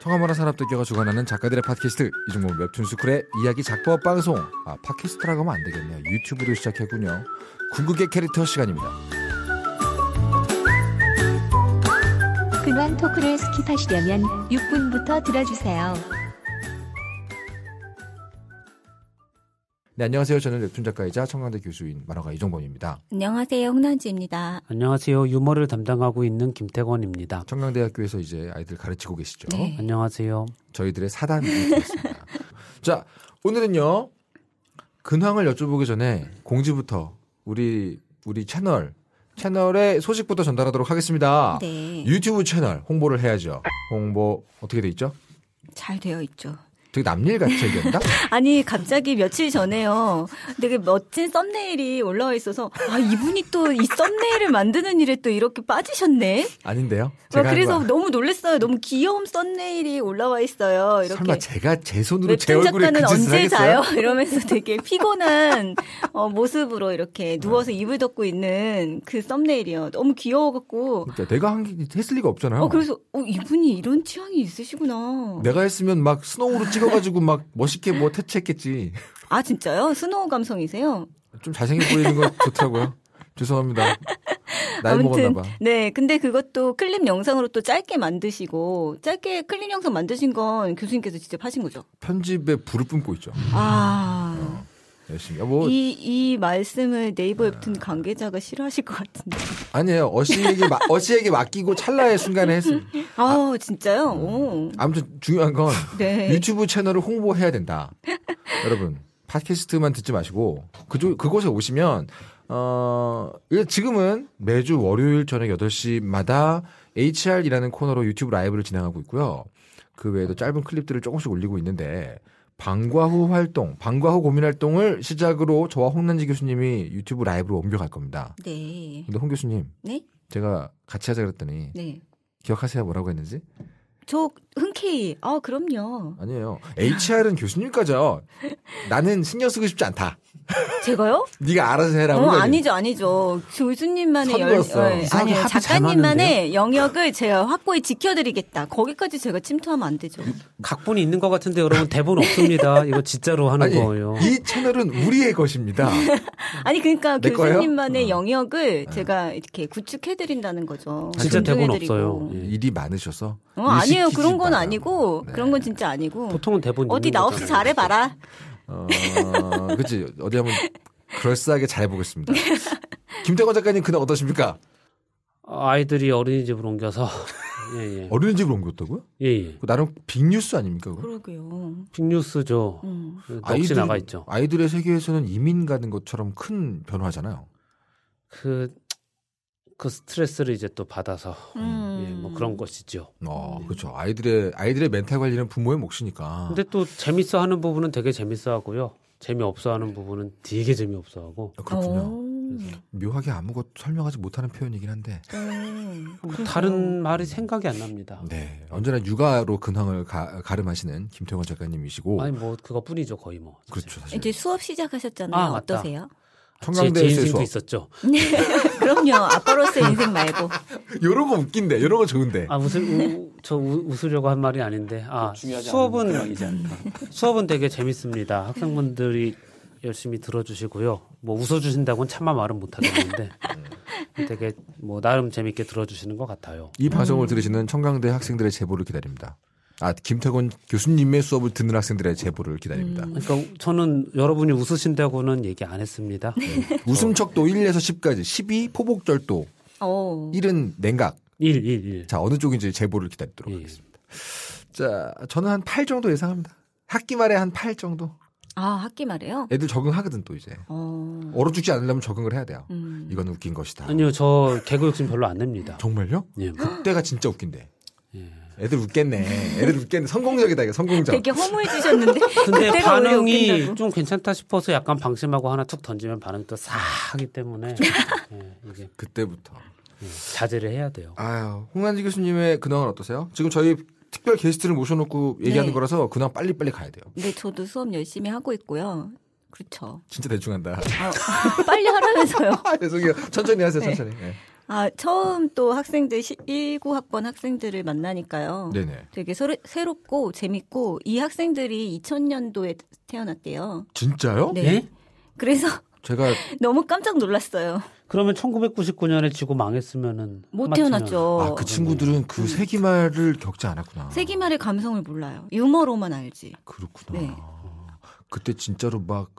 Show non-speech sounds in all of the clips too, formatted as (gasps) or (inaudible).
청아마라 산업대교가 주관하는 작가들의 팟캐스트 이중문 웹툰스쿨의 이야기 작법 방송 아 팟캐스트라고 하면 안 되겠네요 유튜브로 시작했군요 궁극의 캐릭터 시간입니다 근황 토크를 스킵하시려면 6분부터 들어주세요 네, 안녕하세요. 저는 웹툰 작가이자 청강대 교수인 만화가 이종범입니다. 안녕하세요. 홍난지입니다. 안녕하세요. 유머를 담당하고 있는 김태권입니다 청강대학교에서 이제 아이들 가르치고 계시죠? 네. 안녕하세요. 저희들의 사단이 되겠습니다. (laughs) 자, 오늘은요. 근황을 여쭤보기 전에 공지부터 우리 우리 채널 채널의 소식부터 전달하도록 하겠습니다. 네. 유튜브 채널 홍보를 해야죠. 홍보 어떻게 돼 있죠? 잘 되어 있죠. 되게 남일 같이 얘기한다? (laughs) 아니 갑자기 며칠 전에요. 되게 멋진 썸네일이 올라와 있어서 아 이분이 또 이 썸네일을 만드는 일에 또 이렇게 빠지셨네. 아닌데요? 아, 그래서 너무 놀랐어요. 너무 귀여운 썸네일이 올라와 있어요. 이렇게 설마 제가 제 손으로 제 얼굴에 그 언제 하겠어요? 자요? (laughs) 이러면서 되게 피곤한 어, 모습으로 이렇게 누워서 네. 이불 덮고 있는 그 썸네일이요. 너무 귀여워갖고. 그러니까 내가 한 했을 리가 없잖아요. 어, 그래서 어, 이분이 이런 취향이 있으시구나. 내가 했으면 막 스노우로 찍 찍어가지고 막 멋있게 뭐 퇴치했겠지. 아 진짜요? 스노우 감성이세요? 좀 잘생겨 보이는 거좋더고요 죄송합니다. 나이 아무튼, 네, 근데 그것도 클립 영상으로 또 짧게 만드시고 짧게 클립 영상 만드신 건 교수님께서 직접 하신 거죠? 편집에 불을 뿜고 있죠. 아. 어. 열심히. 뭐 이, 이 말씀을 네이버 웹툰 관계자가 싫어하실 것 같은데. 아니에요. 어씨에게, 마, (laughs) 어씨에게 맡기고 찰나의 순간에 했습니다. 아우, 아, 진짜요? 음. 아무튼 중요한 건 네. 유튜브 채널을 홍보해야 된다. (laughs) 여러분, 팟캐스트만 듣지 마시고, 그조, 그곳에 오시면, 어, 지금은 매주 월요일 저녁 8시마다 HR이라는 코너로 유튜브 라이브를 진행하고 있고요. 그 외에도 짧은 클립들을 조금씩 올리고 있는데 방과 후 활동, 방과 후 고민 활동을 시작으로 저와 홍난지 교수님이 유튜브 라이브로 옮겨갈 겁니다. 네. 근데 홍 교수님. 네. 제가 같이 하자 그랬더니 네. 기억하세요 뭐라고 했는지? 저 흔쾌히 아 그럼요. 아니에요. HR은 교수님까지요. 나는 신경 쓰고 싶지 않다. 제가요? 네가 알아서 해라고. 어, 아니죠, 아니죠. 교수님만의 열, 네. 아니 작가님만의 영역을 제가 확고히 지켜드리겠다. 거기까지 제가 침투하면 안 되죠. 각본이 있는 것 같은데 여러분 대본 없습니다. 이거 진짜로 하는 아니, 거예요. 이 채널은 우리의 것입니다. (laughs) 아니 그러니까 교수님만의 거 어. 영역을 네. 제가 이렇게 구축해드린다는 거죠. 아, 진짜 대본 없어요. 아, 일이 많으셔서. 어, 아니에요. 그런 건 마요. 아니고 네. 그런 건 네. 진짜 아니고. 보통은 대본 어디 나 없이 잘해봐라. 어, 그치. 어디 한번 그럴싸하게 잘해보겠습니다. (laughs) 김태권 작가님 그날 어떠십니까? 어, 아이들이 어린이집을 옮겨서 (laughs) 예, 예. 어린이집을 옮겼다고요? 예, 예. 그 나름 빅뉴스 아닙니까? 그건? 그러게요. 빅뉴스죠. 음. 그 아이들, 나가 있죠. 아이들의 세계에서는 이민 가는 것처럼 큰 변화잖아요. 그그 스트레스를 이제 또 받아서 음. 예, 뭐 음. 그런 것이죠. 어, 네. 그렇죠. 아이들의 아이들의 멘탈 관리는 부모의 몫이니까. 근데 또 재밌어 하는 부분은 되게 재밌어 하고요. 재미없어 하는 부분은 되게 재미없어 하고. 아, 그렇군요. 묘하게 아무것도 설명하지 못하는 표현이긴 한데. 음, 다른 말이 생각이 안 납니다. 네. 언제나 육아로 근황을 가, 름하시는 김태원 작가님이시고. 아니, 뭐, 그거뿐이죠, 거의 뭐. 그렇죠, 사실. 그렇죠. 사실. 이제 수업 시작하셨잖아요. 아, 어떠세요? 맞다. 청강대 제, 제 인생도 수업. 있었죠. 네, (laughs) 그럼요. 아빠로서 인생 말고. 이런 거 웃긴데, 이런 거 좋은데. 아 웃을 우, 저 우, 웃으려고 한 말이 아닌데, 아 수업은 수업은 되게 재밌습니다. 학생분들이 열심히 들어주시고요. 뭐 웃어주신다고는 차마 말은 못하겠는데 음. 되게 뭐 나름 재밌게 들어주시는 것 같아요. 이 방송을 음. 들으시는 청강대 학생들의 제보를 기다립니다. 아 김태곤 교수님의 수업을 듣는 학생들의 제보를 기다립니다. 음. 그러니까 저는 여러분이 웃으신다고는 얘기 안 했습니다. 네. 웃음 척도 1에서 10까지 12 포복절도 오. 어. 1은 냉각 1, 1, 1. 자 어느 쪽인지 제보를 기다리도록 1. 예. 하겠습니다. 자 저는 한 8 정도 예상합니다. 학기 말에 한 8 정도. 아 학기 말에요? 애들 적응하거든 또 이제 어... 얼어 죽지 않으려면 적응을 해야 돼요. 음. 이건 웃긴 것이다. 아니요 저 개그 욕심 별로 안 냅니다. 정말요? 예. 그때가 진짜 웃긴데. 예. 애들 웃겠네. 애들 웃겠네. 성공적이다 이게 성공적. 되게 허무해지셨는데. (laughs) 근데 반응이 좀 괜찮다 싶어서 약간 방심하고 하나 툭 던지면 반응또싹하기 때문에 네, (laughs) 이게 그때부터 예, 자제를 해야 돼요. 아유 홍한지 교수님의 근황은 어떠세요? 지금 저희 특별 게스트를 모셔놓고 얘기하는 네. 거라서 근황 빨리 빨리 가야 돼요. 네 저도 수업 열심히 하고 있고요. 그렇죠. 진짜 대충한다. 아, (laughs) 빨리 하라면서요. 죄송해요. 천천히 하세요. 네. 천천히. 네. 아, 처음 또 학생들 19학번 학생들을 만나니까요. 네네. 되게 서로, 새롭고 재밌고 이 학생들이 2000년도에 태어났대요. 진짜요? 네. 예? 그래서 제가 (laughs) 너무 깜짝 놀랐어요. 그러면 1999년에 지구 망했으면은 못 태어났죠. 아, 그 친구들은 그 음. 세기말을 겪지 않았구나. 세기말의 감성을 몰라요. 유머로만 알지. 그렇구나. 네. 그때 진짜로 막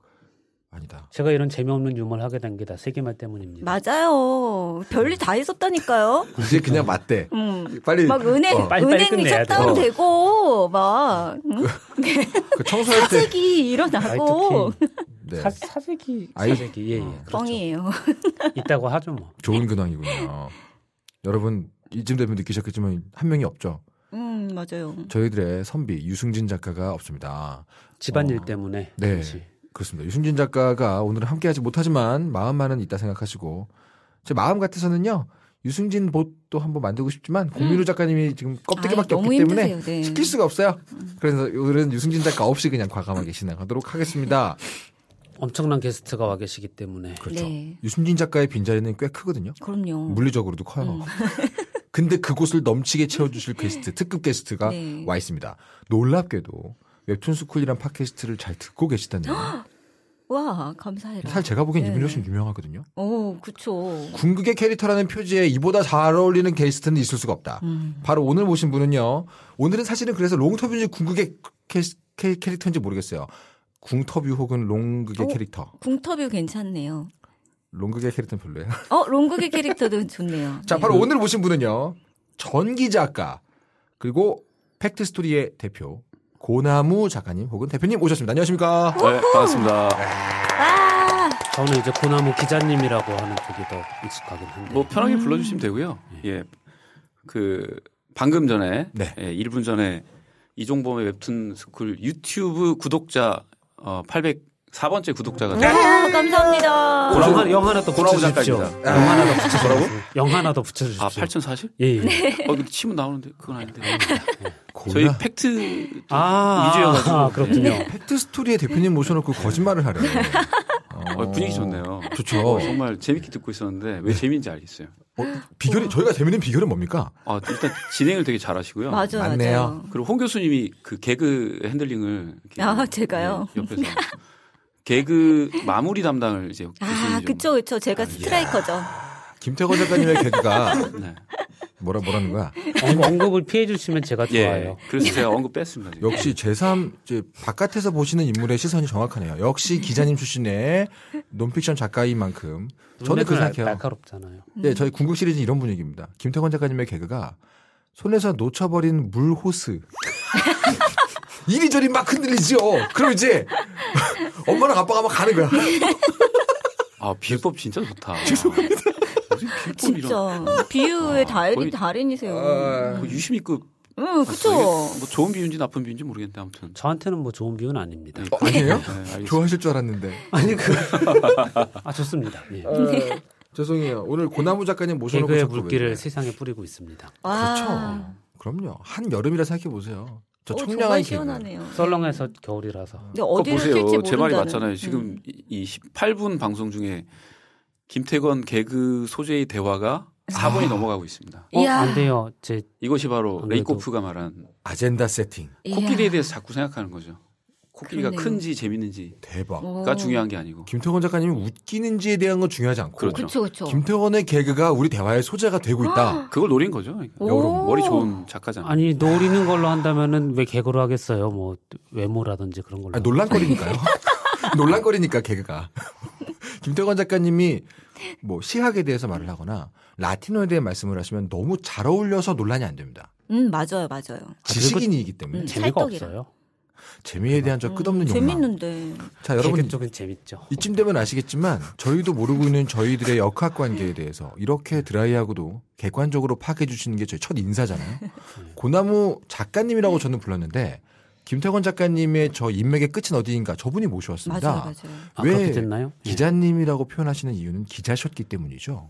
아니다. 제가 이런 재미없는 유머를 하게 된 게 다 세계말 때문입니다. 맞아요. 별일 다 있었다니까요. 이제 그냥 맞대. 음. 빨리 막 은행 어. 빨리, 빨리 은행이 셧다운 어. 되고 막 응? 그, 그 청소할 때 사색이 일어나고 네. 사, 사색이 사색이 예, 예. 어, 그렇죠. 뻥이에요. 있다고 하죠 뭐. 좋은 근황이군요. 여러분 이쯤 되면 느끼셨겠지만 한 명이 없죠. 음 맞아요. 저희들의 선비 유승진 작가가 없습니다. 집안일 어, 때문에. 네. 그렇지. 그렇습니다. 유승준 작가가 오늘은 함께하지 못하지만 마음만은 있다 생각하시고 제 마음 같아서는요. 유승진 봇도 한번 만들고 싶지만 공민우 음. 작가님이 지금 껍데기밖에 아 없기 힘드세요. 때문에 네. 시킬 수가 없어요. 그래서 오늘은 유승진 작가 없이 그냥 과감하게 진행하도록 하겠습니다. 엄청난 게스트가 와 계시기 때문에 그렇죠. 네. 유승진 작가의 빈자리는 꽤 크거든요. 그럼요. 물리적으로도 커요. 음. 근데 그곳을 넘치게 채워주실 게스트, 특급 게스트가 네. 와 있습니다. 놀랍게도 웹툰 스쿨이란 팟캐스트를 잘 듣고 계시다네요. (gasps) 와 감사해라. 사실 제가 보기엔 이분이 네. 훨씬 유명하거든요. 오, 그쵸. 궁극의 캐릭터라는 표지에 이보다 잘 어울리는 게스트는 있을 수가 없다. 음. 바로 오늘 모신 분은요. 오늘은 사실은 그래서 롱터뷰인지 궁극의 캐, 캐, 캐릭터인지 모르겠어요. 궁터뷰 혹은 롱극의 오, 캐릭터. 궁터뷰 괜찮네요. 롱극의 캐릭터는 별로예요. (laughs) 어, 롱극의 캐릭터도 좋네요. (laughs) 자, 네. 바로 오늘 모신 분은요. 전기작가 그리고 팩트스토리의 대표 고나무 작가님 혹은 대표님 오셨습니다. 안녕하십니까? 네, 반갑습니다. 아. 저는 이제 고나무 기자님이라고 하는 쪽이 더 익숙하긴 한데. 뭐 편하게 음. 불러주시면 되고요. 예. 예. 그 방금 전에 네. 예, 1분 전에 이종범의 웹툰 스쿨 유튜브 구독자 어, 800 4번째 구독자가 네. 아, 감사합니다. 고라고, 영 하나 더 붙여주십시오. 네. 영 하나 더붙여주십시영 하나 더 붙여주십시오. 아, 8,040? 예, 예. 네. 어, 치면 나오는데 그건 아닌데. 아, 저희 팩트 아, 위주여 아, 그렇군요. 네. 팩트 스토리에 대표님 모셔놓고 거짓말을 하래 어, 어, 분위기 좋네요. 좋죠. 어, 정말 재밌게 듣고 있었는데 왜 네. 재미인지 알겠어요. 어, 비결이 어. 저희가 재밌는 비결은 뭡니까? 아, 일단 진행을 되게 잘하시고요. 맞아요. 맞네요. 그리고 홍 교수님이 그 개그 핸들링을 아 제가요. 네, 옆에서 개그 마무리 담당을 이제 아 그쵸 그쵸 제가 아, 스트라이커죠. 김태권 작가님의 개그가 네. 뭐라 뭐라는 거야? 언급을 피해 주시면 제가 예, 좋아요. 예, 그래서 제가 언급 뺐습니다. 역시 제3 이제 바깥에서 보시는 인물의 시선이 정확하네요. 역시 기자님 출신의 논픽션 작가인 만큼 저는 그 생각해요. 날카롭잖아요. 네, 저희 궁극 시리즈 는 이런 분위기입니다. 김태권 작가님의 개그가 손에서 놓쳐버린 물 호스. (laughs) 이리저리 막흔들리죠 그럼 이제 엄마랑 아빠가 막 가는 거야. 아 비법 진짜 좋다. (laughs) 죄송합니다. 진짜 비유의 아, 달인 달인이세요. 아, 그유심히급 아. 응, 아, 그쵸. 뭐 좋은 비유인지 나쁜 비유인지 모르겠는데 아무튼. 저한테는 뭐 좋은 비유는 아닙니다. 어, 아니에요? 네, 좋아하실 줄 알았는데. 아니 그. (laughs) 아 좋습니다. 예. 아, 네. 죄송해요. 오늘 고나무 작가님 모셔놓고 개그의 물기를 세상에 뿌리고 있습니다. 그렇죠. 그럼요. 한 여름이라 생각해 보세요. 저 어, 청량한 시원하네요. 썰렁해서 네. 겨울이라서. 음. 근데 어, 어디를 보세요. 제 말이 맞잖아요. 지금 음. 이 18분 방송 중에 김태건 개그 소재의 대화가 4분이 아. 넘어가고 있습니다. 어, 안 돼요. 제 이것이 바로 레이코프가 말한 아젠다 세팅. 코끼리에 대해서 자꾸 생각하는 거죠. 코끼리가 그러네요. 큰지 재밌는지 대박. 가 중요한 게 아니고 김태건 작가님이 웃기는지에 대한 건 중요하지 않고 그렇죠. 그쵸, 그렇죠, 그쵸. 그렇죠. 김태건의 개그가 우리 대화의 소재가 되고 있다. 아! 그걸 노린 거죠. 그러니까. 여러니 머리 좋은 작가잖아요. 아니 노리는 걸로 한다면은 왜 개그로 하겠어요? 뭐 외모라든지 그런 걸로. 아, 논란거리니까요. (laughs) 논란거리니까 개그가. 김태건 작가님이 뭐 시학에 대해서 말을 하거나 라틴어에 대해 말씀을 하시면 너무 잘 어울려서 논란이 안 됩니다. 음 맞아요 맞아요. 지식인이기 때문에 음, 재미가 없어요. 재미에 대한 저 음, 끝없는 욕망. 재밌는데. 자 여러분 쪽은 재밌죠. 이쯤 되면 아시겠지만 저희도 모르고 있는 저희들의 역학 관계에 대해서 이렇게 드라이하고도 객관적으로 파악해 주시는 게 저희 첫 인사잖아요. 네. 고나무 작가님이라고 저는 불렀는데 김태권 작가님의 저 인맥의 끝은 어디인가 저분이 모셔왔습니다. 맞아요, 맞아요. 아, 왜 됐나요? 네. 기자님이라고 표현하시는 이유는 기자셨기 때문이죠.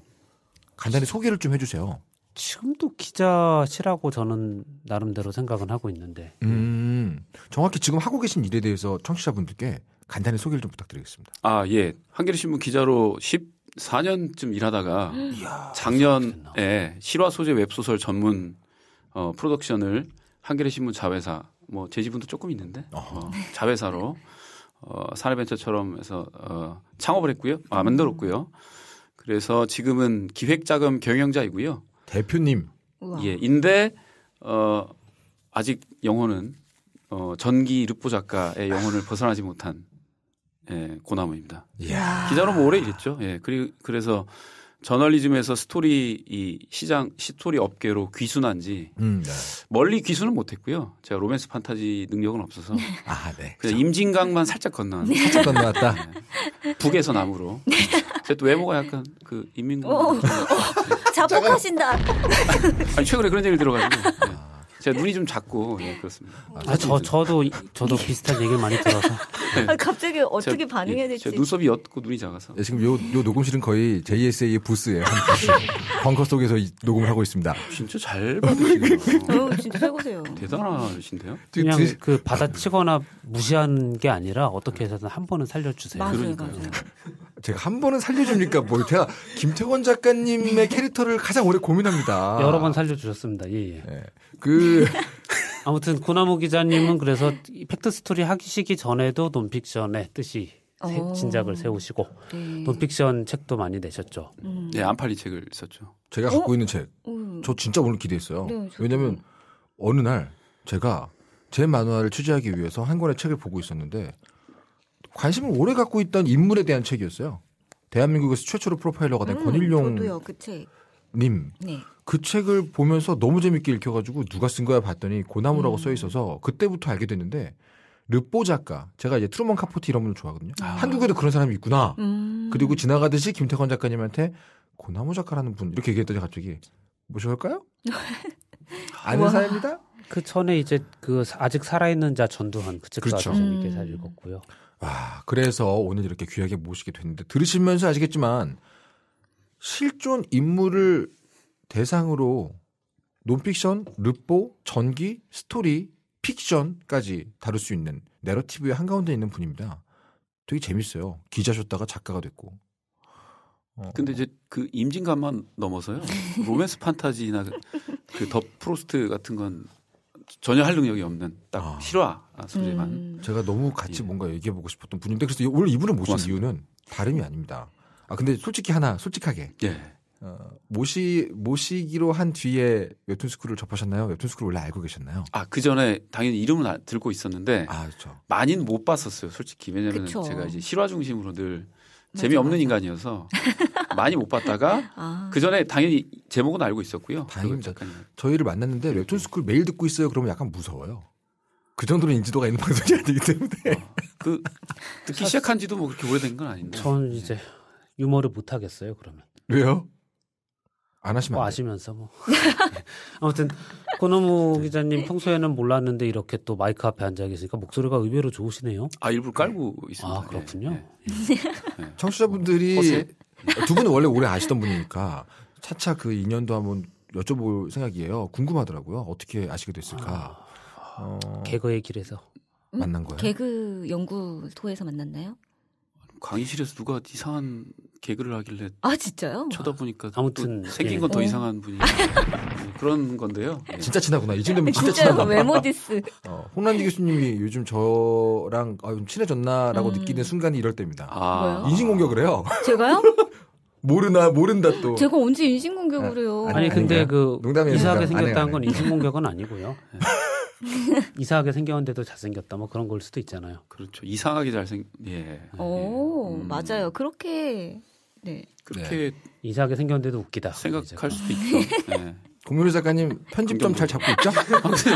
간단히 소개를 좀 해주세요. 지금도 기자시라고 저는 나름대로 생각은 하고 있는데. 음, 정확히 지금 하고 계신 일에 대해서 청취자분들께 간단히 소개를 좀 부탁드리겠습니다. 아, 예. 한겨레 신문 기자로 14년쯤 일하다가 이야, 작년에 예, 실화 소재 웹소설 전문 어, 프로덕션을 한겨레 신문 자회사 뭐 제지분도 조금 있는데 어, 자회사로 어, 사업벤처처럼 해서 어, 창업을 했고요. 아, 만들었고요. 그래서 지금은 기획자금 경영자이고요. 대표님. 우와. 예, 인데 어 아직 영혼은 어 전기 르포 작가의 영혼을 벗어나지 못한 예, 고나무입니다. 기자로 뭐 오래 일했죠. 예, 그리 고 그래서 저널리즘에서 스토리 이 시장 스토리 업계로 귀순한 지 음, 네. 멀리 귀순은 못했고요. 제가 로맨스 판타지 능력은 없어서 (laughs) 아, 네. 그냥 임진강만 살짝 건너왔 네. 살짝 건너왔다. (laughs) 네. 북에서 남으로. 제또 (laughs) 네. 외모가 약간 그 인민강. 어, 어, 어. 자복하신다. 아니 최근에 그런 얘기를 들어가지고. 네. 아. 제가 눈이 좀 작고 네, 그렇습니다. 아, 아 저 저도 저도 비슷한 얘기를 많이 들어서 (laughs) 아, 갑자기 어떻게 예, 제 반응해야 될지. 제가 눈썹이 옅고 눈이 작아서. 네, 지금 요, 요 녹음실은 거의 JSA의 부스예요. (laughs) 벙커 속에서 녹음을 하고 있습니다. 진짜 잘 받으시네요. (laughs) 어, 진짜 최고세요. 대단하신데요. 그냥 그 받아치거나 무시한 게 아니라 어떻게 해서든 한 번은 살려주세요. 맞아요, 그러니까요. 맞아요. 제가 한 번은 살려줍니까? 뭐 제가 김태권 작가님의 캐릭터를 가장 오래 고민합니다. 여러 번 살려주셨습니다. 예. 예. 네. 그 (laughs) 아무튼 고나무 기자님은 그래서 팩트 스토리 하시기 전에도 논픽션의 뜻이 세, 진작을 세우시고 네. 논픽션 책도 많이 내셨죠. 음. 네, 안팔리 책을 썼죠. 제가 갖고 어? 있는 책. 음. 저 진짜 오늘 기대했어요. 네, 왜냐면 어느 날 제가 제 만화를 취재하기 위해서 한 권의 책을 보고 있었는데 관심을 오래 갖고 있던 인물에 대한 책이었어요. 대한민국에서 최초로 프로파일러가 된 음, 권일용 저도요, 그 책. 님. 네. 그 책을 보면서 너무 재밌게 읽혀가지고 누가 쓴 거야 봤더니 고나무라고 음. 써 있어서 그때부터 알게 됐는데 르뽀 작가 제가 이제 트루먼 카포티 이런 분을 좋아하거든요. 아. 한국에도 그런 사람이 있구나. 음. 그리고 지나가듯이 김태권 작가님한테 고나무 작가라는 분 이렇게 얘기했더니 갑자기 모셔볼까요? (laughs) 아는 우와. 사입니다. 그 전에 이제 그 아직 살아있는 자 전두환 그 책도 그렇죠. 재밌게 음. 잘 읽었고요. 와, 그래서 오늘 이렇게 귀하게 모시게 됐는데 들으시면서 아시겠지만 실존 인물을 대상으로 논픽션, 르포, 전기, 스토리, 픽션까지 다룰 수 있는 내러티브의 한가운데 있는 분입니다. 되게 재밌어요. 기자셨다가 작가가 됐고. 어. 근데 이제 그 임진감만 넘어서요. 로맨스 판타지나 그더 그 프로스트 같은 건 전혀 할 능력이 없는 딱 아. 실화 소재만. 음. 제가 너무 같이 예. 뭔가 얘기해 보고 싶었던 분인데 그래서 오늘 이분을 모신 고맙습니다. 이유는 다름이 아닙니다. 아 근데 솔직히 하나 솔직하게 예. 어, 모시 모시기로 한 뒤에 웹툰 스쿨을 접하셨나요? 웹툰 스쿨 원래 알고 계셨나요? 아그 전에 당연히 이름은 아, 들고 있었는데 아, 그렇죠. 많이는 못 봤었어요, 솔직히 왜냐하면 제가 이제 실화 중심으로 늘 재미없는 맞아. 인간이어서 많이 못 봤다가 아. 그 전에 당연히 제목은 알고 있었고요. 다행입니다. 저희를 만났는데 웹툰 스쿨 매일 듣고 있어요. 그러면 약간 무서워요. 그 정도로 인지도가 있는 (laughs) 방송이 아니기 때문에. 어, 그 듣기 시작한 지도 뭐 그렇게 오래된 건 아닌데. 저는 네. 이제 유머를 못 하겠어요, 그러면. 왜요? 안 하시면 뭐 아시면서 뭐 (laughs) 아무튼 고노무 기자님 평소에는 몰랐는데 이렇게 또 마이크 앞에 앉아 계시니까 목소리가 의외로 좋으시네요. 아 일부러 깔고 있습니다. 아 그렇군요. 네. 네. 청취자분들이 뭐, 두 분은 원래 오래 아시던 분이니까 차차 그 인연도 한번 여쭤볼 생각이에요. 궁금하더라고요. 어떻게 아시게 됐을까? 아, 어... 개그의 길에서 음? 만난 거예요. 개그 연구소에서 만났나요? 강의실에서 누가 이상한 개그를 하길래 아 진짜요? 쳐다보니까 아무튼 생긴 예. 건더 어? 이상한 분이 네, 그런 건데요. (laughs) 진짜 친하구나. 이 정도면 진짜 친하다. 메모디스. (laughs) 어, 홍란지 교수님이 요즘 저랑 아, 친해졌나라고 음. 느끼는 순간이 이럴 때입니다. 아. 인신공격을 해요. 제가요? (laughs) 모르나 모른다 또. 제가 언제 인신공격을 해요? 아, 니 아니 근데 그 이상하게 생겼다는 건 인신공격은 아니고요. 네. 이상하게 생겼는데도 잘생겼다 뭐 그런 걸 수도 있잖아요. 그렇죠. 이상하게 잘생 예. 오 음. 맞아요. 그렇게 네. 그렇게 네. 이상하게 생겼는데도 웃기다. 생각할 수도 있죠. (laughs) 네. 공유리 작가님 편집 좀 잘 잡고 있죠? (laughs)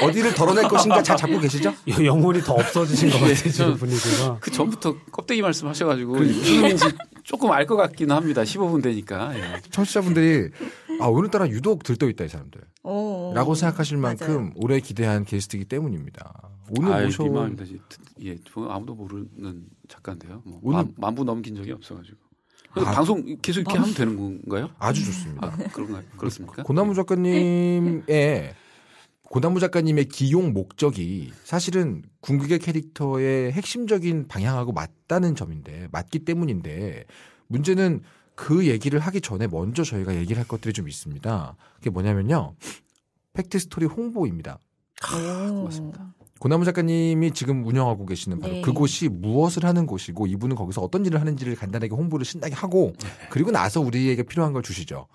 어디를 덜어낼 것인가 잘 잡고 계시죠? 영혼이 더 없어지신 것 같아요. 지금 분위기가. 그 전부터 껍데기 말씀하셔가지고 무슨 그러니까. 조금 알 것 같기는 합니다. 15분 되니까. 예. 청취자분들이 아 오늘따라 유독 들떠있다 이 사람들. 오, 어, 어. 라고 생각하실 만큼 맞아요. 오래 기대한 게스트이기 때문입니다. 오늘 모셔. 아, 오셔... 예, 저 아무도 모르는 작가인데요. 뭐 오늘 만, 부 넘긴 적이 없어가지고. 아, 방송 계속 이렇게 아, 하면 되는 건가요? 아주 좋습니다. 아, 그런가요? 그렇습니까? 고나무 작가님의 고나무 작가님의 기용 목적이 사실은 궁극의 캐릭터의 핵심적인 방향하고 맞다는 점인데 맞기 때문인데 문제는 그 얘기를 하기 전에 먼저 저희가 얘기를 할 것들이 좀 있습니다. 그게 뭐냐면요. 팩트 스토리 홍보입니다. 아, 고맙습니다. 고나무 작가님이 지금 운영하고 계시는 바로 네. 그곳이 무엇을 하는 곳이고 이분은 거기서 어떤 일을 하는지를 간단하게 홍보를 신나게 하고 네. 그리고 나서 우리에게 필요한 걸 주시죠.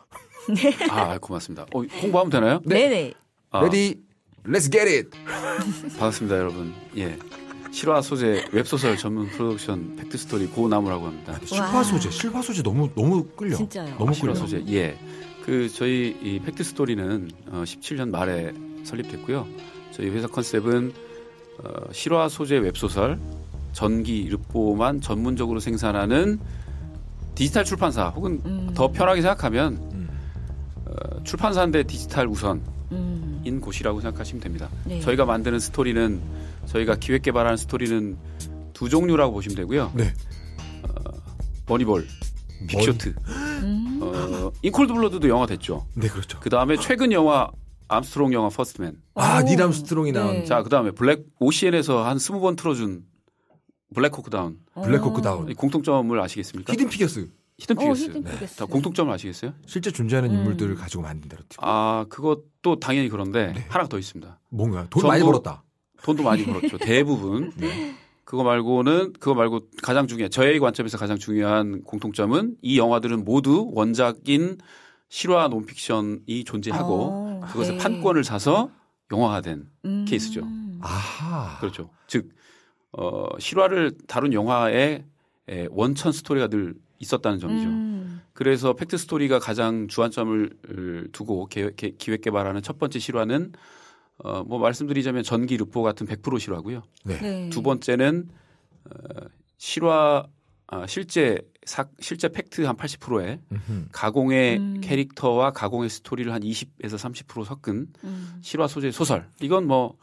(laughs) 네. 아 고맙습니다. 어, 홍보하면 되나요? 네. 네네. 아. Ready, let's get it. (laughs) 반갑습니다, 여러분. 예. 실화 소재 웹소설 전문 프로덕션 팩트스토리 고나무라고 합니다. 실화 소재, 실화 소재 너무 너무 끌려. 진짜요? 너무 아, 실화 끌려. 소재. 예. 그 저희 이 팩트스토리는 어, 17년 말에 설립됐고요. 저희 회사 컨셉은 어, 실화 소재 웹소설 전기 일보만 전문적으로 생산하는 디지털 출판사 혹은 음. 더 편하게 생각하면 음. 어, 출판사인데 디지털 우선인 음. 곳이라고 생각하시면 됩니다. 네. 저희가 만드는 스토리는 저희가 기획 개발하는 스토리는 두 종류라고 보시면 되고요. 네. 어, 머니볼, 음. 빅쇼트, 음. 어, 인콜드 블러드도 영화 됐죠. 네, 그렇죠. 그 다음에 최근 영화 암스트롱 영화 퍼스트맨. 아, 닐 암스트롱이 네. 나온. 네. 자, 그다음에 블랙 OCN에서 한 20번 틀어 준 블랙호크 다운. 블랙호크 아. 다운. 공통점을 아시겠습니까? 히든 피겨스. 히든 어, 피겨스. 오, 히든 네. 피겨스. 네. 자, 공통점을 아시겠어요? 실제 존재하는 음. 인물들을 가지고 만든 대로. 아, 그것도 당연히 그런데 네. 하나 더 있습니다. 뭔가요? 돈 많이 벌었다. 돈도 많이 벌었죠. (laughs) 대부분. 네. 그거 말고는 그거 말고 가장 중요한 저의 관점에서 가장 중요한 공통점은 이 영화들은 모두 원작인 실화 논픽션이 존재하고 어, 그것을 네. 판권을 사서 영화화 된 음. 케이스죠. 아 그렇죠. 즉 어, 실화를 다룬 영화의 원천 스토리가 늘 있었다는 점이죠. 음. 그래서 팩트 스토리가 가장 주안점을 두고 계획, 기획 개발하는 첫 번째 실화는 어, 뭐 말씀드리자면 전기 루포 같은 100% 실화고요. 네. 네. 두 번째는 어, 실화 어, 실제 사, 실제 팩트 한 80%에 음흠. 가공의 음. 캐릭터와 가공의 스토리를 한 20에서 30% 섞은 음. 실화 소재 소설. 이건 뭐,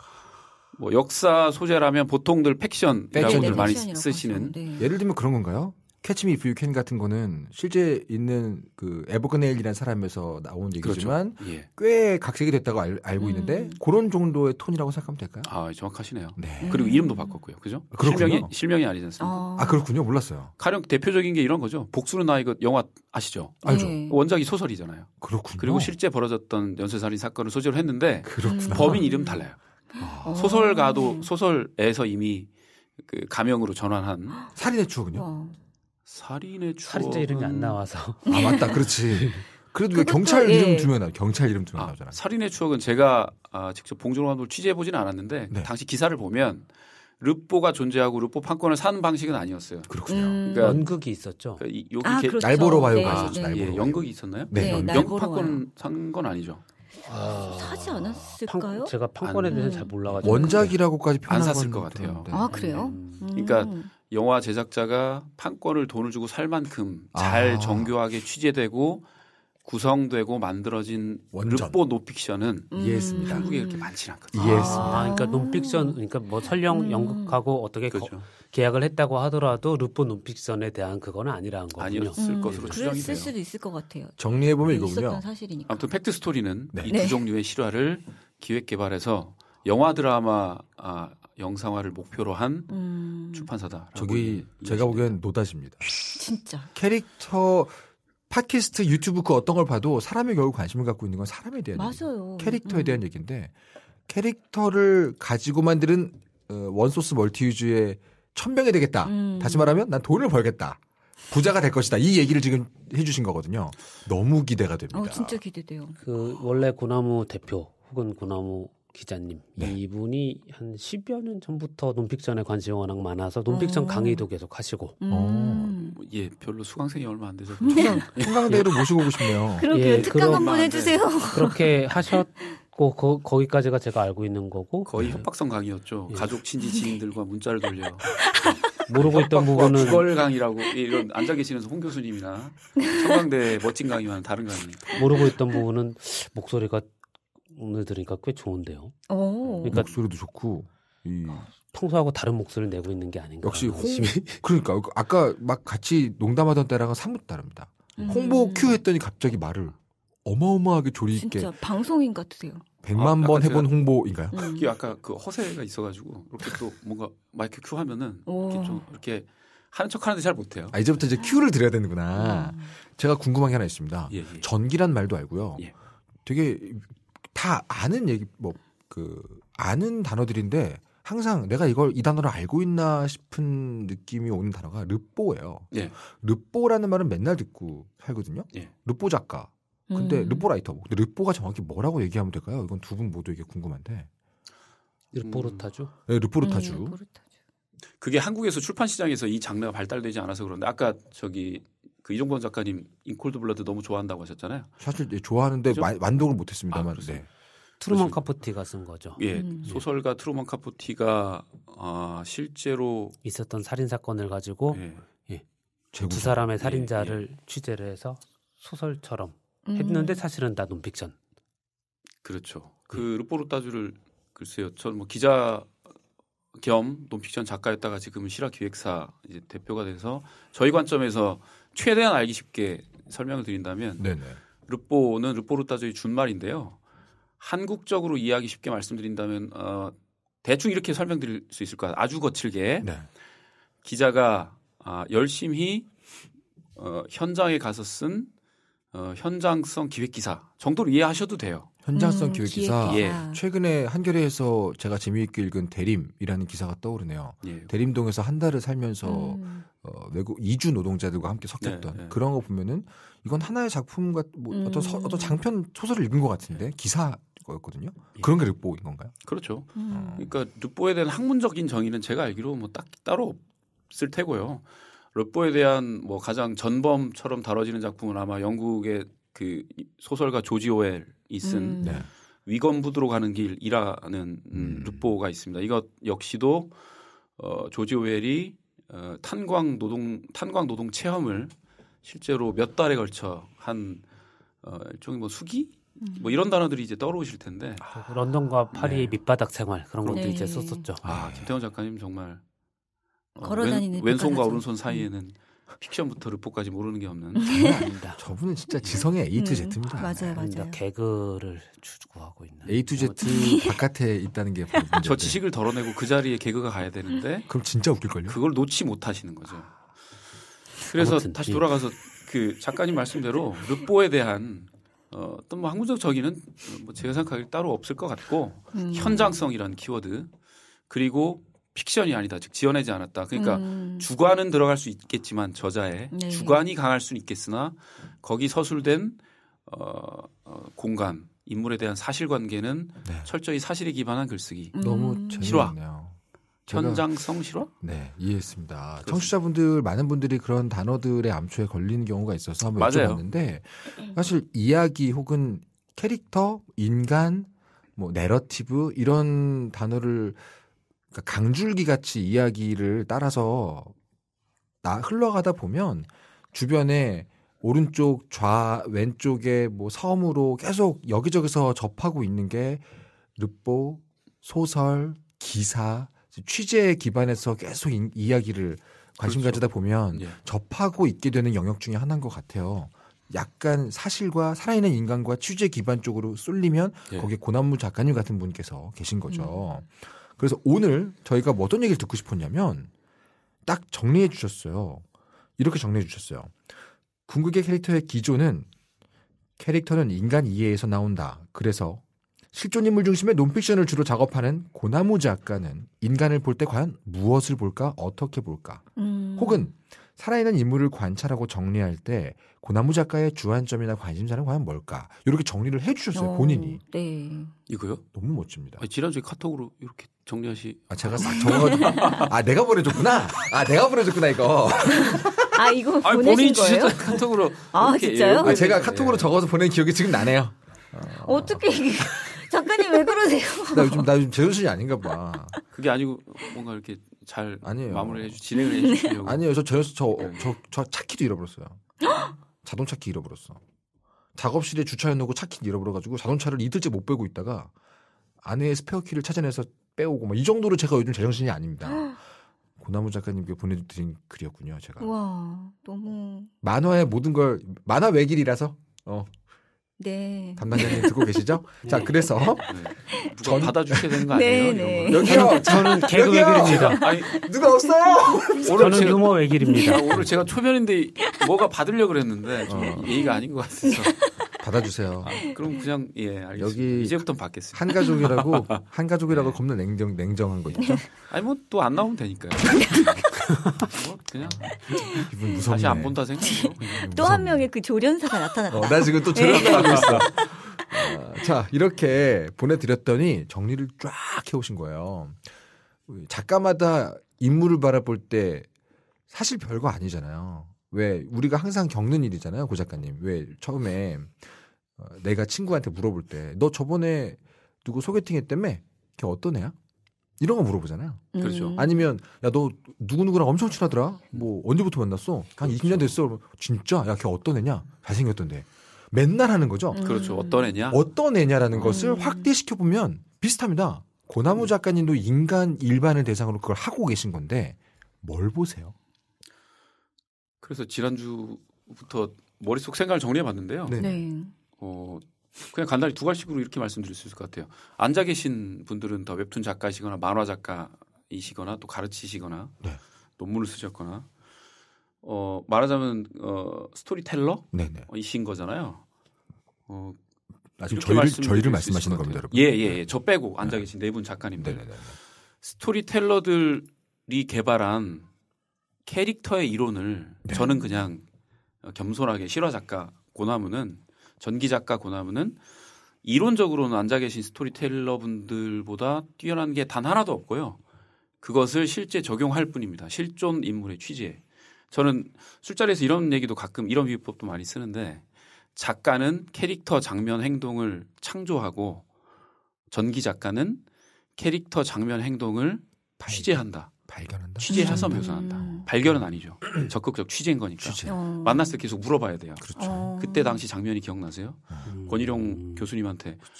뭐 역사 소재라면 보통들 팩션이라고들 많이 쓰시는. 네. 예를 들면 그런 건가요? 캐치미 이프 유캔 같은 거는 실제 있는 그 에버그네일이라는 사람에서 나온 그렇죠. 얘기지만 그렇죠. 예. 꽤 각색이 됐다고 알, 고 음. 있는데 그런 정도의 톤이라고 생각하면 될까요? 아 정확하시네요. 네. 그리고 이름도 바꿨고요, 그죠? 그렇군요. 실명이 실명이 아니지 않습니까? 아. 아 그렇군요, 몰랐어요. 가령 대표적인 게 이런 거죠. 복수는 나의 것 그 영화 아시죠? 알죠. 네. 원작이 소설이잖아요. 그렇군요. 그리고 실제 벌어졌던 연쇄살인 사건을 소재로 했는데 그렇구나. 범인 이름 달라요. 아. 소설가도 소설에서 이미 그 가명으로 전환한 살인의 추억은요? 와. 살인의 추억 살인자 이름이 안 나와서 아 (laughs) 맞다 그렇지 그래도 왜 예. 경찰 이름 두면 경찰 이름 두면 아, 나오잖아 살인의 추억은 제가 아, 직접 봉준호 감독을 취재해 보지는 않았는데 네. 당시 기사를 보면 르뽀가 존재하고 르뽀 판권을 사는 방식은 아니었어요. 그렇군요. 음. 그러니까 연극이 있었죠. 그러니까 여기 아, 그렇죠. 날보러와요가 네. 있었죠. 그렇죠. 아, 날보로 예, 연극이 있었나요? 네, 네 연극 판권 산건 아니죠. 아... 사지 않았을까요? 판, 제가 판권에 대해서 잘 몰라가지고 원작이라고까지 표현한 안 샀을 것 같아요. 아 그래요? 음. 그러니까 음. 영화 제작자가 판권을 돈을 주고 살 만큼 잘 아. 정교하게 취재되고 구성되고 만들어진 원전. 르포 노픽션은 음. 이해했습니다. 한국에 그렇게 많지는 않거든요. 이해했습니다. 아, 그러니까 논픽션 그러니까 뭐 설령 음. 연극하고 어떻게 그렇죠. 거, 계약을 했다고 하더라도 르포 노픽션에 대한 그건 아니라는 거군요. 아니었을 음. 것으로 추정이 돼요. 수도 있을 것 같아요. 정리해 보면 이거군요. 사실이니까. 아무튼 팩트 스토리는 네. 이두 종류의 실화를 기획 개발해서 영화 드라마 아, 영상화를 목표로 한 음. 출판사다. 저기 제가 보기엔 노다십니다. 진짜. 캐릭터 팟캐스트 유튜브 그 어떤 걸 봐도 사람이 결국 관심을 갖고 있는 건 사람에 대한 맞아요. 얘기, 캐릭터에 음. 대한 얘기인데 캐릭터를 가지고 만드는 어, 원소스 멀티유즈의 천병이 되겠다. 음. 다시 말하면 난 돈을 벌겠다. 부자가 될 것이다. 이 얘기를 지금 해주신 거거든요. 너무 기대가 됩니다. 어, 진짜 기대돼요. 그 원래 고나무 대표 혹은 고나무 기자님 네. 이분이 한 10여 년 전부터 논픽전에 관심이 워낙 많아서 논픽전 어. 강의도 계속 하시고 음. 어. 뭐, 예 별로 수강생이 얼마 안 돼서 한강대로 네. (laughs) 회 모시고 오고 싶네요 그러게 예, 특강 한번 네. 해주세요 그렇게 하셨고 거, 거기까지가 제가 알고 있는 거고 거의 예. 협박성 강의였죠 예. 가족 친지 지인들과 문자를 돌려 (laughs) 모르고 있던 부분은 주걸 강이라고 이런 앉아 계시는 홍 교수님이나 청강대 멋진 강의와는 다른 강의 모르고 있던 부분은 목소리가 오늘 들으니까 꽤 좋은데요. 오. 그러니까 목소리도 좋고 이 평소하고 다른 목소리를 내고 있는 게 아닌가. 역시 홍 (laughs) 그러니까 아까 막 같이 농담하던 때랑은 사뭇 다릅니다. 음. 홍보 큐 했더니 갑자기 말을 어마어마하게 조리 있게 진짜 방송인 같으세요. 100만 아, 번 해본 홍보인가요? 이게 음. 아까 그 허세가 있어가지고 이렇게 또 뭔가 마이크 큐 하면은 이렇게 좀 이렇게 하는 척 하는데 잘 못해요. 아, 이제부터 이제 큐를 드려야 되는구나. 음. 제가 궁금한 게 하나 있습니다. 예, 예. 전기란 말도 알고요. 예. 되게 다 아는 얘기 뭐 그 아는 단어들인데 항상 내가 이걸 이 단어를 알고 있나 싶은 느낌이 오는 단어가 르뽀예요. 예. 르뽀라는 말은 맨날 듣고 살거든요. 예. 르뽀 작가. 근데 음. 르뽀라이터. 뭐. 근데 르뽀가 정확히 뭐라고 얘기하면 될까요? 이건 두 분 모두에게 궁금한데. 르포르타주? 음. 네, 르포르타주. 음, 르포르타주. 그게 한국에서 출판 시장에서 이 장르가 발달되지 않아서 그런데 아까 저기 그 이종권 작가님 인콜드 블러드 너무 좋아한다고 하셨잖아요. 사실 네, 좋아하는데 마, 완독을 못했습니다만. 아, 네. 트루먼 카포티가 쓴 거죠. 예, 음. 네. 소설가 트루먼 카포티가 아, 실제로 있었던 살인 사건을 가지고 예. 예. 두 사람의 예, 살인자를 예, 취재를 해서 소설처럼 음. 했는데 사실은 다 논픽션. 그렇죠. 그 르포르타주를 글쎄요. 저는 뭐 기자 겸 논픽션 작가였다가 지금은 실화 기획사 이제 대표가 돼서 저희 관점에서 음. 최대한 알기 쉽게 설명을 드린다면 네네. 르뽀는 르뽀로따져의 준말인데요. 한국적으로 이해하기 쉽게 말씀드린다면 어, 대충 이렇게 설명드릴 수 있을 것 같아요. 아주 거칠게 네. 기자가 아, 열심히 어, 현장에 가서 쓴 어, 현장성 기획 기사 정도로 이해하셔도 돼요. 현장성 음, 기획 기사. 예. 최근에 한겨레에서 제가 재미있게 읽은 대림이라는 기사가 떠오르네요. 예. 대림동에서 한 달을 살면서 음. 어, 외국 이주 노동자들과 함께 섞였던 네, 네. 그런 거 보면은 이건 하나의 작품 과뭐 음. 어떤 서, 어떤 음. 장편 소설을 읽은 것 같은데 네. 기사 거였거든요. 예. 그런 게 르보인 건가요? 그렇죠. 음. 어. 그러니까 르보에 대한 학문적인 정의는 제가 알기로 뭐 딱 따로 없을 테고요. 르보에 대한 뭐 가장 전범처럼 다뤄지는 작품은 아마 영국의 그 소설가 조지 오웰이 쓴 음. 네. 위건부두로 가는 길이라는 음. 루포가 있습니다. 이것 역시도 어, 조지 오웰이 어, 탄광 노동 탄광 노동 체험을 실제로 몇 달에 걸쳐 한 어, 일종의 뭐 수기 음. 뭐 이런 단어들이 이제 떠오르실 텐데 아, 런던과 파리의 네. 밑바닥 생활 그런 것도 네. 이제 썼었죠. 아 김태원 작가님 정말 어, 걸어다니는 왼, 왼손과 오른손 사이에는 음. 픽션부터 루포까지 모르는 게 없는 음. (laughs) 아닙니다. 저분은 진짜 네. 지성의 A to 음. Z입니다. 맞아요, 맞아요. 개그를 추구하고 있는 A to Z 뭐 (laughs) 바깥에 있다는 게 문제인데. 저 지식을 덜어내고 그 자리에 개그가 가야 되는데 그럼 진짜 웃길걸요. 그걸 놓지 못하시는 거죠. 그래서 아무튼, 다시 예. 돌아가서 그 작가님 말씀대로 루포에 대한 어, 어떤 뭐 항구적 저기는뭐 제가 생각하기 따로 없을 것 같고 음. 현장성이라는 키워드 그리고 픽션이 아니다. 즉 지어내지 않았다. 그러니까 음. 주관은 들어갈 수 있겠지만 저자의 네. 주관이 강할 수는 있겠으나 거기 서술된 어, 어 공간 인물에 대한 사실관계는 네. 철저히 사실에 기반한 글쓰기. 음. 너무 실화. 현장성 실화? 네, 이해했습니다. 그렇습니다. 청취자분들 많은 분들이 그런 단어들의 암초에 걸리는 경우가 있어서 한번 맞아요. 여쭤봤는데 사실 이야기 혹은 캐릭터, 인간, 뭐 내러티브 이런 단어를 그러니까 강줄기 같이 이야기를 따라서 나 흘러가다 보면 주변에 오른쪽 좌 왼쪽에 뭐 섬으로 계속 여기저기서 접하고 있는 게늪보 소설 기사 취재에 기반해서 계속 이, 이야기를 관심 그렇죠. 가지다 보면 예. 접하고 있게 되는 영역 중에 하나인 것 같아요. 약간 사실과 살아있는 인간과 취재 기반 쪽으로 쏠리면 예. 거기에 고난무 작가님 같은 분께서 계신 거죠. 음. 그래서 오늘 저희가 뭐 어떤 얘기를 듣고 싶었냐면 딱 정리해 주셨어요. 이렇게 정리해 주셨어요. 궁극의 캐릭터의 기조는 캐릭터는 인간 이해에서 나온다. 그래서 실존 인물 중심의 논픽션을 주로 작업하는 고나무 작가는 인간을 볼 때 과연 무엇을 볼까, 어떻게 볼까, 음. 혹은 살아있는 인물을 관찰하고 정리할 때 고나무 작가의 주안점이나 관심사는 과연 뭘까? 이렇게 정리를 해주셨어요 어, 본인이. 네. 이거요? 너무 멋집니다. 아니, 지난주에 카톡으로 이렇게 정리하시. 아 제가 싹정어아 내가 보내줬구나. 아 내가 보내줬구나 이거. 아 이거 아니, 보내신 거예요? 카톡으로. 아 예, 진짜요? 아, 제가 예. 카톡으로 적어서 보낸 기억이 지금 나네요. 어... 어떻게 이게. 작가님 왜 그러세요? 나 요즘 나 요즘 제정신이 아닌가 봐. 그게 아니고 뭔가 이렇게 잘 아니에요. 마무리해 주 진행을 해주시려고. 아니에요. 저저정신 저저저 네. 차키도 잃어버렸어요. (laughs) 자동차 키 잃어버렸어. 작업실에 주차해놓고 차 키 잃어버려가지고 자동차를 이틀째 못 빼고 있다가 아내의 스페어 키를 찾아내서 빼오고 막 이 정도로 제가 요즘 제정신이 아닙니다. (gasps) 고나무 작가님께 보내드린 글이었군요. 제가. 와 너무. 만화의 모든 걸 만화 외길이라서. 어. 네. 담당자님 듣고 계시죠? (laughs) 자, 네. 그래서 네. 전 받아주셔야 되는 거 아니에요? 네, 네. 여기요. 저는 개그 외길입니다. 아니 누가 없어요? 오늘 저는 제가... 외길입니다. 아, 오늘 제가 초면인데 뭐가 받으려 그랬는데 좀 어. 예의가 아닌 것 같아서. (laughs) 받아주세요. 아, 그럼 그냥 예 알겠습니다. 여기 이제부터 받겠습니다. 한 가족이라고 (laughs) 한 가족이라고 네. 겁나 냉정 냉정한 거 있죠. 네. 아니 뭐 또 안 나오면 되니까요. (laughs) 뭐 그냥 다시 안 본다 생각으로 또 한 명의 그 조련사가 나타났다. 어, 나 지금 또 조련사하고 네. 있 어, 아, 자 이렇게 보내드렸더니 정리를 쫙 해오신 거예요. 작가마다 인물을 바라볼 때 사실 별거 아니잖아요. 왜 우리가 항상 겪는 일이잖아요, 고 작가님. 왜 처음에 어, 내가 친구한테 물어볼 때 너 저번에 누구 소개팅했다며? 걔 어떤 애야? 이런 거 물어보잖아요. 음. 그렇죠. 음. 아니면 야 너 누구 누구랑 엄청 친하더라. 뭐 언제부터 만났어? 한 그렇죠. 20년 됐어. 진짜? 야 걔 어떤 애냐? 잘생겼던데. 맨날 하는 거죠. 음. 그렇죠. 어떤 애냐? 어떤 애냐라는 음. 것을 확대시켜 보면 비슷합니다. 고나무 음. 작가님도 인간 일반을 대상으로 그걸 하고 계신 건데 뭘 보세요? 그래서 지난주부터 머릿속 생각을 정리해 봤는데요. 네. 네. 어, 그냥 간단히 두 가지식으로 이렇게 말씀드릴 수 있을 것 같아요. 앉아 계신 분들은 더 웹툰 작가시거나 만화 작가이시거나 또 가르치시거나 네. 논문을 쓰셨거나 어, 말하자면 어, 스토리텔러 네, 네. 어, 이신 거잖아요. 어, 아, 지금 저희를, 저희를 말씀하시는 겁니다, 여러분. 예, 예, 예. 저 빼고 앉아 계신 네 분 작가님들. 네 스토리텔러들이 개발한 캐릭터의 이론을 네. 저는 그냥 겸손하게 실화 작가 고나무는 전기 작가 고나무는 이론적으로는 앉아 계신 스토리텔러 분들보다 뛰어난 게 단 하나도 없고요. 그것을 실제 적용할 뿐입니다. 실존 인물의 취지에. 저는 술자리에서 이런 얘기도 가끔 이런 비법도 많이 쓰는데 작가는 캐릭터 장면 행동을 창조하고 전기 작가는 캐릭터 장면 행동을 취재한다. 발견한다. 취재해서 음. 묘사한다. 음. 발견은 아니죠. (clears throat) 적극적 취재인 거니까. 취재. 어. 만났을 때 계속 물어봐야 돼요. 그렇죠. 어. 그때 당시 장면이 기억나세요? 어. 음. 권일용 음. 교수님한테 그렇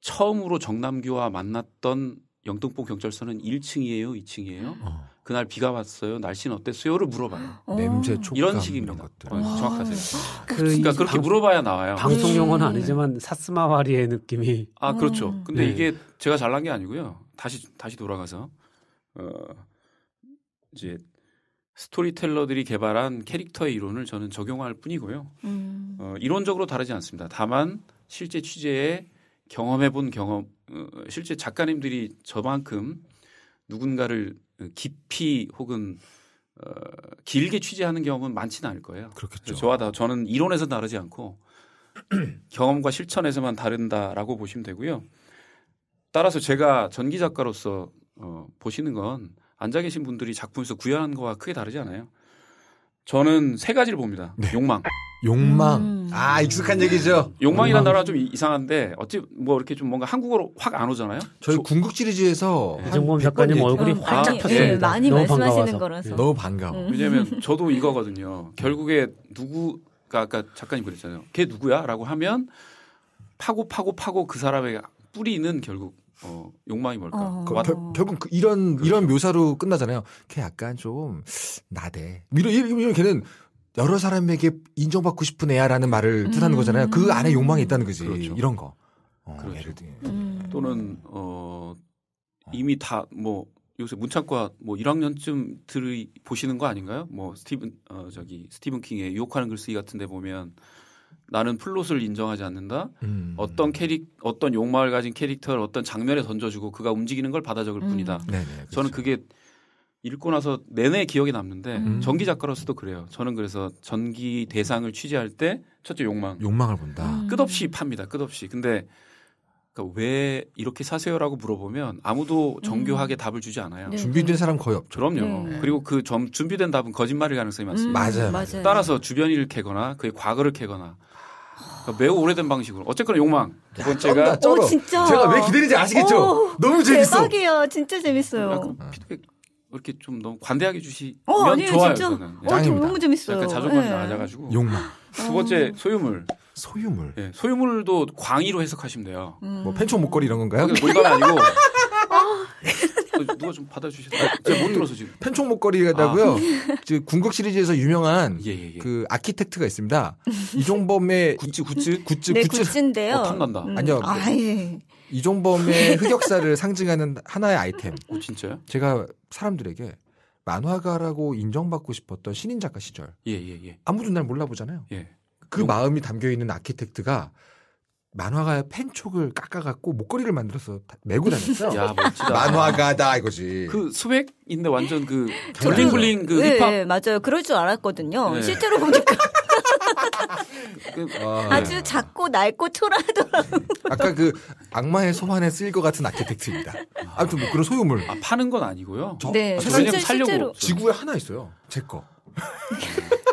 처음으로 정남규와 만났던 영등포 경찰서는 1층이에요, 2층이에요. 어. 그날 비가 왔어요. 날씨는 어땠어요를 물어봐요. 어. 냄새, 촉감 이런 식입니다. 이런 어, 정확하세요. 아, 그, 그러니까, 그러니까 그렇게 방, 물어봐야 나와요. 방송 용은 음. 아니지만 네. 사스마와리의 느낌이. 아 그렇죠. 근데 네. 이게 제가 잘난 게 아니고요. 다시 다시 돌아가서 어, 이제 스토리텔러들이 개발한 캐릭터의 이론을 저는 적용할 뿐이고요. 음. 어, 이론적으로 다르지 않습니다. 다만 실제 취재에 경험해본 경험, 어, 실제 작가님들이 저만큼 누군가를 깊이 혹은 어, 길게 취재하는 경험은 많지는 않을 거예요. 그렇겠죠. 저와 다 저는 이론에서 다르지 않고 (clears throat) 경험과 실천에서만 다른다라고 보시면 되고요. 따라서 제가 전기 작가로서 어, 보시는 건 앉아 계신 분들이 작품에서 구현한 거와 크게 다르지 않아요. 저는 세 가지를 봅니다. 네. 욕망. 욕망. 음. 아, 익숙한 얘기죠. 욕망이란 욕망. 단어가 좀 이상한데 어찌 뭐 이렇게 좀 뭔가 한국어로 확 안 오잖아요. 저희 궁극 시리즈에서 네. 이정범 작가님 얼굴이 어, 활짝 아, 폈습니다. 예. 많이 너무 말씀하시는 반가워서. 거라서. 예, 너무 반가워. 음. 왜냐면 저도 이거거든요. 결국에 누구 가 그러니까 아까 작가님 그랬잖아요. 걔 누구야라고 하면 파고 파고 파고 그 사람의 뿌리는 결국 어, 욕망이 뭘까? 어. 어. 그, 결, 국그 이런 그렇죠. 이런 묘사로 끝나잖아요. 걔 약간 좀 나대. 이런 이런 걔는 여러 사람에게 인정받고 싶은 애야라는 말을 음. 뜻하는 거잖아요. 그 안에 욕망이 있다는 거지. 그렇죠. 이런 거. 어, 그렇죠. 예를 들면 음. 또는 어 이미 다뭐 요새 문창과 뭐 1학년쯤 들이 보시는 거 아닌가요? 뭐 스티븐 어 저기 스티븐 킹의 유혹하는 글쓰기 같은 데 보면 나는 플롯을 인정하지 않는다. 음. 어떤 캐릭 어떤 욕망을 가진 캐릭터를 어떤 장면에 던져주고 그가 움직이는 걸 받아 적을 음. 뿐이다. 네네, 음. 네, 그렇죠. 저는 그렇죠. 그게 읽고 나서 내내 기억에 남는데 음. 전기 작가로서도 그래요. 저는 그래서 전기 대상을 취재할 때 첫째 욕망. 욕망을 본다. 음. 끝없이 팝니다. 끝없이. 근데 그러니까 왜 이렇게 사세요라고 물어보면 아무도 음. 정교하게 음. 답을 주지 않아요. 네. 준비된 네. 사람 거의 없죠. 그럼요. 네. 네. 그리고 그 점, 준비된 답은 거짓말일 가능성이 음, 많습니다. 음. 맞아요. 맞아요. 따라서 주변인을 캐거나 그의 과거를 캐거나 그러니까 매우 오래된 방식으로 어쨌거나 욕망 두 번째가 야, 쩐다, 오, 어, 진짜. 제가 왜 기다리는지 아시겠죠? 오, 너무 재밌어. 대박이에요. 진짜 재밌어요. 약간 피드백 이렇게 좀 너무 관대하게 주시면 어, 아니에요, 좋아요. 진짜. 저는. 네. 어, 예. 너무 재밌어요. 자존감이 네. 낮아가지고. 욕망. 두 번째 어. 소유물. 소유물. 네, 소유물도 광의로 해석하시면 돼요. 음. 뭐 펜촉 목걸이 이런 건가요? 물건 뭐 아니고. (laughs) 어, 누가 좀 받아주셨어요? 제가 못 들어서 지금. 펜촉 목걸이가다고요. 아. 궁극 시리즈에서 유명한 예, 예, 예. 그 아키텍트가 있습니다. 이종범의 굿즈 굿즈 굿즈 네, 굿즈. 굿즈인데요. 어, 탐난다. 음. 아니요. 아, 예. 이종범의 (laughs) 흑역사를 상징하는 하나의 아이템. 오, 어, 진짜요? 제가 사람들에게 만화가라고 인정받고 싶었던 신인 작가 시절. 예, 예, 예. 아무도 날 몰라보잖아요. 예. 그 용... 마음이 담겨 있는 아키텍트가 만화가의 펜촉을 깎아갖고 목걸이를 만들어서 메고 다녔어요. (laughs) 야, 멋지다. 만화가다 이거지. 그 수백 인데 완전 그 블링블링 그 네, 힙합. 네, 네, 맞아요. 그럴 줄 알았거든요. 네. 실제로 보니까 아, 아주 작고 낡고 초라하더라고요. 아까 그 악마의 소환에 쓰일 것 같은 아키텍트입니다. 아무튼 뭐 그런 소유물. 아, 파는 건 아니고요. 저, 네. 아, 저 진짜, 실제로. 지구에 하나 있어요. 제 거.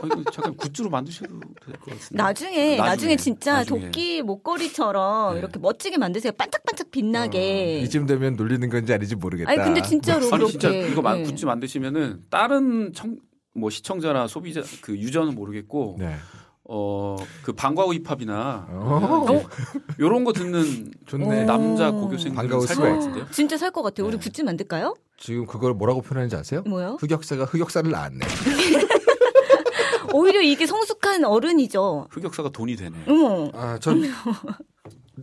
아니, 잠깐 굿즈로 만드셔도 될 것 같은데. 나중에, 나중에, 나중에 진짜 나중에. 도끼 목걸이처럼 네. 이렇게 멋지게 만드세요. 반짝반짝 빛나게. 어, 이쯤 되면 놀리는 건지 아닌지 모르겠다. 아니 근데 진짜로 네. 아니, 진짜 이거 네. 굿즈 만드시면은 다른 청, 뭐 시청자나 소비자 그 유저는 모르겠고 네. 어, 그 방과후 힙합이나 어. 어? 네. 요런 거 듣는 좋네. 어, 남자 고교생들 음. 살것 같은데요? 진짜 살 것 같아요. 우리 네. 굿즈 만들까요? 지금 그걸 뭐라고 표현하는지 아세요? 뭐요? 흑역사가 흑역사를 낳았네. (laughs) 오히려 이게 성숙한 어른이죠. 흑역사가 돈이 되네. 응. 아, 전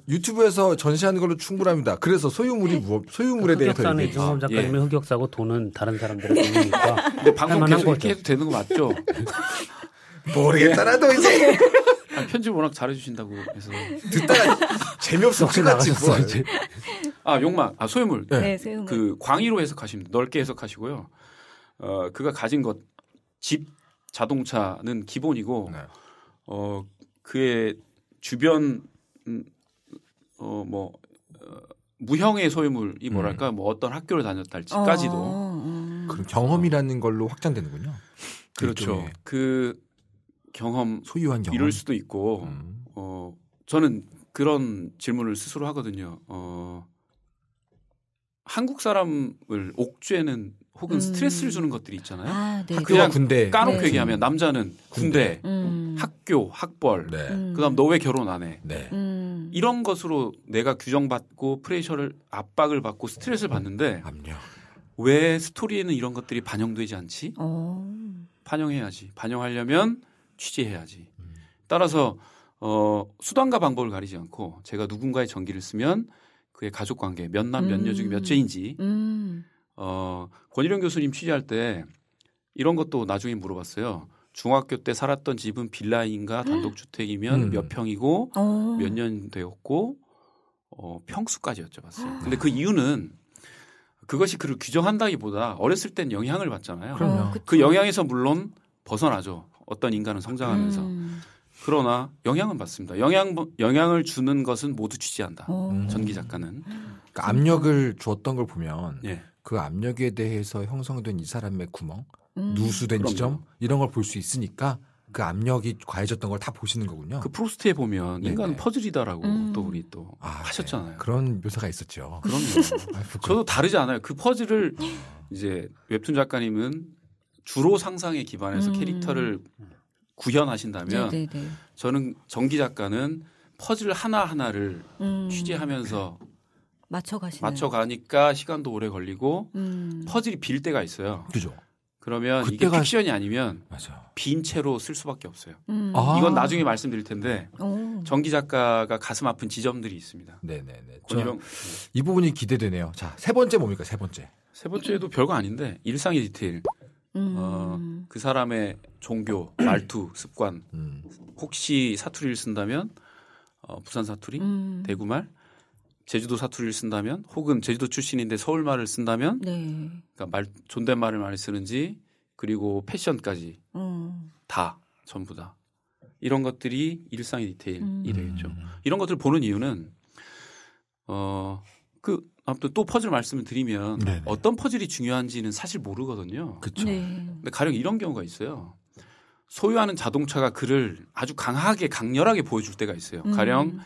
유튜브에서 전시하는 걸로 충분합니다. 그래서 소유물이 무 소유물에 대해서 흑역사는 이종범 작가님의 예. 흑역사고 돈은 다른 사람들의 돈이니까. 근데 방금 계속 거죠. 이렇게 해도 되는 거 맞죠? (laughs) 모르겠다 나도 예. 이제 (laughs) 아, 편집 워낙 잘해주신다고 해서 듣다가 재미없을것같나가 이제 아 욕망 아 소유물 네, 네, 네 소유물 그 광의로 해석하시면 넓게 해석하시고요 어 그가 가진 것 집 자동차는 기본이고 네. 어 그의 주변 음, 어뭐 어, 무형의 소유물이 뭐랄까 음. 뭐 어떤 학교를 다녔달지까지도 어, 음. 그럼 어. 경험이라는 걸로 확장되는군요. 그렇죠. 그 경험 소유한 경험 이럴 수도 있고 음. 어 저는 그런 질문을 스스로 하거든요. 어 한국 사람을 옥죄는 혹은 음. 스트레스를 주는 것들이 있잖아요. 아, 네. 네. 그냥 군대 까놓고 네. 얘기하면 남자는 군대, 군대. 음. 학교, 학벌, 네. 음. 그다음 너 왜 결혼 안 해? 네. 음. 이런 것으로 내가 규정받고 프레셔를 압박을 받고 스트레스를 음. 받는데 압력. 왜 스토리에는 이런 것들이 반영되지 않지? 오. 어. 반영해야지. 반영하려면 취재해야지. 음. 따라서 어, 수단과 방법을 가리지 않고 제가 누군가의 전기를 쓰면 그의 가족 관계, 몇 남, 몇 음. 중에 몇째인지 음. 어, 권일영 교수님 취재할 때 이런 것도 나중에 물어봤어요. 중학교 때 살았던 집은 빌라인가 음. 단독주택이면 음. 몇 평이고 어. 몇년 되었고 어, 평수까지 여쭤봤어요. 아. 근데 그 이유는 그것이 그를 규정한다기보다 어렸을 땐 영향을 받잖아요. 그럼요. 어, 그 영향에서 물론 벗어나죠. 어떤 인간은 성장하면서. 음. 그러나 영향은 받습니다. 영향 영향을 주는 것은 모두 취재한다. 오. 어. 전기 작가는 그러니까 압력을 주었던 걸 보면 예. 그 압력에 대해서 형성된 이 사람의 구멍, 음. 누수된 그럼요. 지점 이런 걸 볼 수 있으니까 그 압력이 과해졌던 걸 다 보시는 거군요. 그 프로스트에 보면 네네. 인간은 퍼즐이다라고 음. 또 우리 또 아, 네. 하셨잖아요. 네. 그런 묘사가 있었죠. 그럼요. 아, 저도 다르지 않아요. 그 퍼즐을 이제 웹툰 작가님은 주로 상상에 기반해서 음. 캐릭터를 구현하신다면 네네네. 네, 네. 저는 정기 작가는 퍼즐 하나 하나를 음. 취재하면서 맞춰 가시는 맞춰 가니까 시간도 오래 걸리고 음. 퍼즐이 빌 때가 있어요. 그죠. 그러면 이게 픽션이 아니면 맞아. 빈 채로 쓸 수밖에 없어요. 음. 아. 이건 나중에 말씀드릴 텐데 오. 정기 작가가 가슴 아픈 지점들이 있습니다. 네네네. 권희이 네, 그 부분이 기대되네요. 자세 번째 뭡니까 세 번째? 세 번째도 별거 아닌데 일상의 디테일. 어, 음. 어, 그 사람의 종교, (clears throat) 말투, 습관, 음. 혹시 사투리를 쓴다면 어, 부산 사투리, 음. 대구말, 제주도 사투리를 쓴다면, 혹은 제주도 출신인데 서울말을 쓴다면, 네. 그러니까 말 존댓말을 많이 쓰는지, 그리고 패션까지 어. 다 전부 다 이런 것들이 일상의 디테일이 음. 되겠죠. 음. 이런 것들 을 보는 이유는 어그 아무튼 또 퍼즐 말씀을 드리면 네네. 네. 어떤 퍼즐이 중요한지는 사실 모르거든요. 그렇죠. 네. 근데 가령 이런 경우가 있어요. 소유하는 자동차가 그를 아주 강하게 강렬하게 보여줄 때가 있어요. 음. 가령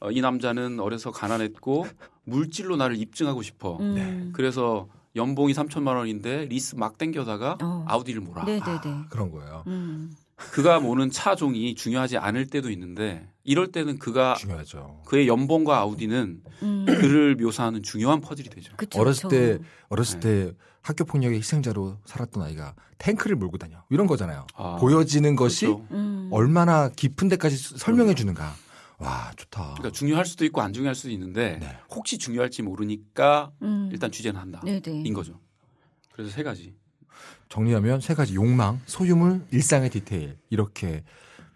어, 이 남자는 어려서 가난했고 물질로 나를 입증하고 싶어. 음. 네. 그래서 연봉이 3천만 원인데 리스 막 땡겨다가 어. 아우디를 몰아. 네네네. 네, 아, 그런 거예요. 음. 그가 모는 차종이 중요하지 않을 때도 있는데 이럴 때는 그가 중요하죠. 그의 연봉과 아우디는 음. 그를 묘사하는 중요한 퍼즐이 되죠. 그쵸, 어렸을 그쵸. 때 어렸을 네. 때 학교 폭력의 희생자로 살았던 아이가 탱크를 몰고 다녀 이런 거잖아요. 아, 보여지는 것이 그렇죠. 음. 얼마나 깊은 데까지 설명해 그렇죠. 주는가. 와 좋다. 그러니까 중요할 수도 있고 안 중요할 수도 있는데 네. 혹시 중요할지 모르니까 음. 일단 취재는 한다. 네네. 인 거죠. 그래서 세 가지. 정리하면 세 가지 욕망, 소유물, 일상의 디테일 이렇게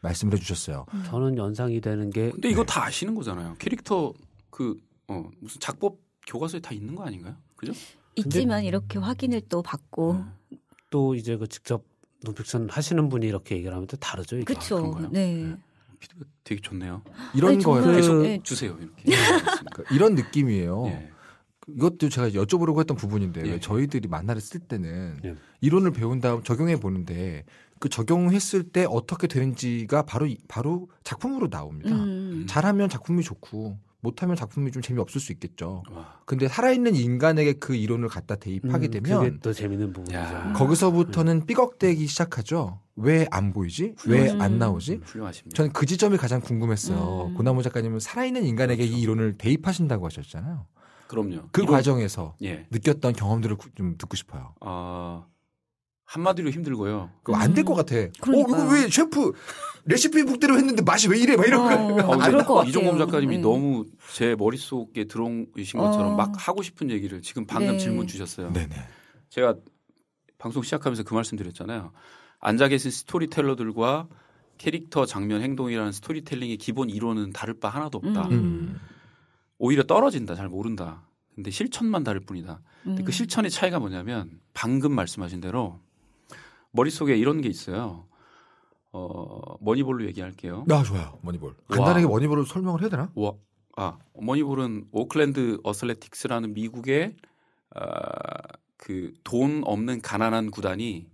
말씀을 해주셨어요. 음. 저는 연상이 되는 게 근데 이거 네. 다 아시는 거잖아요. 캐릭터 그 어, 무슨 작법 교과서에 다 있는 거 아닌가요? 그죠? 있지만 이렇게 확인을 또 받고 네. 또 이제 그 직접 논픽션 하시는 분이 이렇게 얘기를 하면 또 다르죠. 그렇죠. 네. 피드백 되게 좋네요. 이런 거예 계속 그... 주세요. 이렇게. 그러니까 이런 느낌이에요. 네. 이것도 제가 여쭤보려고 했던 부분인데 예. 저희들이 만화를 쓸 때는 예. 이론을 배운 다음 적용해 보는데 그 적용했을 때 어떻게 되는지가 바로 바로 작품으로 나옵니다. 음, 음, 음. 잘하면 작품이 좋고 못하면 작품이 좀 재미없을 수 있겠죠. 근데 살아있는 인간에게 그 이론을 갖다 대입하게 음, 되면 그게 또 재밌는 부분이죠. 야. 거기서부터는 삐걱대기 시작하죠. 왜 안 보이지? 왜 안 나오지? 훌륭하십니다. 저는 그 지점이 가장 궁금했어요. 음. 고나무 작가님은 살아있는 인간에게 그렇죠. 이 이론을 대입하신다고 하셨잖아요. 그럼요. 그 이런, 과정에서 예. 느꼈던 경험들을 좀 듣고 싶어요. 아 한마디로 힘들고요. 그거 안될 것 같아. 어, 그러니까요. 어 이거 왜 셰프 레시피북대로 했는데 맛이 왜 이래? 막 이런 어, 거. 어, 어, 그럴 것 이종범 작가님이 음. 너무 제 머릿속에 들어오신 어. 것처럼 어. 막 하고 싶은 얘기를 지금 방금 네. 질문 주셨어요. 네네. 제가 방송 시작하면서 그 말씀 드렸잖아요. 앉아 계신 스토리텔러들과 캐릭터 장면 행동이라는 스토리텔링의 기본 이론은 다를 바 하나도 없다. 음. 음. 오히려 떨어진다, 잘 모른다. 근데 실천만 다를 뿐이다. 근데 그 음. 그 실천의 차이가 뭐냐면 방금 말씀하신 대로 머릿속에 이런 게 있어요. 어, 머니볼로 얘기할게요. 아, 좋아요. 머니볼. 간단하게 머니볼을 설명을 해야 되나? 와. 아, 머니볼은 오클랜드 어슬레틱스라는 미국의 어, 아, 그돈 없는 가난한 구단이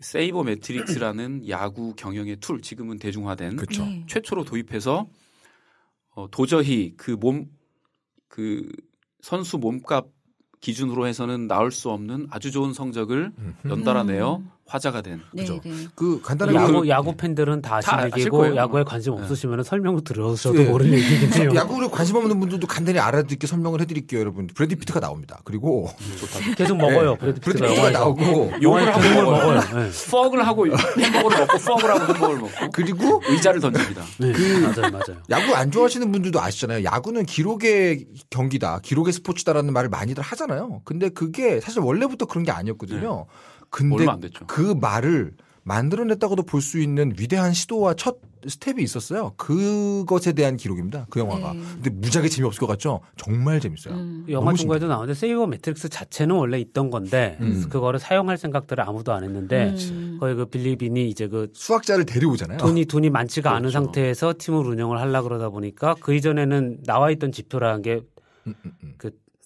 세이버 매트릭스라는 야구 경영의 툴 지금은 대중화된 그쵸. 네. 최초로 도입해서 어, 도저히 그몸 그 선수 몸값 기준으로 해서는 나올 수 없는 아주 좋은 성적을 연달아 내요. 음. 화자가 된 네, 그죠. 네. 그 간단하게 야구 그 야구 팬들은 다 아시는 얘기고 야구에 관심 없으시면 설명 들으셔도 네. 모르는 얘기겠 해요. 야구를 관심 없는 분들도 간단히 알아듣게 설명을 해드릴게요, 여러분. 브래드 피트가 나옵니다. 그리고 계속 먹어요. 예. 브래드 피트가, 브래드 피트가 나오고 용을 예. 하고 먹어요. 먹어요. 네. 예. 퍽을 하고 햄버거를 먹고 퍽을 하고 햄버거를 먹고 그리고 의자를 던집니다. 네, 그 맞아요, 맞아요. 야구 안 좋아하시는 분들도 아시잖아요. 야구는 기록의 경기다, 기록의 스포츠다라는 말을 많이들 하잖아요. 근데 그게 사실 원래부터 그런 게 아니었거든요. 네. 근데 그 말을 만들어냈다고도 볼 수 있는 위대한 시도와 첫 스텝이 있었어요. 그것에 대한 기록입니다. 그 영화가. 네. 근데 무지하게 재미없을 것 같죠? 정말 재밌어요. 음. 영화 중간에도 나오는데 세이버 매트릭스 자체는 원래 있던 건데 음. 그거를 사용할 생각들을 아무도 안 했는데 음. 거의 그 빌리빈이 이제 그 수학자를 데려오잖아요. 돈이 돈이 많지가 그렇죠. 않은 상태에서 팀을 운영을 하려 그러다 보니까 그 이전에는 나와 있던 지표라는 게그 음, 음,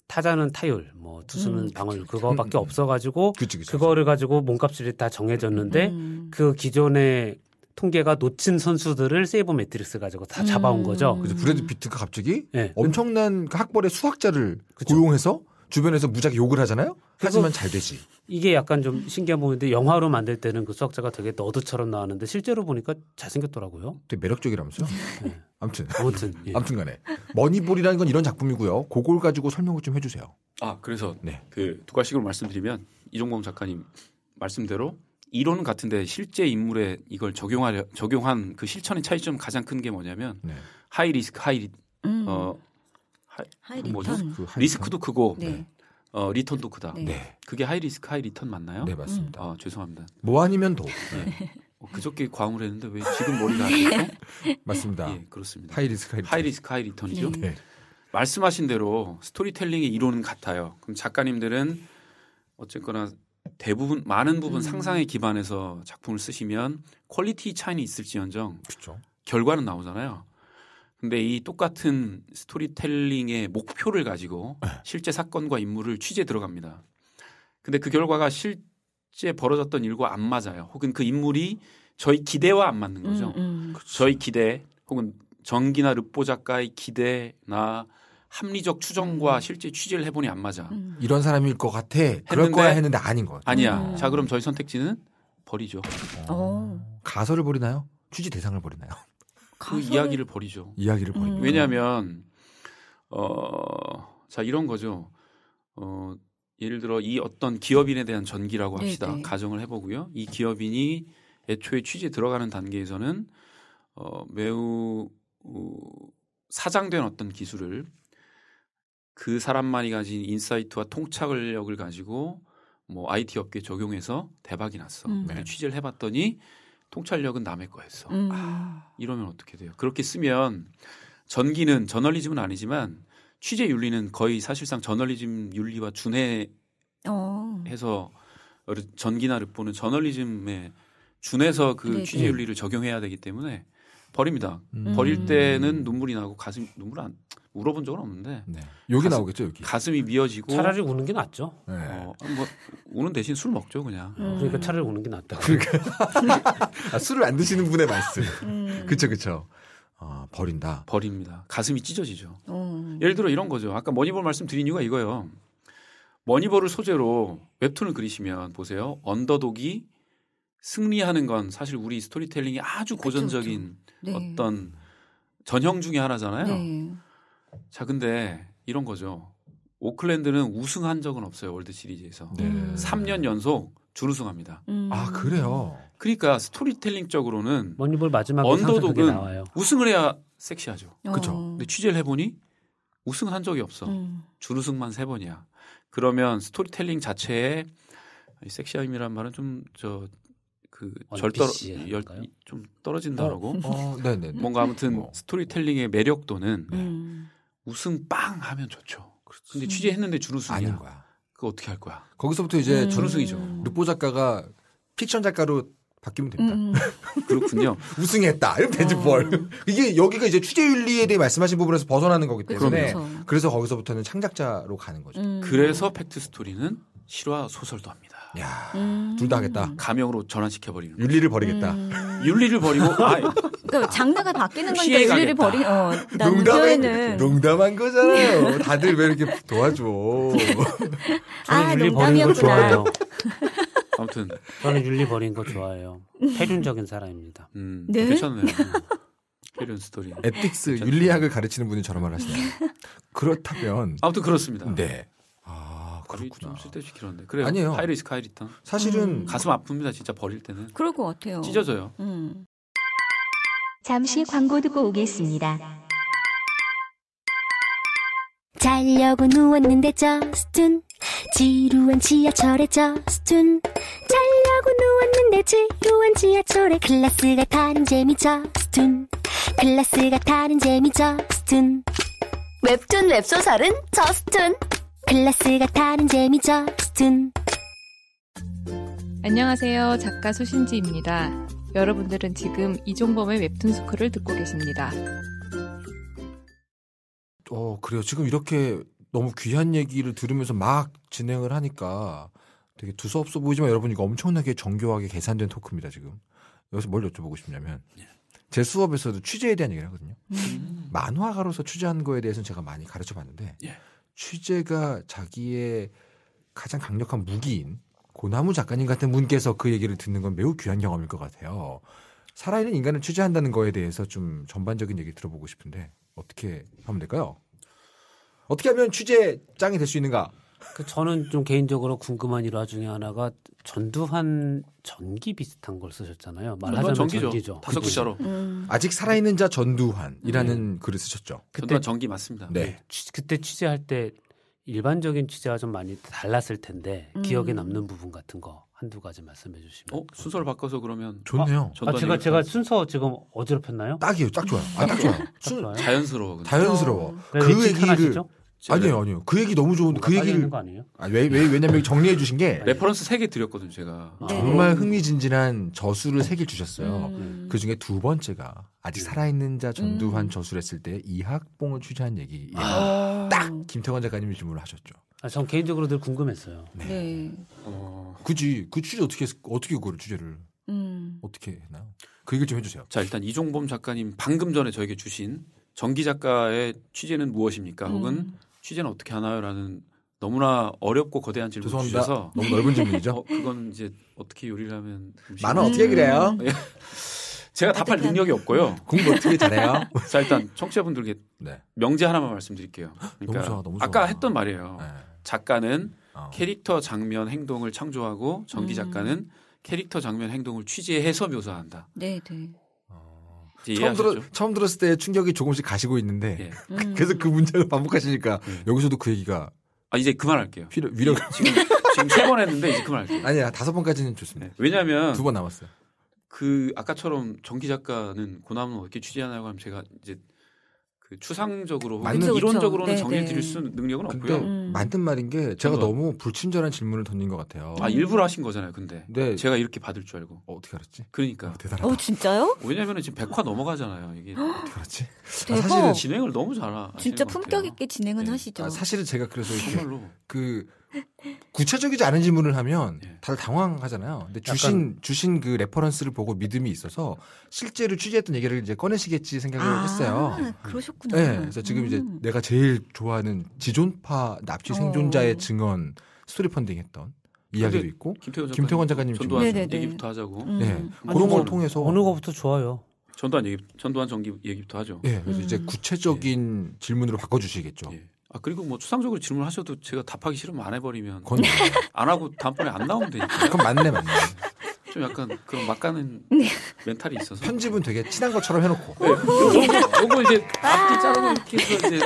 타자는 타율, 뭐 투수는 음, 방울 그쵸, 그거밖에 없어가지고 그치, 그치, 그거를 가지고 몸값이 다 정해졌는데 음. 그 기존의 통계가 놓친 선수들을 세이브 매트릭스 가지고 다 잡아온 음. 거죠. 그래서 브래드 피트가 갑자기 네. 엄청난 그 학벌의 수학자를 그쵸. 고용해서 주변에서 무작 욕을 하잖아요. 하지만 잘 되지. 이게 약간 좀 신기한 부분인데 영화로 만들 때는 그 수학자가 되게 너드처럼 나왔는데 실제로 보니까 잘생겼더라고요. 되게 매력적이라면서요. 네. 아무튼 아무튼 예. 아무튼간에 머니볼이라는 건 이런 작품이고요. 그걸 가지고 설명을 좀 해주세요. 아 그래서 네. 그두 가지로 말씀드리면 이종범 작가님 말씀대로 이론은 같은데 실제 인물에 이걸 적용하 적용한 그 실천의 차이점 가장 큰 게 뭐냐면 네. 하이 리스크 하이 리, 음. 어뭐 그 하이 리턴. 그 리스크도 크고 네. 네. 어, 리턴도 크다. 네. 네. 그게 하이 리스크 하이 리턴 맞나요? 네 맞습니다. 음. 아, 죄송합니다. 뭐 아니면 도. 네. 네. 어, 그저께 과음을 했는데 왜 지금 머리가 안 맞습니다. 예, 그렇습니다. 하이 리스크 하이 리턴. 하이 리스크 하이 리턴이죠. 네. 말씀하신 대로 스토리텔링의 이론은 같아요. 그럼 작가님들은 어쨌거나 대부분 많은 부분 음. 상상에 기반해서 작품을 쓰시면 퀄리티 차이는 있을지언정 그쵸. 결과는 나오잖아요. 근데 이 똑같은 스토리텔링의 목표를 가지고 네. 실제 사건과 인물을 취재 들어갑니다. 근데 그 결과가 실제 벌어졌던 일과 안 맞아요. 혹은 그 인물이 저희 기대와 안 맞는 거죠. 음, 음. 그렇죠. 저희 기대 혹은 전기나 르포 작가의 기대나 합리적 추정과 음. 실제 취재를 해보니 안 맞아. 음. 이런 사람일 것 같아. 했는데, 그럴 거야 했는데 아닌 것. 아니야. 음. 자 그럼 저희 선택지는 버리죠. 오. 어. 어. 가설을 버리나요? 취지 대상을 버리나요? 그 가설... 이야기를 버리죠 이야기를 벌이. 음. 왜냐하면 어, 자 이런 거죠. 어, 예를 들어 이 어떤 기업인에 대한 전기라고 네, 합시다. 네네. 가정을 해보고요. 이 기업인이 애초에 취재 들어가는 단계에서는 어, 매우 어, 사장된 어떤 기술을 그 사람만이 가진 인사이트와 통찰력을 가지고 뭐 IT 업계에 적용해서 대박이 났어. 음. 네. 취재를 해봤더니 통찰력은 남의 거였어. 음. 아, 이러면 어떻게 돼요? 그렇게 쓰면 전기는 저널리즘은 아니지만 취재 윤리는 거의 사실상 저널리즘 윤리와 어. 준해해서 전기나 르포는 저널리즘에 준해서 그네 취재 네. 윤리를 적용해야 되기 때문에 버립니다. 음. 버릴 때는 눈물이 나고 가슴 눈물 안 울어본 적은 없는데 네. 여기 가슴, 나오겠죠 여기 가슴이 미어지고 차라리 우는 게 낫죠. 네. 어, 뭐 우는 대신 술 먹죠 그냥. 음. 그러니까 차라리 우는 게 낫다. 그러니까 (laughs) 아, 술을 안 드시는 분의 말씀. 음. 그쵸 그쵸. 어, 버린다. 버립니다. 가슴이 찢어지죠. 음. 예를 들어 이런 거죠. 아까 머니볼 말씀 드린 이유가 이거예요. 머니볼을 소재로 웹툰을 그리시면 보세요. 언더독이 승리하는 건 사실 우리 스토리텔링이 아주 고전적인 그쵸, 그쵸. 네. 어떤 전형 중의 하나잖아요. 네. 자, 근데 이런 거죠. 오클랜드는 우승한 적은 없어요 월드 시리즈에서 네. 3년 연속 준우승합니다. 음. 아 그래요. 그러니까 스토리텔링적으로는 머니볼 마지막 언더독은 우승을 해야 섹시하죠. 그렇죠. 근데 취재를 해보니 우승한 적이 없어. 음. 준우승만 세 번이야. 그러면 스토리텔링 자체에 섹시함이란 말은 좀저 그절떨좀 떨어진다라고. 어, 어, 어 (laughs) 뭔가 아무튼 뭐. 스토리텔링의 매력도는 음. 우승 빵 하면 좋죠. 그렇지. 근데 취재했는데 준우승이 아닌 거야. 그거 어떻게 할 거야? 거기서부터 이제 음. 준우승이죠. 음. 르포 작가가 픽션 작가로 바뀌면 됩니다. 음. 음. (laughs) 그렇군요. (laughs) 우승했다. 이러면 되지 뭘. 이게 여기가 이제 취재윤리에 대해 말씀하신 부분에서 벗어나는 거기 때문에 그럼요. 그래서 거기서부터는 창작자로 가는 거죠. 음. 그래서 팩트 스토리는 실화 소설도 합니다. 야, 음. 둘다 하겠다. 감형으로 전환시켜버리는. 윤리를 버리겠다. 음. 윤리를 버리고. (laughs) 아, 그러니까 장르가 바뀌는 거니까 가겠다 윤리를 버리. 어, 농담은 농담한 거잖아요. 다들 왜 이렇게 도와줘? (laughs) 아, 농담이었구나. (laughs) 아무튼 저는 윤리 버린 거 좋아해요. 폐륜적인 사람입니다. 음, 네? 괜찮네요. 폐륜 스토리. 에틱스 네 윤리학을 가르치는 분이 저런 말 하시네요. 그렇다면 아무튼 그렇습니다. 네. 그렇구나. 좀 쓸데없이 길었네. 그래요. 아니에요. 하이리스카 하이리턴. 사실은 음. 가슴 아픕니다. 진짜 버릴 때는. 그럴 것 같아요. 찢어져요. 음. 잠시 광고 듣고 오겠습니다. 자려고 누웠는데 저스툰 지루한 지하철에 저스툰 자려고 누웠는데 지루한 지하철에 클래스가 타는 재미 저스툰 클래스가 타는 재미 저스툰 웹툰 웹소설은 저스툰 클라스가 타는 재미죠. 스툰. 안녕하세요. 작가 소신지입니다. 여러분들은 지금 이종범의 웹툰 스쿨을 듣고 계십니다. 어, 그래요. 지금 이렇게 너무 귀한 얘기를 들으면서 막 진행을 하니까 되게 두서없어 보이지만 여러분 이거 엄청나게 정교하게 계산된 토크입니다, 지금. 여기서 뭘 여쭤보고 싶냐면 예. 제 수업에서도 취재에 대한 얘기를 하거든요. 음. 만화가로서 취재한 거에 대해서는 제가 많이 가르쳐 봤는데 예. 취재가 자기의 가장 강력한 무기인 고나무 작가님 같은 분께서 그 얘기를 듣는 건 매우 귀한 경험일 것 같아요. 살아있는 인간을 취재한다는 거에 대해서 좀 전반적인 얘기 들어보고 싶은데 어떻게 하면 될까요? 어떻게 하면 취재 짱이 될 수 있는가? 그 저는 좀 개인적으로 궁금한 일화 중에 하나가 전두환 전기 비슷한 걸 쓰셨잖아요. 음, 말하자면 전기죠. 전기죠. 다섯 글자로. 음. 음. 아직 살아있는 자 전두환이라는 네. 글을 쓰셨죠. 그때 전기 맞습니다. 네. 네. 취, 그때 취재할 때 일반적인 취재와 좀 많이 달랐을 텐데 음. 기억에 남는 부분 같은 거 한두 가지 말씀해 주시면. 어? 순서를 바꿔서 그러면 좋네요. 아, 아 제가 제가 순서 지금 어지럽혔나요? 딱이에요. 딱 좋아요. 아, 딱 좋아요. 순, (laughs) 자연스러워. 근데. 자연스러워. 어. 그 얘기를 하시죠? 아니에요, 아니요. 그 얘기 너무 좋은데 그 뭐 얘기를 거 아니에요? 아, 왜, 왜 왜냐면 정리해 주신 게 (laughs) 레퍼런스 세 개 드렸거든요, 제가. 네. 정말 흥미진진한 저술을 세 개 주셨어요. 음. 그 중에 두 번째가 아직 음. 살아있는 자 전두환 음. 저술했을 때 이학봉을 취재한 얘기 아. 딱 김태원 작가님이 질문을 하셨죠. 아, 전 개인적으로 늘 궁금했어요. 네. 네. 어... 그지 그 취재 어떻게 했, 어떻게 그걸 취재를 음. 어떻게 했나요? 그 얘기 좀 해주세요. 자 일단 이종범 작가님 방금 전에 저에게 주신 정기 작가의 취재는 무엇입니까? 혹은 음. 취재는 어떻게 하나요라는 너무나 어렵고 거대한 질문 죄송합 주셔서 너무 넓은 질문이죠. 어, 그건 이제 어떻게 요리를 하면 나는 어떻게 그래요? (laughs) 예. 제가 답할 능력이 없고요. 공부 어떻게 잘해요? (laughs) 자 일단 청취자분들께 네. 명제 하나만 말씀드릴게요. 그러니까 너무 좋아, 너무 좋아. 아까 했던 말이에요. 네. 작가는 어. 캐릭터 장면 행동을 창조하고 전기 음. 작가는 음. 캐릭터 장면 행동을 취재해서 묘사한다. 네, 네. 예, 처음, 들어, 처음 들었을 때 충격이 조금씩 가시고 있는데 예. (laughs) 그래서 그 문제를 반복하시니까 예. 여기서도 그 얘기가 아 이제 그만할게요. 위력 위력 지금 지금 세 번 했는데 이제 그만할게요. 아니야 다섯 번까지는 좋습니다. 네. 예. 왜냐하면 두 번 남았어요. 그 아까처럼 정기 작가는 고나무 어떻게 뭐 취재하나고 하면 제가 이제 그 추상적으로 맞는 이론적으로는 그 정의를 드릴 수 능력은 없고요. 음. 맞는 말인 게 제가 저도. 너무 불친절한 질문을 던진 것 같아요. 아 일부러 하신 거잖아요. 근데 네. 제가 이렇게 받을 줄 알고 어, 떻게 알았지? 그러니까 어, 대단하다. 어 진짜요? 왜냐하면 지금 백화 넘어가잖아요. 이게 (gasps) 어떻게 알았지? 아, 사실은 진행을 너무 잘하. 진짜 품격 있게 진행은 네. 하시죠. 아, 사실은 제가 그래서 정말로 그 구체적이지 않은 질문을 하면 예. 다들 당황하잖아요. 근데 주신 주신 그 레퍼런스를 보고 믿음이 있어서 실제로 취재했던 얘기를 이제 꺼내시겠지 생각을 아, 했어요. 그러셨구나. 네, 그래서 지금 음. 이제 내가 제일 좋아하는 지존파 납치 어. 생존자의 증언 스토리 펀딩했던 이야기도 있고 김태원, 작가님, 전두환 얘기부터 하자고. 음. 네, 그런 뭐 걸 통해서 어느 것부터 좋아요. 전두환 얘기, 전두환 정기 얘기부터 하죠. 네, 그래서 음. 이제 구체적인 예. 질문으로 바꿔주시겠죠. 예. 아 그리고 뭐 추상적으로 질문하셔도 제가 답하기 싫으면 안 해버리면 건안 하고 다음번에 안 나오면 되니까. (laughs) 그건 맞네 맞네. 좀 약간 그런 막가는 네. 멘탈이 있어서 편집은 되게 친한 것처럼 해놓고 네. 요거 이제 앞뒤 자르고 이렇게 해서 이제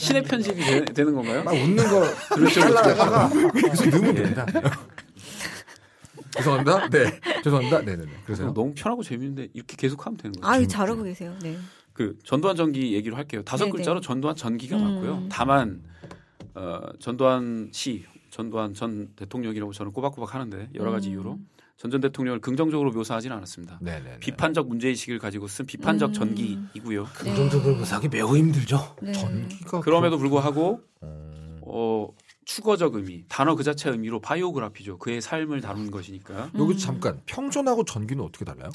신의 편집이 되, 는 건가요? 막 웃는 거 그렇죠, 그렇죠. 잘라다가 계속 넣으면 네. 된다 죄송합니다 네 죄송합니다 네 네 네 그래서 너무 편하고 재밌는데 이렇게 계속 하면 되는 거예요 아유 잘하고 계세요 네그 전두환 전기 얘기로 할게요. 다섯 네네. 글자로 전두환 전기가 음. 맞고요. 다만 어, 전두환 씨, 전두환 전 대통령이라고 저는 꼬박꼬박 하는데 여러 가지 음. 이유로 전전 대통령을 긍정적으로 묘사하지는 않았습니다. 네네네. 비판적 문제의식을 가지고 쓴 비판적 음. 전기이고요. 네. 긍정적으로 묘사하기 매우 힘들죠. 네. 전기가 그럼에도 불구하고 음. 어, 추가적 의미, 단어 그 자체 의미로 바이오그라피죠 그의 삶을 다루는 것이니까. 여기 음. 잠깐 평전하고 전기는 어떻게 달라요?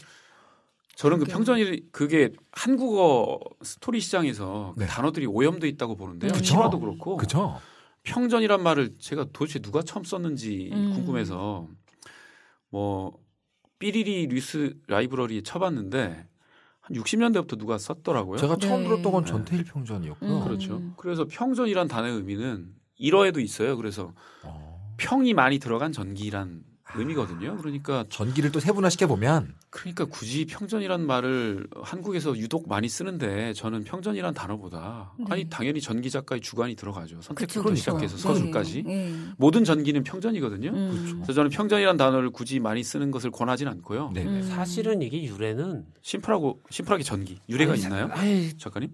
저는 그 평전이 그게 한국어 스토리 시장에서 네. 그 단어들이 오염돼 있다고 보는데요. 그렇죠. 실화도 그렇고. 그쵸? 그렇죠. 평전이란 말을 제가 도대체 누가 처음 썼는지 음. 궁금해서 뭐 삐리리 뉴스 라이브러리에 쳐봤는데 한 60년대부터 누가 썼더라고요. 제가 처음 네. 들었던 건 네. 전태일 평전이었고요. 음. 그렇죠. 그래서 평전이란 단어의 의미는 일어에도 있어요. 그래서 어. 평이 많이 들어간 전기란 의미거든요. 그러니까 전기를 또 세분화시켜 보면 그러니까 굳이 평전이란 말을 한국에서 유독 많이 쓰는데 저는 평전이란 단어보다 네. 아니 당연히 전기 작가의 주관이 들어가죠. 선택부터 그렇죠. 시작해서 서술까지 네. 모든 전기는 평전이거든요. 음. 그렇죠. 그래서 저는 평전이란 단어를 굳이 많이 쓰는 것을 권하진 않고요. 네, 네. 음. 사실은 이게 유래는 심플하고 심플하게 전기 유래가 아니, 있나요, 아니, 작가님?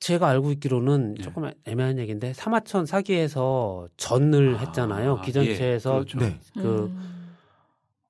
제가 알고 있기로는 네. 조금 애매한 얘기인데 사마천 사기에서 전을 아, 했잖아요. 기전체에서 예, 그렇죠. 네. 그 음.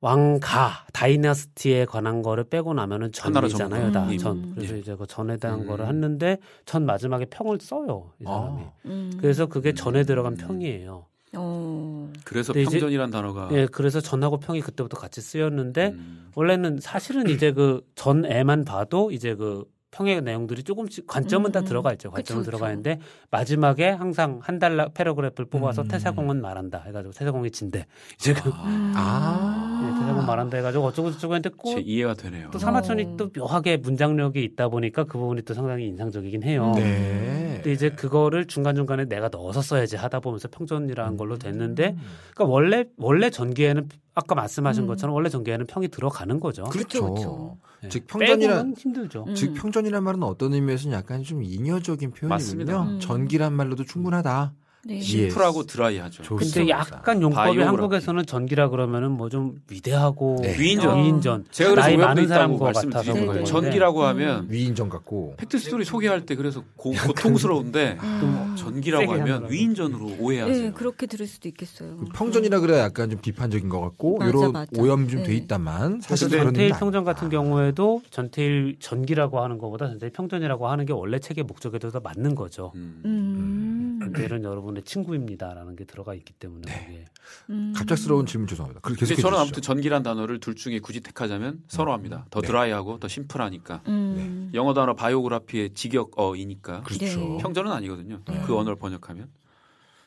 왕가 다이너스티에 관한 거를 빼고 나면은 전이잖아요. 다 음. 전. 예. 그래서 예. 이제 그 전에 대한 음. 거를 했는데 전 마지막에 평을 써요. 이 아. 사람이. 아. 그래서 그게 음. 전에 들어간 음. 평이에요. 어... 그래서 평전이란 단어가 예 그래서 전하고 평이 그때부터 같이 쓰였는데 원래는 사실은 이제 그 전에만 봐도 이제 그 평의 내용들이 조금씩 관점은 음, 다 음. 들어가 있죠. 관점은 그쵸, 들어가 있는데 마지막에 항상 한 달라 패러그래프를 뽑아서 음. 태사공은 말한다 해가지고 태사공이 진대. (laughs) 이제 그 아, 음. 네, 태사공 말한다 해가지고 어쩌고 저쩌고 했는데 꼭 이해가 되네요. 또사마천이 어. 또 묘하게 문장력이 있다 보니까 그 부분이 또 상당히 인상적이긴 해요. 음. 네. 근데 이제 그거를 중간 중간에 내가 넣어서 써야지 하다 보면서 평전이라는 걸로 됐는데, 그러니까 원래 원래 전기에는 아까 말씀하신 것처럼 원래 전기에는 평이 들어가는 거죠. 그렇죠. 그렇죠. 네. 즉 평전이란 힘들죠. 음. 즉 평전이란 말은 어떤 의미에서는 약간 좀 인여적인 표현이군요. 맞습니다. 음. 전기란 말로도 충분하다. 네. 심플하고 드라이하죠. 좋습 근데 약간 용법이 한국에서는 전기라 그러면은 뭐 좀 위대하고 네. 위인전. 위인전. 제가 그래서 나이 많은 사람과 같아서 네. 전기라고 음. 하면 위인전 같고 팩트 스토리 음. 소개할 때 그래서 고, 통스러운데 음. 전기라고 하면 위인전으로 오해하세요. 네, 그렇게 들을 수도 있겠어요. 음. 평전이라 그래야 약간 좀 비판적인 것 같고 맞아, 이런 맞아. 오염이 좀돼 네. 있다만 뭐 사실 전태일 평전 같은 아. 경우에도 전태일 전기라고 하는 것보다 전태일 평전이라고 하는 게 원래 책의 목적에도 더 맞는 거죠. 음. 음. 그때 여러분 사람의 친구입니다라는 게 들어가 있기 때문에 네. 음. 갑작스러운 질문 죄송합니다. 계속 저는 아무튼 전기란 단어를 둘 중에 굳이 택하자면 선호합니다. 음. 더 네. 드라이하고 더 심플하니까 음. 네. 영어 단어 바이오그라피의 직역어이니까 그렇죠. 평전은 네. 아니거든요. 네. 그 언어를 번역하면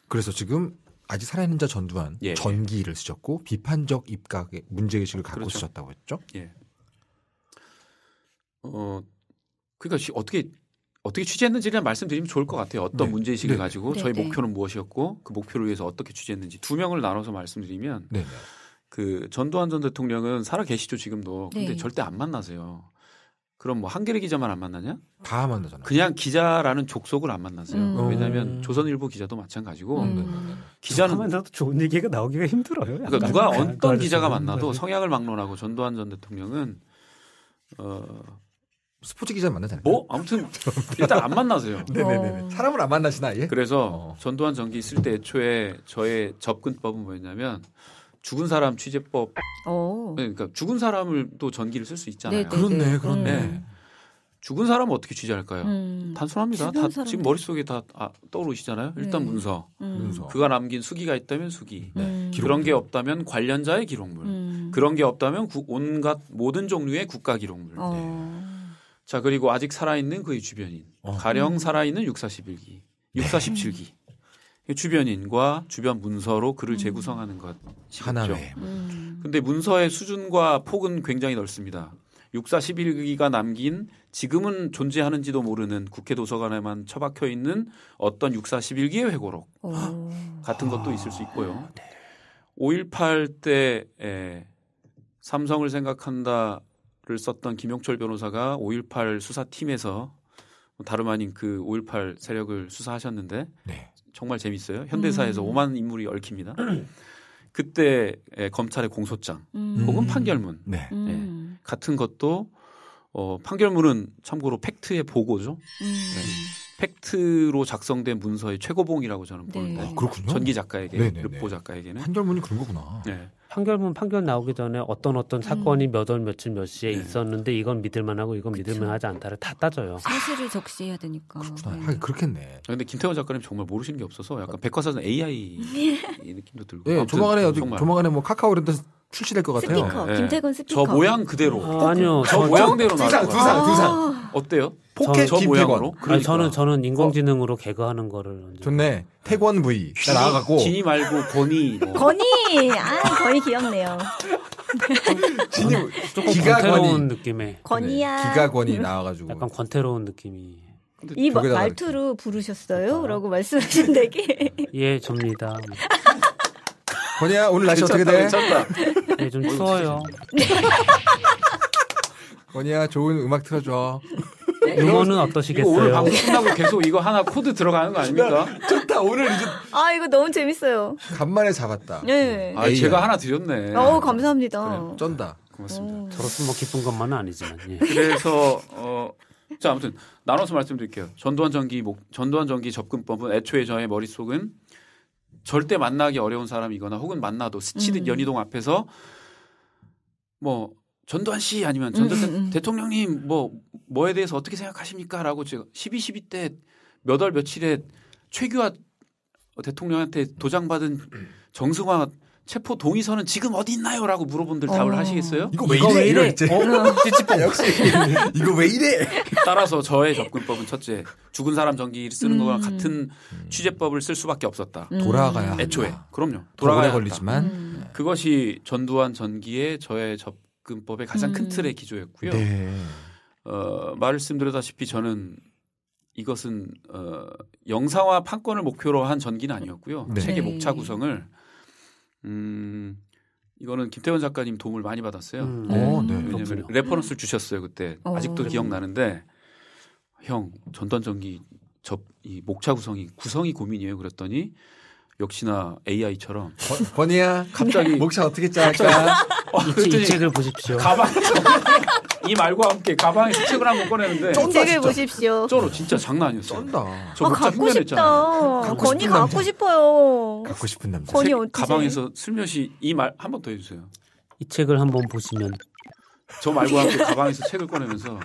그래서 지금 아직 살아있는 자 전두환 예. 예. 전기를 쓰셨고 비판적 입각의 문제의식을 갖고 그렇죠. 쓰셨다고 했죠. 예. 어 그러니까 어떻게 어떻게 취재했는지를 말씀드리면 좋을 것 같아요. 어떤 네. 문제 의식을 네. 가지고 네, 저희 네. 목표는 무엇이었고 그 목표를 위해서 어떻게 취재했는지 두 명을 나눠서 말씀드리면 네. 그 전두환 전 대통령은 살아 계시죠 지금도 근데 절대 안 만나세요. 그럼 뭐 한겨레 기자만 안 만나냐? 다 만나잖아요. 그냥 기자라는 족속을 안 만나세요. 음. 왜냐하면 음. 조선일보 기자도 마찬가지고 음. 기자는 만나도 좋은 얘기가 나오기가 힘들어요. 그러니까 누가 어떤 기자가 만나도 성향을 막론하고 전두환 전 대통령은 어 스포츠 기자 만나지 않을요뭐 아무튼 일단 안 만나세요. 네네네. (laughs) 네, 네, 네. 어. 사람을 안 만나시나 예? 그래서 어. 전두환 전기 있을 때 애초에 저의 접근법은 뭐였냐면 죽은 사람 취재법. 오. 어. 그러니까 죽은 사람을 또 전기를 쓸 수 있잖아요. 네네네. 그렇네, 그렇네. 음. 죽은 사람 어떻게 취재할까요? 음. 단순합니다. 다 사람은... 지금 머릿속에 다 아, 떠오르시잖아요. 일단 네. 문서. 음. 그가 남긴 수기가 있다면 수기. 네. 음. 그런 게 없다면 관련자의 기록물. 음. 그런 게 없다면 구, 온갖 모든 종류의 국가 기록물. 어. 네. 자 그리고 아직 살아있는 그의 주변인 어. 가령 살아있는 641기, 647기 네. 주변인과 주변 문서로 글을 음. 재구성하는 것 하나네. 음. 근데 문서의 수준과 폭은 굉장히 넓습니다. 641기가 남긴 지금은 존재하는지도 모르는 국회 도서관에만 처박혀 있는 어떤 641기의 회고록 오. 같은 것도 있을 수 있고요. 네. 5.18때 에, 삼성을 생각한다 썼던 김용철 변호사가 5.18 수사팀에서 다름 아닌 그 5.18 세력을 수사하셨는데 네. 정말 재밌어요. 현대사에서 음. 5만 인물이 얽힙니다. (clears throat) 그때 검찰의 공소장 음. 혹은 판결문 네. 음. 네. 같은 것도 어, 판결문은 참고로 팩트의 보고죠. 네. 팩트로 작성된 문서의 최고봉이라고 저는 보는데 네. 아, 전기 작가에게, 네, 르포 작가에게는 판결문이 그런 거구나. 네. 판결문 판결 나오기 전에 어떤 어떤 사건이 음. 몇월 며칠 몇 시에 네. 있었는데 이건 믿을만하고 이건 믿을만하지 않다를 다 따져요. 사실을 적시해야 되니까. 그렇구나. 네. 하긴 그렇겠네. 아, 근데 김태원 작가님 정말 모르시는 게 없어서 약간 백과사전 AI 네. 느낌도 들고. 네, 조만간에 어디, 조만간에 뭐 카카오 이런 데서 출시될 것 같아요. 스피커, 네. 김태건 스피커. 저 모양 그대로. 아, 아니요. 저, 모양대로 아. 저, 두상, 두상, 두상. 어때요? 포켓 저, 모양으로? 그러니까. 아니, 저는 저는 인공지능으로 어. 개그하는 거를 좋네. 태권 V. 나가고 진이 말고 권이. 뭐. 어. 권이. 아, 권이 귀엽네요. 진이 (laughs) 조금 권태로운 느낌의 권이야. 네. 네. 기가권이 음. 나와가지고 약간 권태로운 느낌이. 이 말투로 부르셨어요? 라고 말씀하신 (laughs) 되게 예, 접니다. 권희야 오늘 날씨 어떻게 돼? 괜찮다. 네, 좀 추워요. 네. (laughs) 권희야 좋은 음악 틀어줘. 네. 음원은 어떠시겠어요? 오늘 방송 끝나고 계속 이거 하나 코드 들어가는 거 아닙니까? 좋다 오늘 이제 아 이거 너무 재밌어요. 간만에 잡았다. 네. 아 A야. 제가 하나 드렸네. 어 감사합니다. 그래, 쩐다. 고맙습니다. 오. 음. 저로서 뭐 기쁜 것만은 아니지만. 예. 그래서 어. 자 아무튼 나눠서 말씀드릴게요. 전두환 전기 목, 전두환 전기 접근법은 애초에 저의 머릿 속은 절대 만나기 어려운 사람이거나 혹은 만나도 스치듯 음. 연희동 앞에서 뭐 전두환 씨 아니면 음, 전두환 음, 음, 대통령님 뭐 뭐에 대해서 어떻게 생각하십니까라고 제가 12 12 때 몇 월 며칠에 최규하 대통령한테 도장 받은 정승화 체포 동의서는 지금 어디 있나요? 라고 물어본들 답을 어. 하시겠어요? 이거 왜 이거 이래? 왜 이래? 어? (laughs) 찌찌뽕. 아, 역시. (laughs) 이거 왜 이래? 따라서 저의 접근법은 첫째, 죽은 사람 전기를 쓰는 음. 거와 같은 취재법을 쓸 수밖에 없었다. 음. 돌아가야. 애초에. 한다. 그럼요. 돌아가야 걸리지만. 음. 네. 그것이 전두환 전기의 저의 접근법의 가장 음. 큰 틀의 기조였고요. 네. 어, 말씀드렸다시피 저는 이것은 어, 영상화 판권을 목표로 한 전기는 아니었고요. 네. 책의 네. 목차 구성을 음. 이거는 김태원 작가님 도움을 많이 받았어요. 음. 오, 네. 어, 네. 왜냐면 레퍼런스를 주셨어요 그때. 오, 어, 아직도 네. 기억나는데 형 전단 전기 접 이 목차 구성이 구성이 고민이에요. 그랬더니 역시나 AI처럼 권, 권이야 갑자기 목차 어떻게 짤까? 이, 이 책을 보십시오. 가방 이 말과 함께 가방에서 책을 한권 꺼내는데 쩐다, 책을 보십시오. 쩔어 진짜 장난 아니었어. 쩐다. 저 뭐 아, 목장 갖고 싶다. 갖고 건이 싶은 갖고 남자. 싶어요. 갖고 싶은 남자. 건이 어떻게? 가방에서 슬며시 이 말 한번 더 해주세요. 이 책을 한번 보시면 저 말과 함께 가방에서 책을 꺼내면서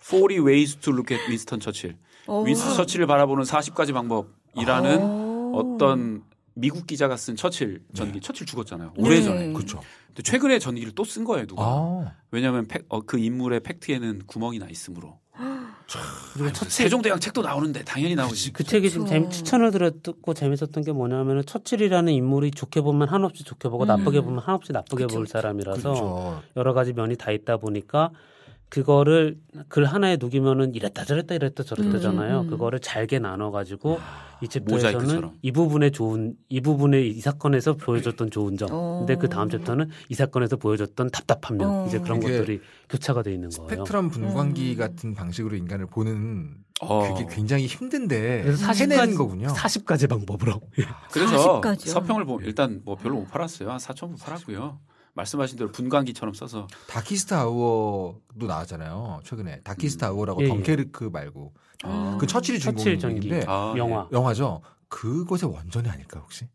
40 Ways to Look at Winston Churchill. 윈스턴 어. 처치를 바라보는 40가지 방법이라는 어. 어떤 미국 기자가 쓴 처칠 전기, 네. 처칠 죽었잖아요. 네. 오래전에. 네. 그렇죠. 근데 최근에 전기를 또 쓴 거예요, 누가. 아. 왜냐하면 팩, 어, 그 인물의 팩트에는 구멍이 나 있으므로. (gasps) 처칠... 세종대왕 책도 나오는데 당연히 나오지. 그 책이 좀 재미, 추천을 들었고 재밌었던 게 뭐냐면은 처칠이라는 인물이 좋게 보면 한없이 좋게 보고 음. 나쁘게 보면 한없이 나쁘게 그쵸. 볼 사람이라서 그쵸. 여러 가지 면이 다 있다 보니까 그거를 글 하나에 녹이면은 이랬다 저랬다 이랬다 저랬다잖아요. 음. 그거를 잘게 나눠가지고 아, 이 챕터에서는 이 부분에 좋은 이 부분에 이 사건에서 보여줬던 좋은 점. 어. 근데 그 다음 챕터는 이 사건에서 보여줬던 답답한 면 어. 이제 그런 것들이 교차가 돼 있는 거예요. 스펙트럼 분광기 음. 같은 방식으로 인간을 보는 어. 그게 굉장히 힘든데 그래서 40가지, 거군요. 40가지 방법으로. 아, 그래서 40가지요? 서평을 보면 뭐 일단 뭐 별로 못 팔았어요. 한 4천 부 팔았고요. 말씀하신 대로 분광기처럼 써서 다키스타 아워도 나왔잖아요 최근에 다키스타 음. 아워라고 예, 예, 덩케르크 예. 말고 아. 그 처칠이 주인공인데 아, 예. 영화 영화죠 그것의 원전이 아닐까 혹시?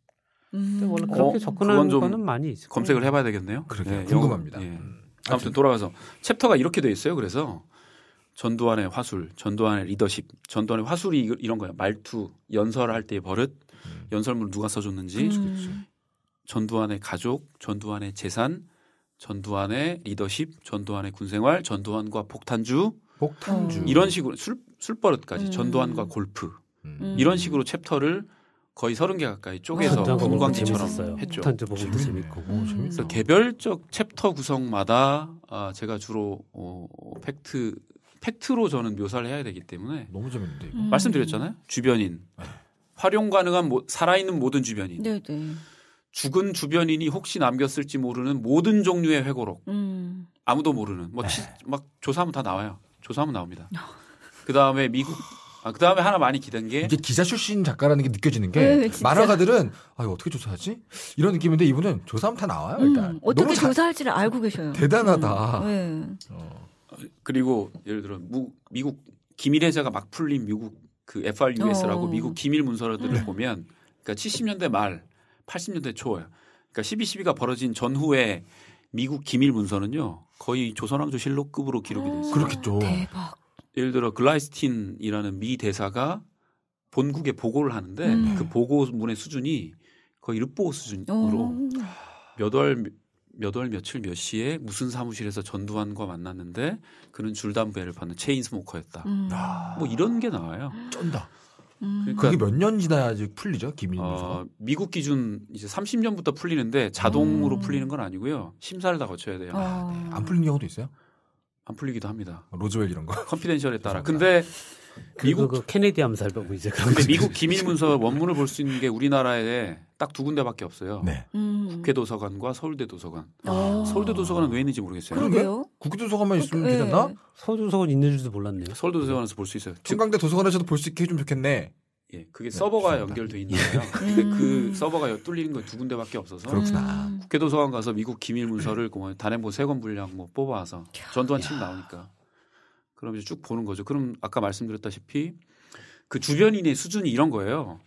음. 원래 그렇게 어, 접근하는 거는 많이 있어요. 검색을 해봐야 되겠네요. 그러게 네, 궁금합니다. 예. 음. 아무튼 돌아가서 챕터가 이렇게 돼 있어요. 그래서 전두환의 화술, 전두환의 리더십, 전두환의 화술이 이런 거예요. 말투, 연설할 때의 버릇, 음. 연설문 누가 써줬는지, 음. 전두환의 가족, 전두환의 재산, 전두환의 리더십, 전두환의 군생활, 전두환과 폭탄주, 폭탄주. 음. 이런 식으로 술 술버릇까지 음. 전두환과 골프 음. 음. 이런 식으로 챕터를 거의 서른 개 가까이 쪼개서 분광지처럼 했죠. 폭탄주 부분도 재밌고. 음. 그래서 개별적 챕터 구성마다 아, 제가 주로 어, 팩트 팩트로 저는 묘사를 해야 되기 때문에 너무 재밌는데 이거. 말씀드렸잖아요. 주변인 네. 활용 가능한 모, 살아있는 모든 주변인. 네네. 네. 죽은 주변인이 혹시 남겼을지 모르는 모든 종류의 회고록. 음. 아무도 모르는 뭐막 네. 조사하면 다 나와요. 조사하면 나옵니다. 어. 그 다음에 미국 아, 그 다음에 하나 많이 기댄 게 이게 기자 출신 작가라는 게 느껴지는 게 네, 네 만화가들은 아 이거 어떻게 조사하지 이런 느낌인데 이분은 조사하면 다 나와요. 음, 일단 음, 어떻게 조사할지를 자, 알고 계셔요. 대단하다. 음, 네. 어. 그리고 예를 들어 무, 미국 기밀 해제가 막 풀린 미국 그 FRUS라고 어. 미국 기밀 문서들을 네. 보면 그러니까 70년대 말 80년대 초에 그러니까 12.12가 벌어진 전후에 미국 기밀 문서는요 거의 조선왕조 실록급으로 기록이 돼 있어요. 아, 그렇겠죠. 대박. 예를 들어 글라이스틴이라는 미 대사가 본국에 보고를 하는데 음. 그 보고문의 수준이 거의 르보 수준으로 몇 월 몇 월 며칠 몇 시에 무슨 사무실에서 전두환과 만났는데 그는 줄담배를 받는 체인 스모커였다. 음. 아. 뭐 이런 게 나와요. 쩐다. 그러니까 그게 몇 년 지나야지 풀리죠 기밀 문서가? 어, 미국 기준 이제 30년부터 풀리는데 자동으로 음. 풀리는 건 아니고요 심사를 다 거쳐야 돼요. 아, 아 네. 네. 안 풀린 경우도 있어요? 안 풀리기도 합니다. 로즈웰 이런 거. 컨피덴셜에 따라. (laughs) 근데 미국 그, 그, 케네디 암살 보고 이제 근데 미국 기밀 문서 원문을 볼 수 있는 게 우리나라에 딱두 군데밖에 없어요. 네. 음. 국회 도서관과 서울대 도서관. 아. 서울대 도서관은 왜 있는지 모르겠어요. 그러게요. 국회 도서관만 있으면 네. 괜찮나? 서울 도서관 있는 줄도 몰랐네요. 서울 도서관에서 볼 수 있어요. 중강대 도서관에서도 볼 수 있게 해주면 좋겠네. 예, 그게 네, 서버가 연결돼 있는 데요근그 음. 서버가 뚫리는 건 두 군데밖에 없어서 그렇구나. 음. 국회 도서관 가서 미국 기밀 문서를 공원 그 뭐 단행본 세권 분량 뭐뽑아서 전두환 침 나오니까 그럼 이제 쭉 보는 거죠. 그럼 아까 말씀드렸다시피 그 주변인의 수준이 이런 거예요.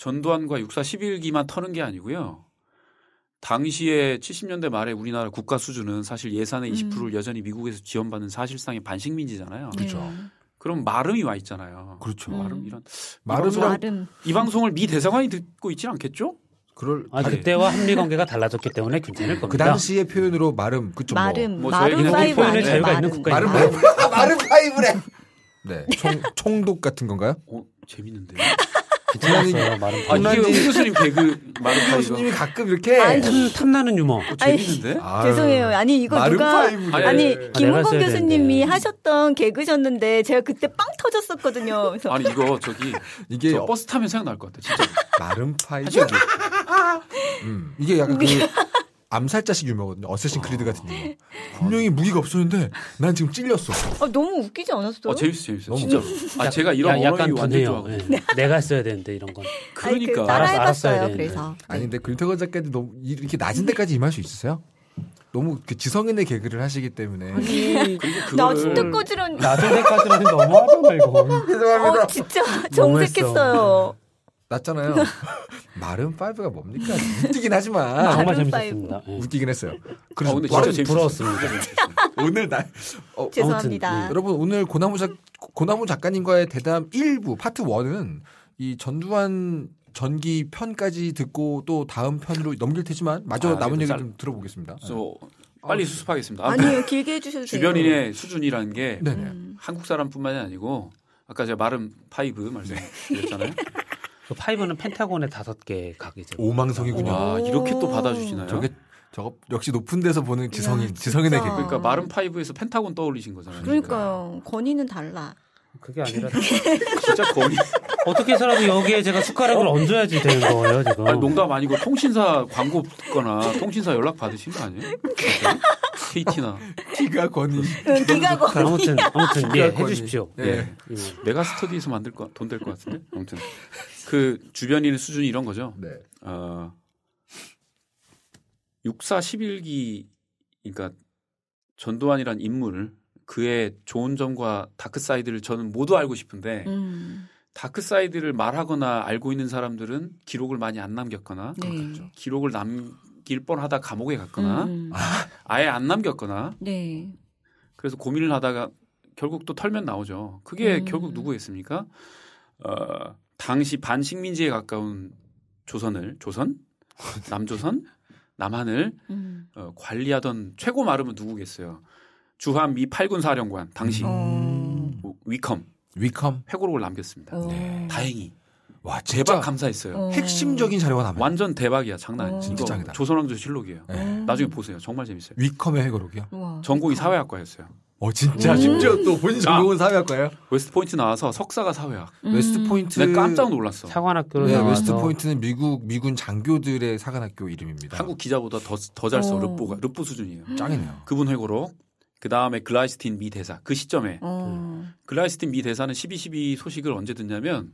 전두환과 육사 11기만 터는 게 아니고요. 당시에 70년대 말에 우리나라 국가 수준은 사실 예산의 20%를 음. 여전히 미국에서 지원받는 사실상의 반식민지잖아요. 네. 그렇죠. 네. 그럼 마름이 와 있잖아요. 그렇죠. 마름 음. 이런 마름 마름 이 방송을 미 대사관이 듣고 있지 않겠죠? 그럴 아, 그때와 한미 관계가 달라졌기 때문에 괜찮을 그 겁니다. 그 당시의 표현으로 마름 그쪽 뭐. 마름 뭐, 뭐 마름 파이브 표현 자유가 마름. 있는 국가입 마름 마름 파이브래. (laughs) (laughs) 네. 총, 총독 같은 건가요? 어, 재밌는데요. 괜찮았어요. 말은 아, 이게 홍 교수님 개그 마른 교수님이 가끔 이렇게 아니, 탐나는 유머. 아 재밌는데? 아유, 죄송해요. 아니 이거 누가 파이 아니 김홍건 아, 교수님이 네. 하셨던 개그셨는데 제가 그때 빵 터졌었거든요. 그래서 아니 이거 저기 이게 저 버스 타면 생각날 것 같아. 진짜. 마른 파이브. 음, 이게 약간 그 암살자식 유머거든요. 어쌔신 크리드 같은 아. 유머. 분명히 무기가 없었는데 난 지금 찔렸어. 아, 너무 웃기지 않았어요? 어, 재밌어, 재밌어. 진짜로. 아, 제가 이런 야, 약간 완전 좋 네. 내가 써야 되는데 이런 건. 그 그러니까. 알아서 알았어야 되는데. 그래서. 아니 근데 글태건 작가도 너무 이렇게 낮은 데까지 임할 수 있으세요? 너무 그 지성인의 개그를 하시기 때문에 아니, 나 진짜 꺼지는 낮은 데까지는 너무하잖아 이거 죄송합니다 어, 진짜 정색했어요 났잖아요. (laughs) 마른 파이브가 뭡니까? 웃기긴 하지만 정말 (laughs) 재밌었습니다. 예. 웃기긴 했어요. 그래서 아, 근데 진짜 재밌었어요. 습니다 (laughs) 오늘 날 어, 죄송합니다. 예. 여러분 오늘 고나무 작 고나무 작가님과의 대담 1부 파트 1은 이 전두환 전기 편까지 듣고 또 다음 편으로 넘길 테지만 마저 아, 남은 얘기 잘... 좀 들어보겠습니다. s 예. 빨리 어. 수습하겠습니다. 아니요 길게 해주셔도 주변인의 수준이라는 게네 음. 한국 사람뿐만이 아니고 아까 제가 마름 파이브 말씀드렸잖아요. 그 파이브는 펜타곤의 다섯 개 각이죠. 오망성이군요. 와, 아, 이렇게 또 받아주시나요? 저게 저거 역시 높은 데서 보는 지성이 야, 네. 지성인의 개그. 러니까 마른 파이브에서 펜타곤 떠올리신 거잖아요. 그러니까요. 권위는 달라. 그게 아니라 (laughs) 진짜 권위. 어떻게 해서라도 여기에 제가 숟가락을 어? 얹어야지 되는 거예요, 지금. 아니, 농담 아니고 통신사 광고 듣거나 통신사 연락 받으신 거 아니에요? KT나 기가 권위. 응, 기가 권위. 아무튼 아무튼 예, 해 주십시오. 예. 예. 메가 네. 스터디에서 만들 거돈될 것 같은데. 아무튼 그 주변인 수준이 이런 거죠. 네. 어, 육사 11기 그러니까 전두환이란 인물 그의 좋은 점과 다크 사이드를 저는 모두 알고 싶은데 음. 다크 사이드를 말하거나 알고 있는 사람들은 기록을 많이 안 남겼거나 네. 그렇죠. 기록을 남길 뻔하다 감옥에 갔거나 음. (laughs) 아예 안 남겼거나 네. 그래서 고민을 하다가 결국 또 털면 나오죠. 그게 음. 결국 누구였습니까? 어, 당시 반식민지에 가까운 조선을 조선 남조선 남한을 음. 어, 관리하던 최고 마름은 누구겠어요? 주한 미 8군 사령관 당시 어. 음. 뭐, 위컴 위컴 회고록을 남겼습니다. 어. 네. 다행히 와제박 감사했어요. 어. 핵심적인 자료가 남아 완전 대박이야 장난 아니야. 어. 진짜 짱이다. 조선왕조 실록이에요. 네. 나중에 보세요. 정말 재밌어요. 위컴의 회고록이요? 전공이 사회학과였어요. 어 진짜 심지어 음. 또 본인 전공은 사회학과예요? 웨스트포인트 나와서 석사가 사회학. 음. 웨스트포인트 내 네, 깜짝 놀랐어. 사관학교로 네, 나와서. 웨스트포인트는 미국 미군 장교들의 사관학교 이름입니다. 한국 기자보다 더 더잘 써. 어. 르뽀가 르뽀 수준이에요. 짱이네요. 그분 회고로 그 다음에 글라이스틴 미 대사 그 시점에 어. 글라이스틴 미 대사는 12.12 소식을 언제 듣냐면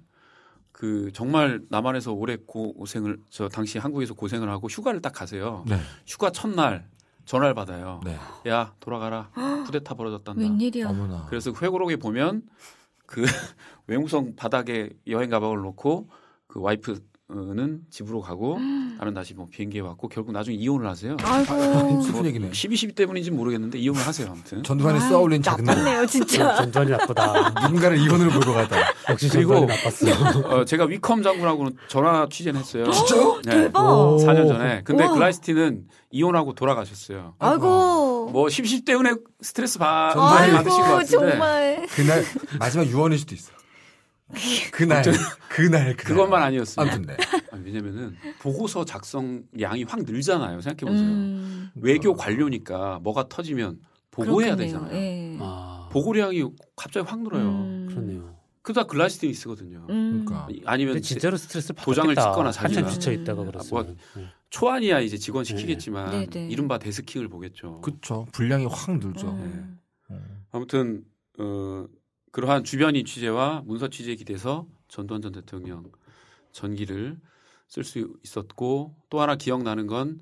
그 정말 남한에서 오래 고생을 저 당시 한국에서 고생을 하고 휴가를 딱 가세요. 네. 휴가 첫날 전화를 받아요. 네. 야 돌아가라. 쿠데타 벌어졌단다. 웬일이야. 어머나. 그래서 회고록에 보면 그 (laughs) 외무성 바닥에 여행 가방을 놓고 그 와이프 는 집으로 가고 나는 (gasps) 다시 뭐 비행기에 왔고 결국 나중에 이혼을 하세요. 아이고 슬픈 아, 뭐 얘기네. 12, 12 때문인지 모르겠는데 이혼을 하세요 아무튼. 전두환이 쏘아올린 작은 나빴네요 진짜. 어, 전두환이 나쁘다. 누군가를 이혼으로 몰고 가다. 역시 그리고 (laughs) 어, 제가 위컴 장군하고는 전화 취재를 했어요. (gasps) 진짜요? 네. 대박. 4년 전에. 근데 글라이스티는 이혼하고 돌아가셨어요. 아이고. 뭐 십십 때문에 스트레스 받 받으신 것 같은데. 정말. 그날 마지막 유언일 수도 있어. (laughs) 그날 그날 그것만 아니었어요. 아무튼 네. 아니, 왜냐면은 보고서 작성 양이 확 늘잖아요. 생각해 보세요. 음. 외교 관료니까 뭐가 터지면 보고해야 되잖아요. 예. 아. 보고량이 갑자기 확 늘어요. 음. 그렇네요. 그다 글라시딩이 쓰거든요. 음. 그러니까 아니면 진짜로 스트레스 보장을 찍거나 자기가 지쳐 있다가 그렇습니다. 아, 뭐 네. 초안이야 이제 직원 시키겠지만 네. 네, 이른바 데스킹을 보겠죠. 그렇죠. 분량이 확 늘죠. 네. 음. 아무튼 어 그러한 주변인 취재와 문서 취재 기대서 전두환 전 대통령 전기를 쓸 수 있었고 또 하나 기억나는 건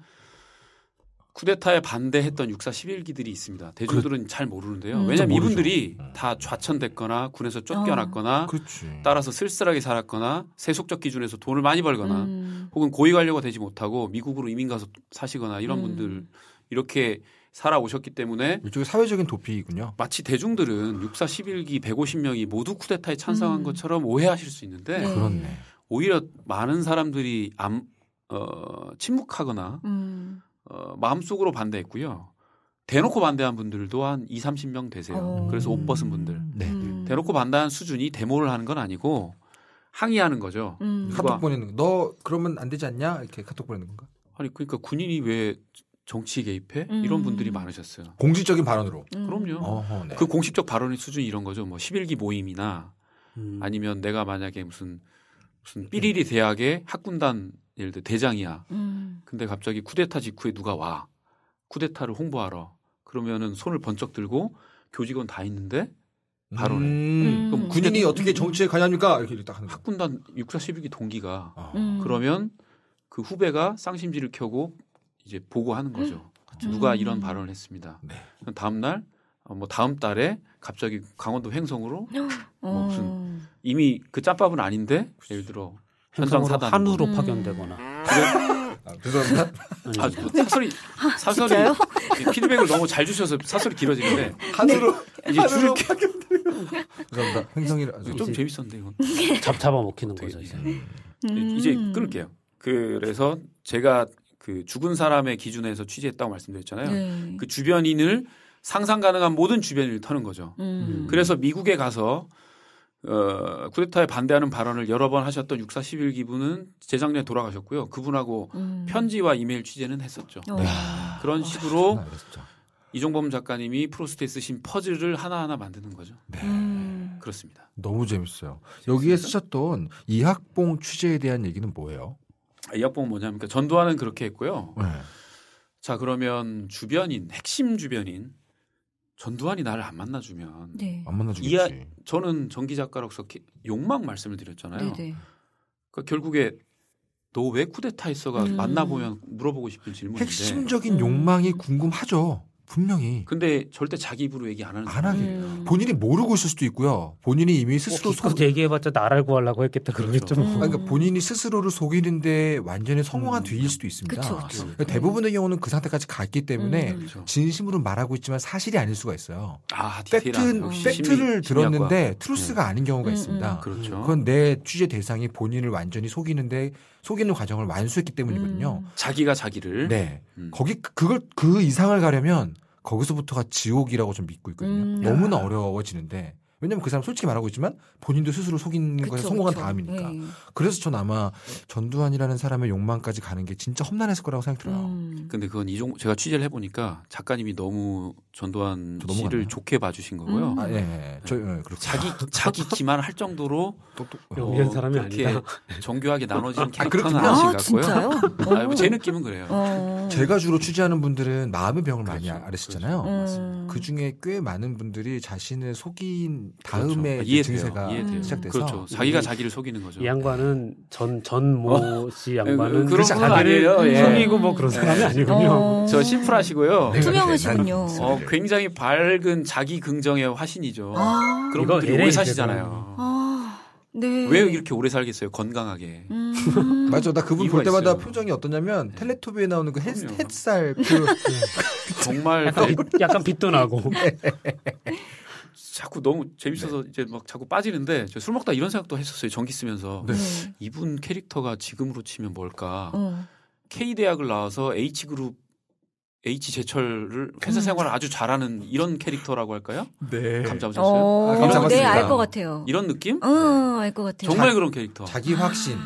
쿠데타에 반대했던 육사 11기들이 있습니다. 대중들은 그잘 모르는데요. 음. 왜냐하면 이분들이 음. 다 좌천됐거나 군에서 아. 쫓겨났거나 어. 따라서 쓸쓸하게 살았거나 세속적 기준에서 돈을 많이 벌거나 음. 혹은 고위 관료가 되지 못하고 미국으로 이민 가서 사시거나 이런 음. 분들 이렇게 살아오셨기 때문에 이쪽의 사회적인 도피이군요. 마치 대중들은 6사 11기 150명이 모두 쿠데타에 찬성한 음. 것처럼 오해하실 수 있는데 네. 그렇네. 오히려 많은 사람들이 암, 어, 침묵하거나 음. 어, 마음속으로 반대했고요. 대놓고 반대한 분들도 한 2, 30명 되세요. 어. 그래서 옷 벗은 분들. 음. 네. 음. 대놓고 반대한 수준이 데모를 하는 건 아니고 항의하는 거죠. 음. 카톡 보내는 거. 너 그러면 안 되지 않냐? 이렇게 카톡 보내는 건가? 아니 그러니까 군인이 왜 정치 개입해 음. 이런 분들이 많으셨어요. 공식적인 발언으로. 음. 그럼요. 어허, 네. 그 공식적 발언의 수준이 이런 거죠. 뭐 11기 모임이나 음. 아니면 내가 만약에 무슨 무슨 네. 삐리리 대학의 학군단 예를 들어 대장이야. 음. 근데 갑자기 쿠데타 직후에 누가 와. 쿠데타를 홍보하러. 그러면은 손을 번쩍 들고 교직원 다 있는데 발언해. 음. 음. 그럼 군인이 어떻게 정치에 가냐니까 이렇게 딱 하는 학군단 6사 11기 동기가 아. 그러면 그 후배가 쌍심지를 켜고 이제 보고하는 음. 거죠. 그 누가 음. 이런 발언을 했습니다. 네. 다음 날, 어, 뭐 다음 달에 갑자기 강원도 횡성으로 어. 뭐 무슨 이미 그 짬밥은 아닌데 그치. 그렇죠. 예를 들어 현장 사단 한우로 음. 파견되거나. 아, 죄송합니다. 뭐 네. 아, 사설이 사설이 아, 피드백을 너무 잘 주셔서 사설이 길어지는데 (laughs) 한으로 네. 이제 줄을 죄송합니다. 행성이 좀 재밌었는데 이건 잡 잡아 먹히는 거죠 이제. 음. 이제 음. 끊을게요. 그래서 제가 그 죽은 사람의 기준에서 취재했다고 말씀드렸잖아요. 네. 그 주변인을 상상 가능한 모든 주변인을 터는 거죠. 음. 음. 그래서 미국에 가서 어, 쿠데타에 반대하는 발언을 여러 번 하셨던 641 기분은 재작년에 돌아가셨고요. 그분하고 음. 편지와 이메일 취재는 했었죠. 어. 네. 그런 아, 식으로 진 이종범 작가님이 프로스트에 쓰신 퍼즐을 하나하나 만드는 거죠. 네. 음. 그렇습니다. 너무 재밌어요. 여기에 쓰셨던 이학봉 취재에 대한 얘기는 뭐예요? 이 약봉은 뭐냐면 전두환은 그렇게 했고요. 네. 자 그러면 주변인 핵심 주변인 전두환이 나를 안 만나주면 네. 안 만나주겠지. 이야, 저는 전기 작가로서 욕망 말씀을 드렸잖아요. 네네. 네. 그러니까 결국에 너 왜쿠데타에어가 음. 만나보면 물어보고 싶은 질문인데 핵심적인 욕망이 궁금하죠. 분명히. 근데 절대 자기 입으로 얘기 안 하는 안 하게. 음. 본인이 모르고 있을 수도 있고요. 본인이 이미 뭐 스스로 어, 속 얘기해봤자 나를 구하려고 했겠다 그렇죠. 그러겠죠. 그러니까 뭐. 음. 그러니까 본인이 스스로를 속이는데 완전히 성공한 음. 뒤일 수도 있습니다. 그쵸, 아, 그쵸. 그러니까 대부분의 경우는 그 상태까지 갔기 때문에 음, 진심으로 말하고 있지만 사실이 아닐 수가 있어요. 아, 팩트, 팩트를 들었는데 심리학과. 트루스가 음. 아닌 경우가 있습니다. 음, 그렇죠. 그건 내 취재 대상이 본인을 완전히 속이는데 속이는 과정을 완수했기 때문이거든요. 자기가 자기를. 네. 거기 그걸 그 이상을 가려면 거기서부터가 지옥이라고 좀 믿고 있거든요. 음. 너무나 아. 어려워지는데 왜냐면 그 사람 솔직히 말하고 있지만 본인도 스스로 속인 그 거에 성공한 그쵸. 다음이니까. 네. 그래서 전 아마 전두환이라는 사람의 욕망까지 가는 게 진짜 험난했을 거라고 생각들어요. 음. 근데 그건 이종 제가 취재를 해보니까 작가님이 너무 전두환 씨를 갔나요? 좋게 봐주신 거고요. 음. 아, 예, 예. 네. 저, 예, 자기 (laughs) 자기 기만할 정도로 똑똑 어, 사람이 아니다. 정교하게 나눠진 아, 캐릭터는 아, 아니것 같고요. (laughs) 아, 제 느낌은 그래요. 어. 제가 주로 취재하는 분들은 마음의 병을 그렇죠. 많이 아, 앓으시잖아요. 그렇죠. 음. 그 중에 꽤 많은 분들이 자신을 속인 다음에 그렇죠. 증세가 이해돼요. 음. 시작돼서 그렇죠. 자기가 자기를 속이는 거죠. 이 양반은 전 전모씨 어. 네, 양반은 그런 분 그 아니에요. 예. 속이고 뭐 그런 사람이 예. 아니군요. 어... 저 심플하시고요. 네, 투명하시군요. 어, 굉장히 밝은 자기 긍정의 화신이죠. 아~ 그런 분들이 오래 사시잖아요. 아~ 네. 왜 이렇게 오래 살겠어요? 건강하게. 음~ (laughs) 맞아, 나 그분 볼 때마다 있어요. 표정이 어떠냐면 네. 텔레토비에 나오는 그 햇, 햇살 그 (laughs) 정말 약간, 빛, 약간 빛도 나고 (laughs) 자꾸 너무 재밌어서 네. 이제 막 자꾸 빠지는데 저술 먹다 이런 생각도 했었어요. 전기 쓰면서 네. 네. 이분 캐릭터가 지금으로 치면 뭘까? 어. K 대학을 나와서 H 그룹 H 제철을 회사 음. 생활을 아주 잘하는 이런 캐릭터라고 할까요? 네. 감 잡으셨어요? 어. 아, 감 네, 잡았습니다. 네, 알 것 같아요. 이런 느낌? 어, 알것 같아요. 정말 그런 캐릭터. 자기 아. 확신.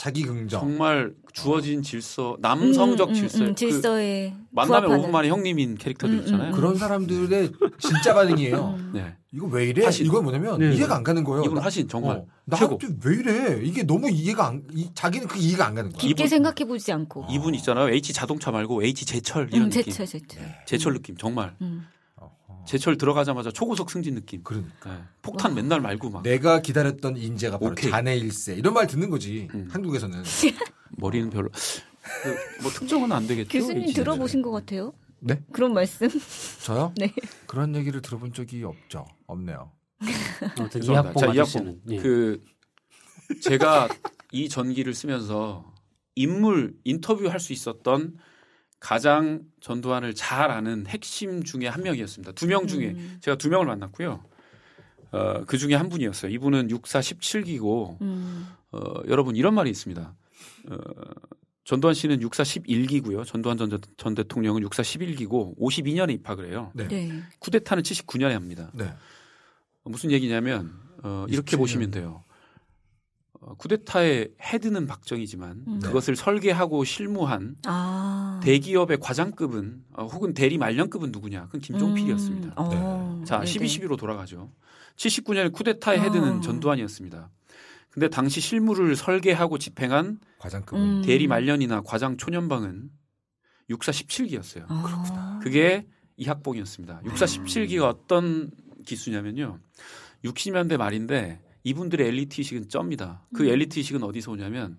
자기 긍정. 정말 주어진 질서, 음, 남성적 음, 음, 질서. 음, 질서에 그 만나면 오분 만에 형님인 캐릭터들 음, 음. 있잖아요. 그런 사람들의 진짜 반응이에요. (laughs) 네. 이거 왜 이래? 하신, 이건 뭐냐면 네. 이해가 안 가는 거예요. 이건 하신 정말 어, 나한왜 이래? 이게 너무 이해가 안 이, 자기는 그 이해가 안 가는 거야. 깊게 생각해 보지 않고. 이분 있잖아요. H 자동차 말고 H 제철 이런 제철, 느낌. 제철, 제철. 제철 느낌 정말. 제철 들어가자마자 초고속 승진 느낌. 그러니까 네. 폭탄 맨날 말고 막. 내가 기다렸던 인재가 바로 오케이. 자네 일세 이런 말 듣는 거지 음. 한국에서는. (laughs) 머리는 별로 그 뭐 특정은 안 되겠죠. 교수님 들어보신 것 같아요. 네? 그런 말씀? 저요? (laughs) 네. 그런 얘기를 들어본 적이 없죠. 없네요. 어, 이학봉 이학봉. 예. 그 제가 이 전기를 쓰면서 인물 인터뷰할 수 있었던 가장 전두환을 잘 아는 핵심 중에 한 명이었습니다. 두 명 중에 음. 제가 두 명을 만났고요. 어, 그 중에 한 분이었어요. 이분은 육사 17기고 음. 어, 여러분 이런 말이 있습니다. 어, 전두환 씨는 육사 11기고요. 전두환 전, 전 대통령은 육사 11기고 52년에 입학을 해요. 네. 네. 쿠데타는 79년에 합니다. 네. 무슨 얘기냐면 어, 이렇게 보시면 돼요. 어, 쿠데타의 헤드는 박정희지만 음. 네. 그것을 설계하고 실무한 아. 대기업의 과장급은 어, 혹은 대리 말년급은 누구냐? 그건 김종필이었습니다. 음. 어. 네. 자, 12.12로 돌아가죠. 79년 쿠데타의 아. 헤드는 전두환이었습니다. 근데 당시 실무를 설계하고 집행한 과장급은 음. 대리 말년이나 과장 초년방은 육사 17기였어요. 아. 그렇구나. 그게 이학봉이었습니다. 육사 17기가 음. 어떤 기수냐면요. 60년대 말인데 이분들의 엘리트 의식은 쩝니다. 그 음. 엘리트 의식은 어디서 오냐면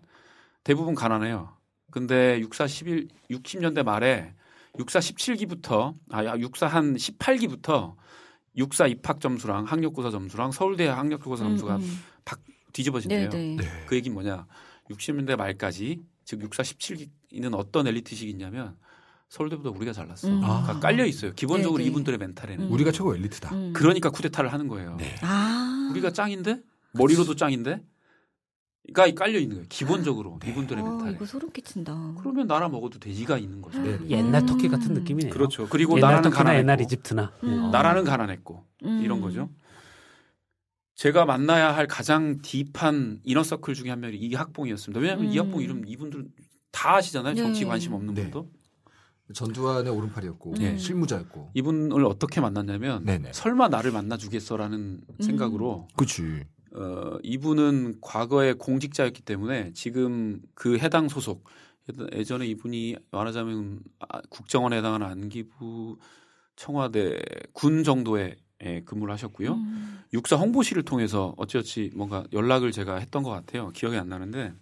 대부분 가난해요. 근데 육사 11 60년대 말에 육사 17기부터 아 육사 한 18기부터 육사 입학 점수랑 학력고사 점수랑 서울대 학력고사 음, 점수가 음, 박 뒤집어진대요. 네, 네. 네. 그 얘기는 뭐냐? 60년대 말까지 즉 육사 17기는 어떤 엘리트식이 있냐면 서울대보다 우리가 잘났어. 음. 그러니까 아. 깔려 있어요. 기본적으로 네네. 네. 이분들의 멘탈에는 음. 우리가 최고 엘리트다. 음. 그러니까 쿠데타를 하는 거예요. 네. 아. 우리가 짱인데 머리로도 짱인데 가 깔려 있는 거예요. 기본적으로 아, 네. 이분들의 아, 멘탈. 이거 소름 끼친다. 그러면 나라 먹어도 돼지가 있는 거죠. 네. 네. 옛날 터키 같은 느낌이네요. 그렇죠. 그리고 나라는 가난했고, 옛날 이집트나 음. 네. 나라는 가난했고 음. 이런 거죠. 제가 만나야 할 가장 딥한 이너서클 중에 한 명이 이 학봉이었습니다. 왜냐하면 음. 이 학봉 이름 이분들 다 아시잖아요. 정치 네. 관심 없는 네. 분도. 전두환의 오른팔이었고 네. 실무자였고 이분을 어떻게 만났냐면 네네. 설마 나를 만나주겠어라는 음. 생각으로 그치. 어, 이분은 과거에 공직자였기 때문에 지금 그 해당 소속 예전에 이분이 말하자면 아, 국정원에 해당하는 안기부 청와대 군 정도에 예, 근무를 하셨고요. 음. 육사 홍보실을 통해서 어찌어찌 뭔가 연락을 제가 했던 것 같아요. 기억이 안 나는데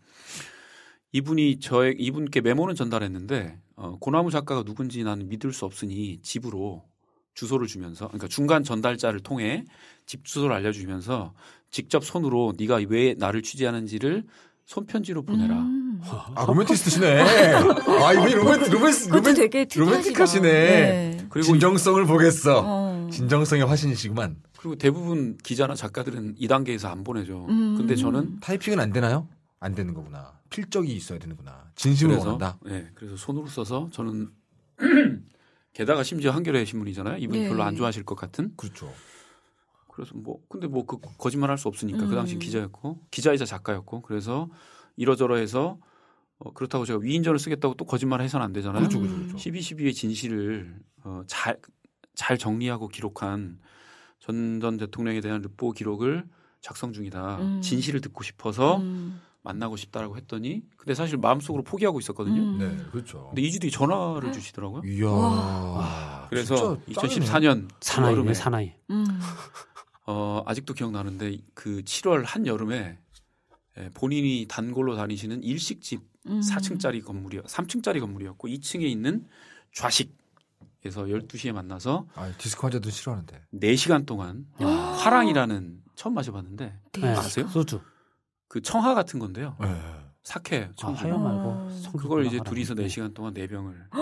이분이 저에 이분께 메모는 전달했는데 어, 고나무 작가가 누군지 나는 믿을 수 없으니 집으로 주소를 주면서 그러니까 중간 전달자를 통해 집 주소를 알려주면서 직접 손으로 네가 왜 나를 취재하는지를 손편지로 보내라. 음. 아, 로맨티스트시네. 아, 아 이분이 로맨, 로맨스, 로맨, 되게 로맨틱하시네. 네. 그리고 진정성을 보겠어. 어. 진정성의 화신이시구만. 그리고 대부분 기자나 작가들은 이 단계에서 안 보내죠. 음. 근데 저는 타이핑은 안 되나요? 안 되는 거구나. 필적이 있어야 되는구나. 진심으서 원한다. 네, 그래서 손으로 써서 저는 (clears throat) 게다가 심지어 한겨레 신문이잖아요. 이분 네. 별로 안 좋아하실 것 같은. 그렇죠. 그래서 뭐 근데 뭐그 거짓말 할 수 없으니까 그 음. 그 당시 기자였고 기자이자 작가였고 그래서 이러저러해서 어, 그렇다고 제가 위인전을 쓰겠다고 또 거짓말 을 해서는 안 되잖아요. 그렇죠, 그렇죠, 12, 그렇죠. 12의 진실을 어, 잘, 잘 정리하고 기록한 전 전 대통령에 대한 르포 기록을 작성 중이다. 음. 진실을 듣고 싶어서 음. 만나고 싶다라고 했더니 근데 사실 마음속으로 포기하고 있었거든요. 음. 네, 그렇죠. 근데 이주 뒤에 전화를 주시더라고요. 이야. 와, 아, 그래서 2014년 사나이네, 사나이. 사 음. 어, 아직도 기억나는데 그 7월 한 여름에 예, 본인이 단골로 다니시는 일식집 음. 4층짜리 건물이 3층짜리 건물이었고 2층에 있는 좌식에서 12시에 만나서 아, 디스코 환자들 싫어하는데 4시간 동안 야. 아. 화랑이라는 처음 마셔봤는데 네. 아세요? 소주 그 청하 같은 건데요. 예. 아, 아. 네. 사케 청주 네 아, 말고 그걸 이제 둘이서 4시간 동안 4병을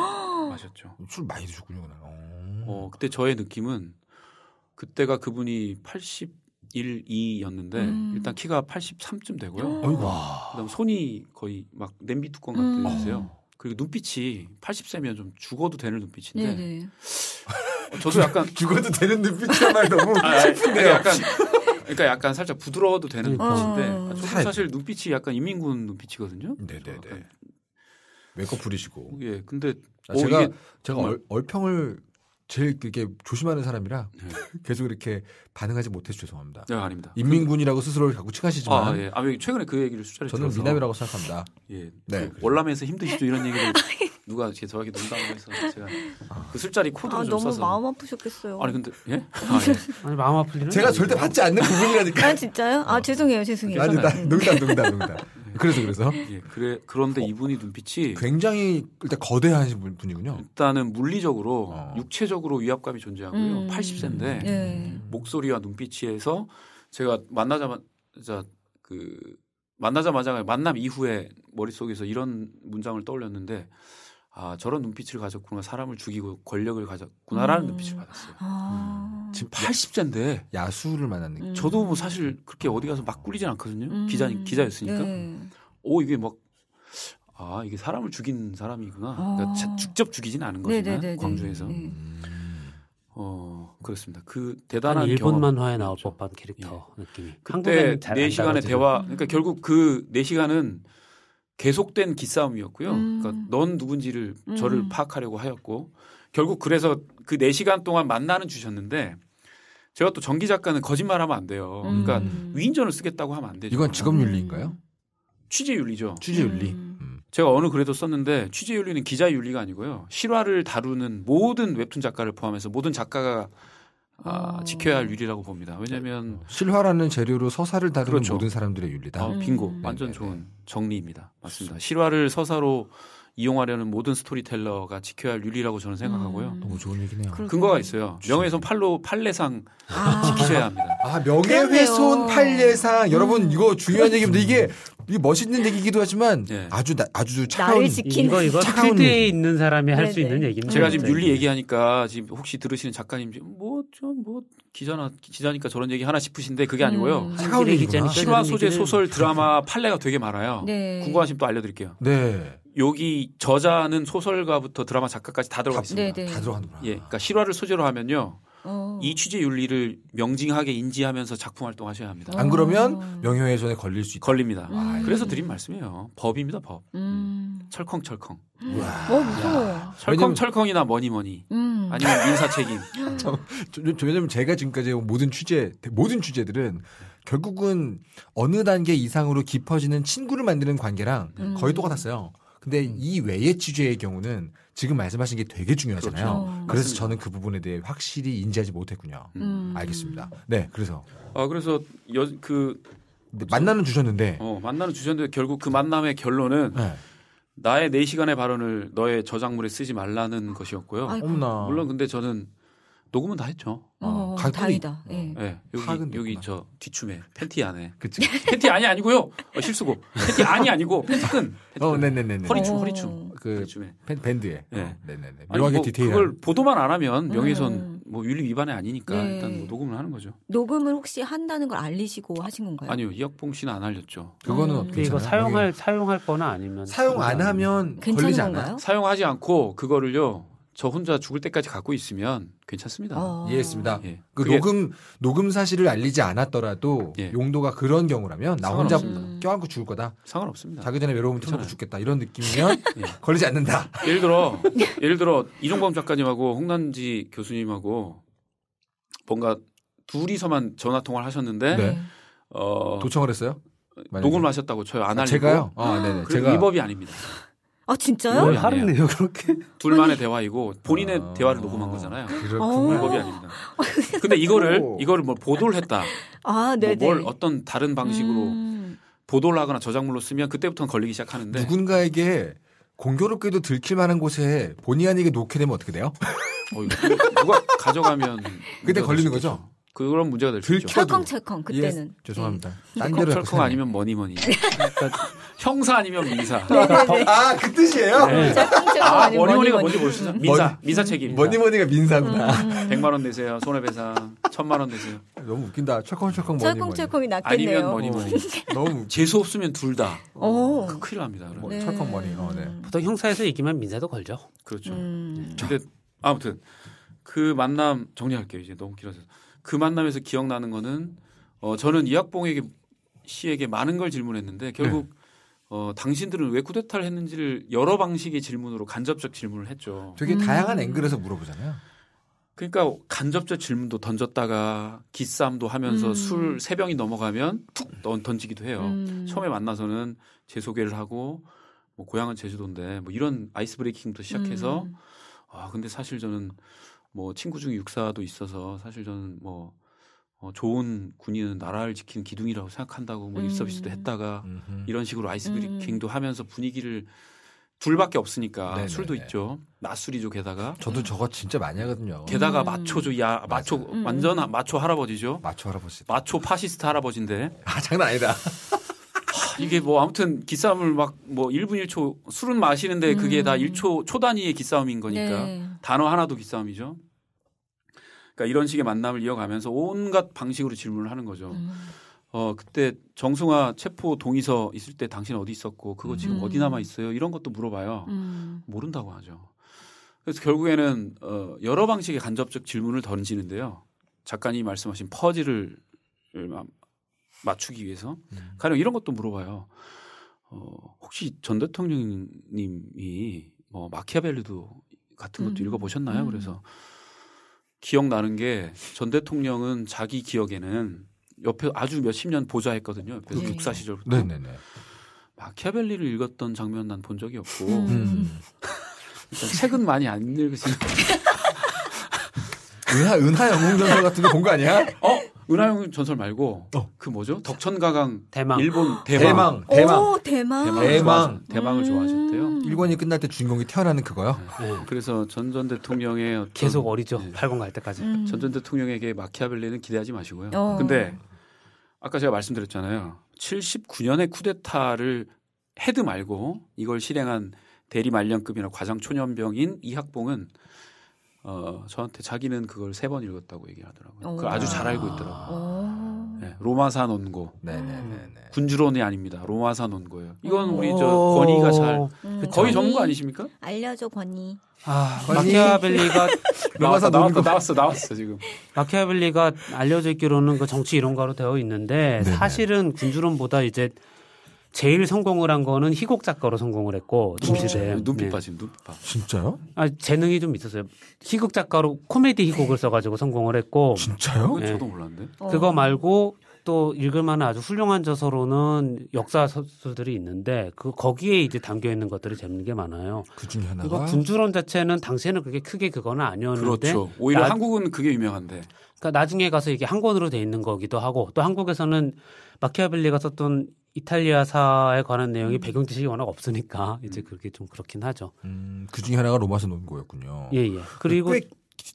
마셨죠. 술 많이 드셨군요. 어. 어, 그때 저의 느낌은 그때가 그분이 81, 2였는데 음. 일단 키가 83쯤 되고요. 어, 그다음 손이 거의 막 냄비 뚜껑 같으세요. 음. 어. 그리고 눈빛이 80세면 좀 죽어도 되는 눈빛인데 네네. 네. 어, 저도 약간 (laughs) 죽어도 되는 눈빛이잖아 너무 아, 슬픈데요. 그러니까 약간 그러니까 약간 살짝 부드러워도 되는 그러니까. 눈빛인데 어. 아, 저도 사실 눈빛이 약간 이민군 눈빛이거든요. 네네네. 네. 메이크업 부리시고. 예, 근데 아, 오, 제가 제가 음. 얼, 얼평을 제일 이렇게 조심하는 사람이라 네. (laughs) 계속 이렇게 반응하지 못해서 죄송합니다. 네, 아닙니다. 인민군이라고 스스로를 자꾸 칭하시지만 아, 예. 아 최근에 그 얘기를 수차례 저는 들어서. 미남이라고 생각합니다. 예. 네. 그 월남에서 힘드시죠 이런 얘기를 (laughs) 누가 제 저에게 농담해서 을 제가 아. 그 술자리 코드를 아, 좀 너무 마음 아프셨겠어요. 아니 근데 예? (laughs) 아, 예. 아니 마음 아플 일은 제가 절대 받지 않는 부분이라니까. 아 진짜요? 아 어. 죄송해요 죄송해요. 아니 나 음. 농담 농담 농담. 그래서 그래서 예, 그래 그런데 어, 이분이 눈빛이 굉장히 일단 거대하신 분, 분이군요. 일단은 물리적으로 어. 육체적으로 위압감이 존재하고요. 음. 80세인데 예. 목소리와 눈빛이에서 제가 만나자마자 그 만나자마자 만남 이후에 머릿속에서 이런 문장을 떠올렸는데 아 저런 눈빛을 가졌구나 사람을 죽이고 권력을 가졌구나라는 음. 눈빛을 받았어요. 아. 음. 지금 80세인데 야수를 만난 느낌. 저도 뭐 음. 사실 그렇게 어디 가서 막 꾸리진 않거든요. 음. 기자 기자였으니까. 네. 오 이게 막아 이게 사람을 죽인 사람이구나. 아. 그러니까 직접 죽이진 않은 거지만 네네네네. 네, 네, 네. 광주에서. 네. 어 그렇습니다. 그 대단한 일본 만화에 나올 그렇죠. 법한 캐릭터 예. 느낌이. 그때 4 시간의 대화. 그러니까 결국 그4 시간은 계속된 기싸움이었고요. 음. 그러니까 넌 누군지를 저를 음. 파악하려고 하였고 결국 그래서 그 4시간 동안 만나는 주셨는데 제가 또 정기 작가는 거짓말하면 안 돼요. 그러니까 음. 그러니까 위인전을 쓰겠다고 하면 안 되죠. 이건 직업윤리인가요? 음. 취재윤리죠. 취재윤리. 음. 제가 어느 글에도 썼는데 취재윤리는 기자윤리가 아니고요. 실화를 다루는 모든 웹툰 작가를 포함해서 모든 작가가 아, 음. 지켜야 할 윤리라고 봅니다. 왜냐하면 네. 실화라는 재료로 서사를 다루는 그렇죠. 모든 사람들의 윤리다. 어, 아, 빙고 음. 완전 네, 네, 좋은 정리입니다. 맞습니다. 실화를 서사로 이용하려는 모든 스토리텔러가 지켜야 할 윤리라고 저는 생각하고요. 음. 너무 좋은 얘기네요. 그렇군요. 근거가 있어요. 명예훼손 팔로 판례상 아. 지키셔야 합니다. 아 명예훼손 팔례상 여러분 이거 중요한 그렇죠. 얘기입니다. 이게 이게 멋있는 얘기기도 하지만 네. 아주 나, 아주 차가운 이거 이거 필드에 있는 사람이 할 수 있는 얘기입니다. 제가 지금 네. 윤리 얘기하니까 지금 혹시 들으시는 작가님 뭐좀뭐 뭐 기자나 기자니까 저런 얘기 하나 싶으신데 그게 아니고요. 음, 차가운 얘기잖아요. 실화 소재 소설 드라마 (laughs) 판례가 되게 많아요. 네. 궁금하시면 또 알려드릴게요. 네. 여기 저자는 소설가부터 드라마 작가까지 다 들어가 있습니다. 네, 네. 다 들어간다. 예, 그러니까 실화를 소재로 하면요. 어. 이 취재 윤리를 명징하게 인지하면서 작품 활동하셔야 합니다. 아. 안 그러면 명예훼손에 걸릴 수 있다. 걸립니다. 음. 아, 그래서 드린 말씀이에요. 법입니다, 법. 음. 음. 철컹철컹. 와, 뭐 무서워. 철컹철컹이나 뭐니 뭐니. 음. 아니면 민사 책임. (laughs) 음. 왜냐면 제가 지금까지 모든 취재 모든 취재들은 결국은 어느 단계 이상으로 깊어지는 친구를 만드는 관계랑 음. 거의 똑같았어요. 근데 이 외의 취재의 경우는 지금 말씀하신 게 되게 중요하잖아요. 그렇죠. 그래서 저는 그 부분에 대해 확실히 인지하지 못했군요. 음. 알겠습니다. 네, 그래서 아 그래서 여, 그 네, 만나는 주셨는데 어, 만나는 주셨는데 결국 그 만남의 결론은 네. 나의 4시간의 발언을 너의 저작물에 쓰지 말라는 것이었고요. 아이고. 물론 근데 저는 녹음은 다 했죠. 어, 아, 어 갈다이다 어, 예. 네, 여기, 여기 저 뒤춤에 네. 팬티 안에. 그치. (laughs) 팬티 안이 아니고요. 어, 실수고. 팬티 안이 아니고 팬티끈. 어, 네네네. 허리춤, 오. 어. 허리춤. 그 팬, 밴, 드에 네. 예. 네네네. 묘하게 뭐 디테일. 그걸 보도만 안 하면 음, 명예훼손 음, 음. 뭐 윤리 위반이 아니니까 네. 일단 뭐 녹음을 하는 거죠. 녹음을 혹시 한다는 걸 알리시고 하신 건가요? 아니요, 이학봉 씨는 안 알렸죠. 그거는 음. 괜찮아 사용할 사용할 거나 아니면 사용 안 하면 걸리지 않아요? 사용하지 않고 그거를요. 저 혼자 죽을 때까지 갖고 있으면 괜찮습니다. 어. 이해했습니다. 예. 그 녹음 녹음 사실을 알리지 않았더라도 예. 용도가 그런 경우라면 나 혼자 음. 껴안고 죽을 거다. 상관없습니다. 자기 전에 외로움 틀어고 죽겠다 이런 느낌이면 (laughs) 예. 걸리지 않는다. 예를 들어 (laughs) 예. 예를 들어 이종범 작가님하고 홍남지 교수님하고 뭔가 둘이서만 전화 통화를 하셨는데 네. 어 도청을 했어요? 녹음을 하셨다고 저요 안 아, 알리고 제가요? 아, 네네. 제가 입법이 아닙니다. 아 진짜요? 네, 하루네요 네. 그렇게. 둘만의 아니. 대화이고 본인의 아, 대화를 녹음한 거잖아요. 그 불법이 아닙니다. 아, 근데 이거를 이거를 뭐 보도를 했다. 아, 뭐 네, 뭐뭘 어떤 다른 방식으로 음. 보도를 하거나 저작물로 쓰면 그때부터는 걸리기 시작하는데 누군가에게 공교롭게도 들킬 만한 곳에 본의 아니게 놓게 되면 어떻게 돼요? 어, 누가 가져가면 그때 걸리는 거죠. 그런 문제가 될 수 있죠. 철컹철컹 그때는. 예, 죄송합니다. 네. 철컹철 아니면 뭐니뭐니. 형사 아니면 민사. 네, 네, 네. 아그 뜻이에요? 네. 철컹철컹 아, 아니면 뭐니뭐니가 뭔지 모르시죠? 음. 민사. 민사 책임. 뭐니뭐니가 민사구나. 음. 100만 음, 음. 원 내세요. 손해배상. 1000만 원 내세요. 너무 웃긴다. 철컹철컹 뭐니 철컹철컹이 낫겠네요. 아니면 뭐니뭐니. (laughs) 너무 재수 없으면 둘 다. 어. 큰일 납니다. 뭐, 네. 철컹 뭐니. 어, 네. 보통 형사에서 이기면 민사도 걸죠. 그렇죠. 음. 근데 아무튼 그 만남 정리할게요. 이제 너무 길어서. 그 만남에서 기억나는 거는 어 저는 이학봉에게 씨에게 많은 걸 질문했는데 결국 네. 어, 당신들은 왜 쿠데타를 했는지를 여러 방식의 질문으로 간접적 질문을 했죠. 되게 음. 다양한 앵글에서 물어보잖아요. 그러니까 간접적 질문도 던졌다가 기싸움도 하면서 음. 술3 병이 넘어가면 툭 던지기도 해요. 음. 처음에 만나서는 제 소개를 하고 뭐 고향은 제주도인데 뭐 이런 아이스 브레이킹부터 시작해서 음. 아 근데 사실 저는 뭐 친구 중에 육사도 있어서 사실 저는 뭐 어, 좋은 군인은 나라를 지키는 기둥이라고 생각한다고 뭐 음. 입서비스도 했다가 음흠. 이런 식으로 아이스브리킹도 음. 하면서 분위기를 둘밖에 없으니까 네네네. 술도 있죠. 낮술이죠 게다가 저도 저거 진짜 많이 하거든요. 게다가 음. 마초죠. 야 마초 맞 음. 완전 하, 마초 할아버지죠. 마초 할아버지. 마초 파시스트 할아버지인데. 아 장난 아니다. 이게 뭐 아무튼 기싸움을 막뭐 1분 1초 술은 마시는데 그게 음. 다 1초 초단위의 기싸움인 거니까 네. 단어 하나도 기싸움이죠. 그러니까 이런 식의 만남을 이어가면서 온갖 방식으로 질문을 하는 거죠. 음. 어 그때 정승화 체포 동의서 있을 때 당신 어디 있었고 그거 지금 음. 어디 남아 있어요? 이런 것도 물어봐요. 음. 모른다고 하죠. 그래서 결국에는 어 여러 방식의 간접적 질문을 던지는데요. 작가님이 말씀하신 퍼즐을 맞추기 위해서 음. 가령 이런 것도 물어봐요. 어 혹시 전 대통령님이 뭐 마키아벨리도 같은 것도 음. 읽어보셨나요? 음. 그래서 기억나는 게 전 대통령은 자기 기억에는 옆에 아주 몇 십 년 보좌했거든요. 그 네. 육사 시절부터. 네네네. 마키아벨리를 읽었던 장면 난 본 적이 없고 음. 일단 책은 많이 안 읽으시는 은하 은하 영웅전설 같은 거 본 거 아니야? 어 은하영 전설 말고 어. 그 뭐죠? 덕천가강 대망 일본 대망 아. 대망 대망 오, 대망 대망 음. 대망을 좋아하셨대요. 일본이 끝날 때 주인공이 태어나는 그거요. 네. 네. 그래서 전전 대통령의 어떤, 계속 어리죠. 네. 8공 갈 때까지. 음. 전전 음. 대통령에게 마키아벨리는 기대하지 마시고요. 어. 근데 아까 제가 말씀드렸잖아요. 7 9년에 쿠데타를 헤드 말고 이걸 실행한 대리 말년급이나 과장 초년병인 이학봉은 어, 저한테 자기는 그걸 세 번 읽었다고 얘기하더라고요. 그걸 아주 잘 알고 아. 있더라고요. 네, 예, 로마사 논고. 네네네. 군주론이 아닙니다. 로마사 논고예요. 이건 우리 저 권위가 잘 음, 음 거의 권위. 전거 아니십니까? 알려줘 권위. 아, 마키아벨리가 로마사 (laughs) 나왔 나왔어, 나왔어 지금. 마키아벨리가 알려져 있기로는 그 정치 이론가로 되어 있는데 네네. 사실은 군주론보다 이제 제일 성공을 한 거는 희곡 작가로 성공을 했고 동시대 어, 네. 눈빛 빠진 눈빛 빠. 진짜요? 아 재능이 좀 있었어요. 희곡 작가로 코미디 희곡을 써가지고 성공을 했고 진짜요? 네. 저도 몰랐는데. 그거 어. 말고또 읽을만한 아주 훌륭한 저서로는 역사 서술들이 있는데 그 거기에 이제 담겨 있는 것들이 재밌는 게 많아요. 그 중에 하나가 그거 군주론 자체는 당시에는 그게 크게 그거는 아니었는데 그렇죠. 오히려 나, 한국은 그게 유명한데. 그러니까 나중에 가서 이게 한 권으로 돼 있는 거기도 하고 또 한국에서는 마키아벨리가 썼던 이탈리아사에 관한 내용이 음. 배경 지식이 워낙 없으니까 (laughs) 이제 음. 그렇게 좀 그렇긴 하죠. 음, 그 중에 하나가 로마서 논 거였군요. 예, 예. 그리고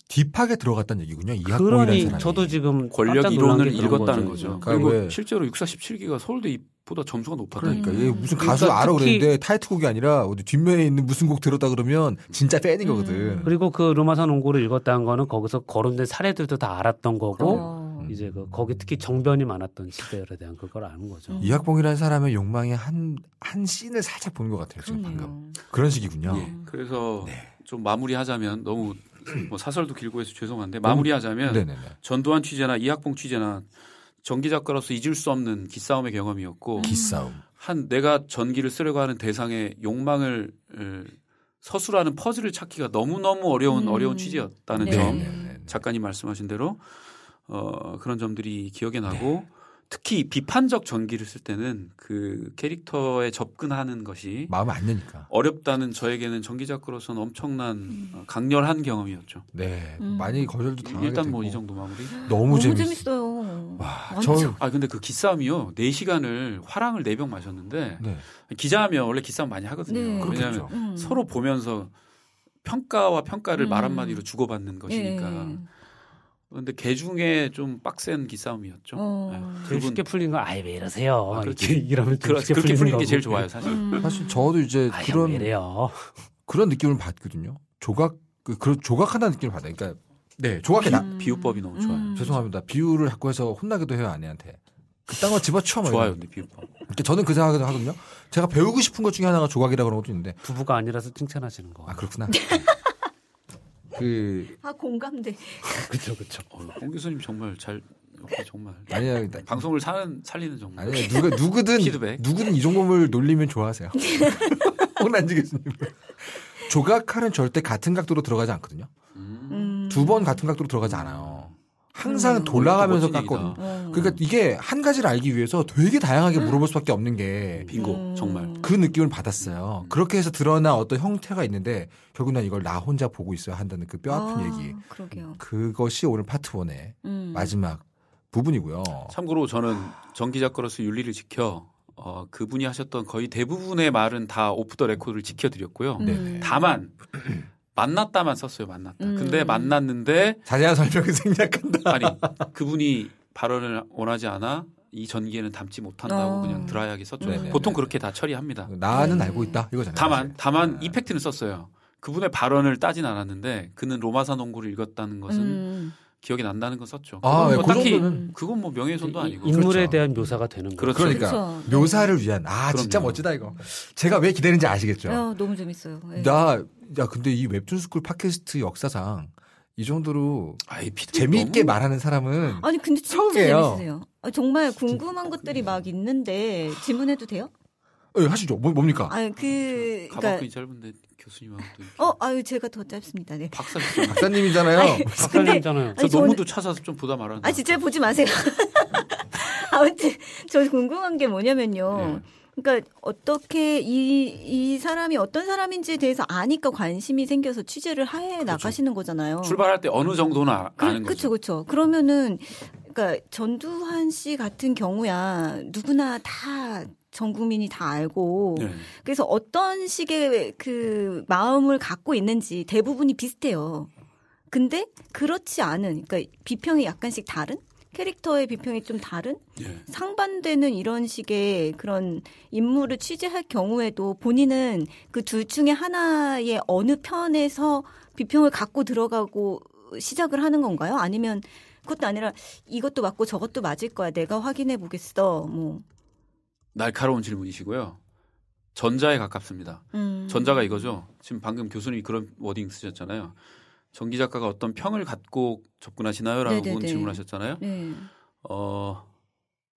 딥하게 들어갔다는 얘기군요. 이그러는 사람이. 저도 지금 권력 이론을 읽었다는 거죠. 거죠. 그러니까 그리고 그 실제로 647기가 서울대 입보다 점수가 높았다니까. 그러니까 음. 가수 그러니까 알아 그랬는데 타이틀곡이 아니라 어디 뒷면에 있는 무슨 곡 들었다 그러면 진짜 팬인 음. 거거든. 그리고 그 로마서 논구를 읽었다는 거는 거기서 거론된 사례들도 다 알았던 거고 어. 이제 음. 그 거기 특히 정변이 많았던 시대에 대한 그걸 아는 거죠. 음. 이학봉이라는 사람의 욕망의 한한 씬을 살짝 본 것 같아요. 지금 그럼요. 방금 그런 식이군요. 예, 어. 그래서 네. 좀 마무리하자면 너무 (clears throat) 뭐 사설도 길고 해서 죄송한데 마무리하자면 네 전두환 취재나 이학봉 취재나 전기 작가로서 잊을 수 없는 기싸움의 경험이었고 음. 기싸움 한 내가 전기를 쓰려고 하는 대상의 욕망을 서술하는 퍼즐을 찾기가 너무 너무 어려운 음. 어려운 취재였다는 네. 점 네. 네, 네. 작가님 말씀하신 대로 어, 그런 점들이 기억에 네. 나고 네. 특히 비판적 전기를 쓸 때는 그 캐릭터에 접근하는 것이 마음 안 여니까 어렵다는 저에게는 전기작으로서는 엄청난 음. 어, 강렬한 경험이었죠. 네, 음. 많이 거절도 당하게 일단 뭐 이 정도 마무리. 너무, 너무 재밌... 어요 와, 저... 아 근데 그 기싸움이요. 4 시간을 화랑을 4병 마셨는데 네. 기자하면 원래 기싸움 많이 하거든요. 네. 왜냐하면 음. 서로 보면서 평가와 평가를 음. 말 한마디로 주고받는 것이니까. 네. 근데 개 중에 네. 좀 빡센 기싸움이었죠. 어... 네. 제일 쉽게 풀린 건 아예 왜 이러세요? 아, 그렇게 (laughs) 이러면 그렇, 쉽게 그렇게 풀리는 게 제일 좋아요, 사실. 음... 사실 저도 이제 아, 그런 (laughs) 그런 느낌을 받거든요. 조각 그, 그 조각하다는 느낌을 받아요. 그러니까 네, 조각해다. 음... 비유법이 너무 음. 좋아요. 음... 죄송합니다. 비유를 자꾸 해서 혼나기도 해요 아내한테. 그딴 거 집어치워 말 뭐 좋아요, 근데 비유법. 그러니까 저는 그 생각을 하거든요. 제가 배우고 싶은 것 중에 하나가 조각이라고 그런 것도 있는데 부부가 아니라서 칭찬하시는 거. 아 그렇구나. (laughs) 그. 아, 공감돼. (laughs) 그쵸, 그쵸. 어, 홍 교수님 정말 잘 정말 아니야 방송을 사는 살리는 정도 아니야 누가 누구든 피드백. 누구든 이종범을 놀리면 좋아하세요. 홍난지 (laughs) 어, 교수님 조각칼은 절대 같은 각도로 들어가지 않거든요. 음. 음. 두번 같은 각도로 들어가지 않아요. 항상 음, 돌아가면서 깎거든. 그러니까 음. 그러니까 이게 한 가지를 알기 위해서 되게 다양하게 음. 물어볼 수밖에 없는 게 음. 빙고 음. 정말 그 느낌을 받았어요. 음. 그렇게 해서 드러나 어떤 형태가 있는데 결국 난 이걸 나 혼자 보고 있어야 한다는 그 뼈아픈 아, 얘기. 그러게요. 그것이 오늘 파트 원의 마지막 부분이고요. 참고로 저는 전기작가로서 윤리를 지켜 어, 그분이 하셨던 거의 대부분의 말은 다 오프 더 레코드를 지켜드렸고요. 네 다만 (clears throat) 만났다만 썼어요. 만났다. 음. 근데 만났는데 자세한 설명이 (laughs) 생략한다. 아니 그분이 발언을 원하지 않아 이 전기에는 담지 못한다고 어. 그냥 드라이하게 썼죠. 네네, 보통 그렇게 다 처리합니다. 나는 음. 알고 있다 이거잖아요. 다만 다만 아. 네. 이펙트는 썼어요. 그분의 발언을 따진 않았는데 그는 로마사 농구를 읽었다는 것은 음. 기억이 난다는 건 썼죠. 아, 예, 뭐그 딱히 그건 뭐 명예훼손도 그 아니고 인물에 그렇죠. 대한 묘사가 되는 거죠. 그렇죠. 그러니까 그렇죠. 네. 묘사를 위한 아 그럼요. 진짜 멋지다 이거. 제가 왜 기대는지 아시겠죠. 어, 너무 재밌어요. 에이. 예. 나야 근데 이 웹툰 스쿨 팟캐스트 역사상 이 정도로 아이, 재미있게 너무... 말하는 사람은 아니 근데 진짜 처음이에요. 재밌으세요. 아, 정말 궁금한 것들이 막 있는데 질문해도 돼요? 예, 하시죠. 뭐, 뭡니까? 아, 그 가방끈이 그러니까 짧은데 교수님하고 어, 아유 제가 더 짧습니다. 네. 박사 박사님이잖아요. 아니, 박사님이잖아요. 저 논문도 저는... 찾아서 좀 보다 말하는. 아 진짜 보지 마세요. (laughs) 아무튼 저 궁금한 게 뭐냐면요. 네. 그러니까 어떻게 이, 이 사람이 어떤 사람인지에 대해서 아니까 관심이 생겨서 취재를 하해 그쵸. 그렇죠. 나가시는 거잖아요. 출발할 때 어느 정도나 그, 아는 거죠. 그죠 그렇죠. 그러면은 그러니까 전두환 씨 같은 경우야 누구나 다. 전 국민이 다 알고 네. 그래서 어떤 식의 그 마음을 갖고 있는지 대부분이 비슷해요. 근데 그렇지 않은 그러니까 비평이 약간씩 다른 캐릭터의 비평이 좀 다른 예. 상반되는 이런 식의 그런 인물을 취재할 경우에도 본인은 그 둘 중에 하나의 어느 편에서 비평을 갖고 들어가고 시작을 하는 건가요? 아니면 그것도 아니라 이것도 맞고 저것도 맞을 거야 내가 확인해 보겠어 뭐 날카로운 질문이시고요. 전자에 가깝습니다. 음. 전자가 이거죠. 지금 방금 교수님이 그런 워딩 쓰셨잖아요. 정기 작가가 어떤 평을 갖고 접근하시나요라고 네, 네, 네. 질문하셨잖아요. 네. 어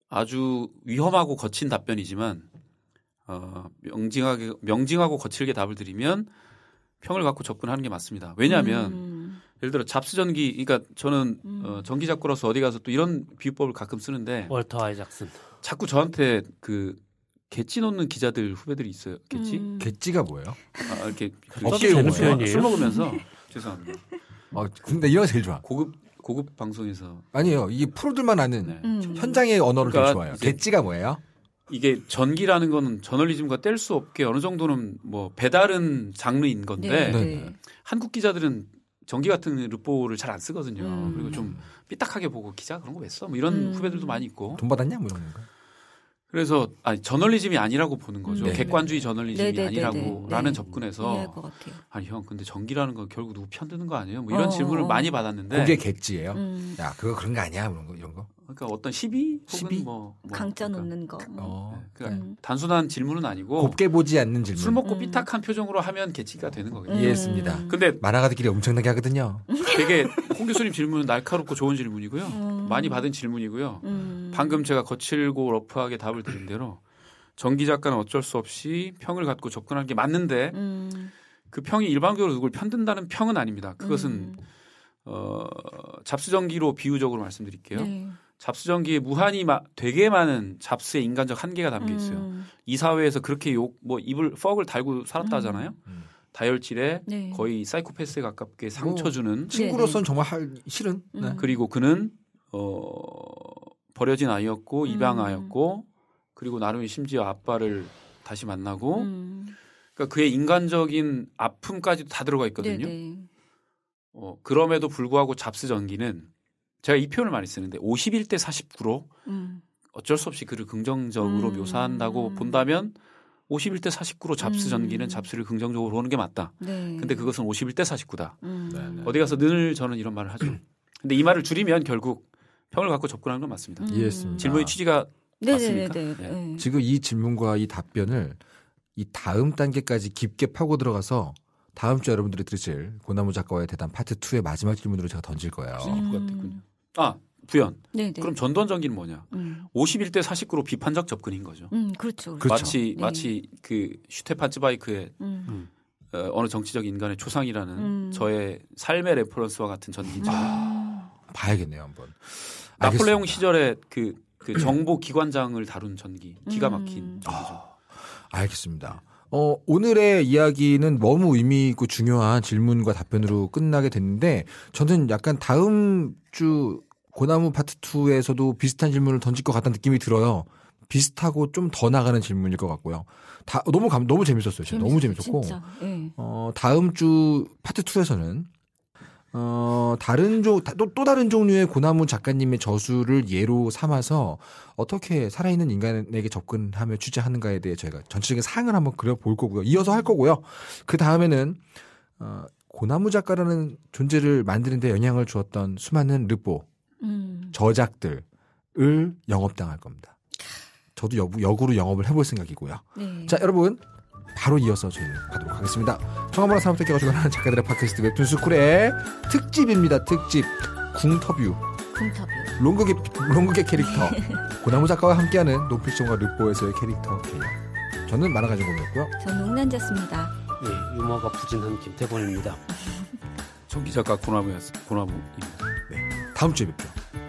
아주 위험하고 거친 답변이지만 어 명징하게 명징하고 거칠게 답을 드리면 평을 갖고 접근하는 게 맞습니다. 왜냐하면 음. 예를 들어 잡스전기 그러니까 저는 어, 음. 어, 전기 작가로서 어디 가서 또 이런 비법을 가끔 쓰는데 월터 아이작슨 자꾸 저한테 그 개찌 놓는 기자들 후배들이 있어요. 개찌? 음. 개찌가 뭐예요? 아, 이렇게 어깨 용어술 먹으면서 죄송합니다. 아, 근데 이거 제일 좋아. 고급 고급 방송에서 아니에요. 이게 프로들만 아는 네. 음. 현장의 언어를 그러니까 좋아요. 대지가 뭐예요? 이게 전기라는 거는 저널리즘과 뗄 수 없게 어느 정도는 뭐 배달은 장르인 건데 네. 네. 한국 기자들은 전기 같은 루포를 잘 안 쓰거든요. 음. 그리고 좀 삐딱하게 보고 기자 그런 거왜 써? 뭐 이런 음. 후배들도 많이 있고. 돈 받았냐? 뭐 이런 건 그래서 아니 저널리즘이 아니라고 보는 거죠. 음. 객관주의 저널리즘이 네네 아니라고라는 네. 접근에서 아니 형 근데 전기라는 건 결국 누구 편드는 거 아니에요? 뭐 이런 어, 질문을 많이 받았는데 그게 객지예요. 음. 야 그거 그런 거 아니야? 이런 거 이런 거. 그러니까 어떤 시비 혹은 시비? 뭐, 뭐 강자 그러니까 놓는 거. 어. 어. 그러니까 음. 단순한 질문은 아니고 곱게 보지 않는 질문. 술 먹고 음. 삐딱한 표정으로 하면 개치가 되는 거겠죠. 음. 이해했습니다. 음. 근데 마라가드끼리 엄청나게 하거든요. 되게 홍 교수님 질문은 날카롭고 좋은 질문이고요. 음. 많이 받은 질문이고요. 음. 방금 제가 거칠고 러프하게 답을 드린 대로 정기 작가는 어쩔 수 없이 평을 갖고 접근하는 게 맞는데 그 평이 일반적으로 누굴 편든다는 평은 아닙니다. 그것은 어, 잡수정기로 비유적으로 말씀드릴게요. 네. 잡수전기에 무한히 마, 되게 많은 잡스의 인간적 한계가 담겨 있어요. 음. 이 사회에서 그렇게 욕, 뭐 입을 퍽을 달고 살았다 하잖아요. 음. 음. 다혈질에 네. 거의 사이코패스에 가깝게 상처 주는 친구로서는 네. 정말 할, 싫은 음. 네. 그리고 그는 어 버려진 아이였고 음. 입양아였고 그리고 나름이 심지어 아빠를 다시 만나고 그러니까 그의 인간적인 아픔까지도 다 들어가 있거든요. 네, 네. 어, 그럼에도 불구하고 잡스 전기는 제가 이 표현을 많이 쓰는데 51대 49로 음. 어쩔 수 없이 그를 긍정적으로 음. 묘사한다고 본다면 51대 49로 잡스 음. 전기는 잡스를 긍정적으로 보는 게 맞다. 네. 근데 그것은 51대 49다. 음. 네, 네. 어디 가서 늘 저는 이런 말을 하죠. (clears throat) 근데 이 말을 줄이면 결국 평을 갖고 접근하는 건 맞습니다. 음. 이해했습니다. 질문의 취지가 네, 맞습니까? 네. 지금 이 질문과 이 답변을 이 다음 단계까지 깊게 파고 들어가서 다음 주 여러분들이 들으실 고나무 작가와의 대담 파트 2의 마지막 질문으로 제가 던질 거예요. 음. 아 부연. 네네. 그럼 전두환 정기는 뭐냐? 음. 51대 49로 비판적 접근인 거죠. 음, 그렇죠. 그렇죠. 마치 네. 마치 그 슈테파츠바이크의 음. 음. 어, 어느 정치적 인간의 초상이라는 음. 저의 삶의 레퍼런스와 같은 전기죠. 아, 봐야겠네요 한번. 나폴레옹 알겠습니다. 시절에 그, 그 정보 기관장을 다룬 전기 기가 막힌 음. 아, 알겠습니다. 어, 오늘의 이야기는 너무 의미 있고 중요한 질문과 답변으로 끝나게 됐는데 저는 약간 다음 주 고나무 파트 2에서도 비슷한 질문을 던질 것 같다는 느낌이 들어요. 비슷하고 좀 더 나가는 질문일 것 같고요. 다 너무 감 너무 재밌었어요. 진짜 너무 재밌었고. 진짜, 네. 어, 다음 주 파트 2에서는 어, 다른 종, 또, 또 다른 종류의 고나무 작가님의 저술을 예로 삼아서 어떻게 살아있는 인간에게 접근하며 취재하는가에 대해 저희가 전체적인 상을 한번 그려볼 거고요. 이어서 할 거고요. 그 다음에는, 어, 고나무 작가라는 존재를 만드는데 영향을 주었던 수많은 르보, 음. 저작들을 영업당할 겁니다. 저도 역, 역으로 영업을 해볼 생각이고요. 네. 자, 여러분. 바로 이어서 저희 가도록 하겠습니다. 청아보라 사람들 깨가주관 하는 작가들의 팟캐스트 웹툰스쿨의 특집입니다. 특집. 궁터뷰. 궁터뷰. 롱극의, 롱극의 캐릭터. 네. 고나무 작가와 함께하는 노필션과 르보에서의 캐릭터 개념. 저는 만화가지고였고요. 저는 홍난자였습니다. 네, 유머가 부진한 김태곤입니다. 초기 (laughs) 작가 고나무였습니다. 고나무입니다. 네. 다음 주에 뵙죠.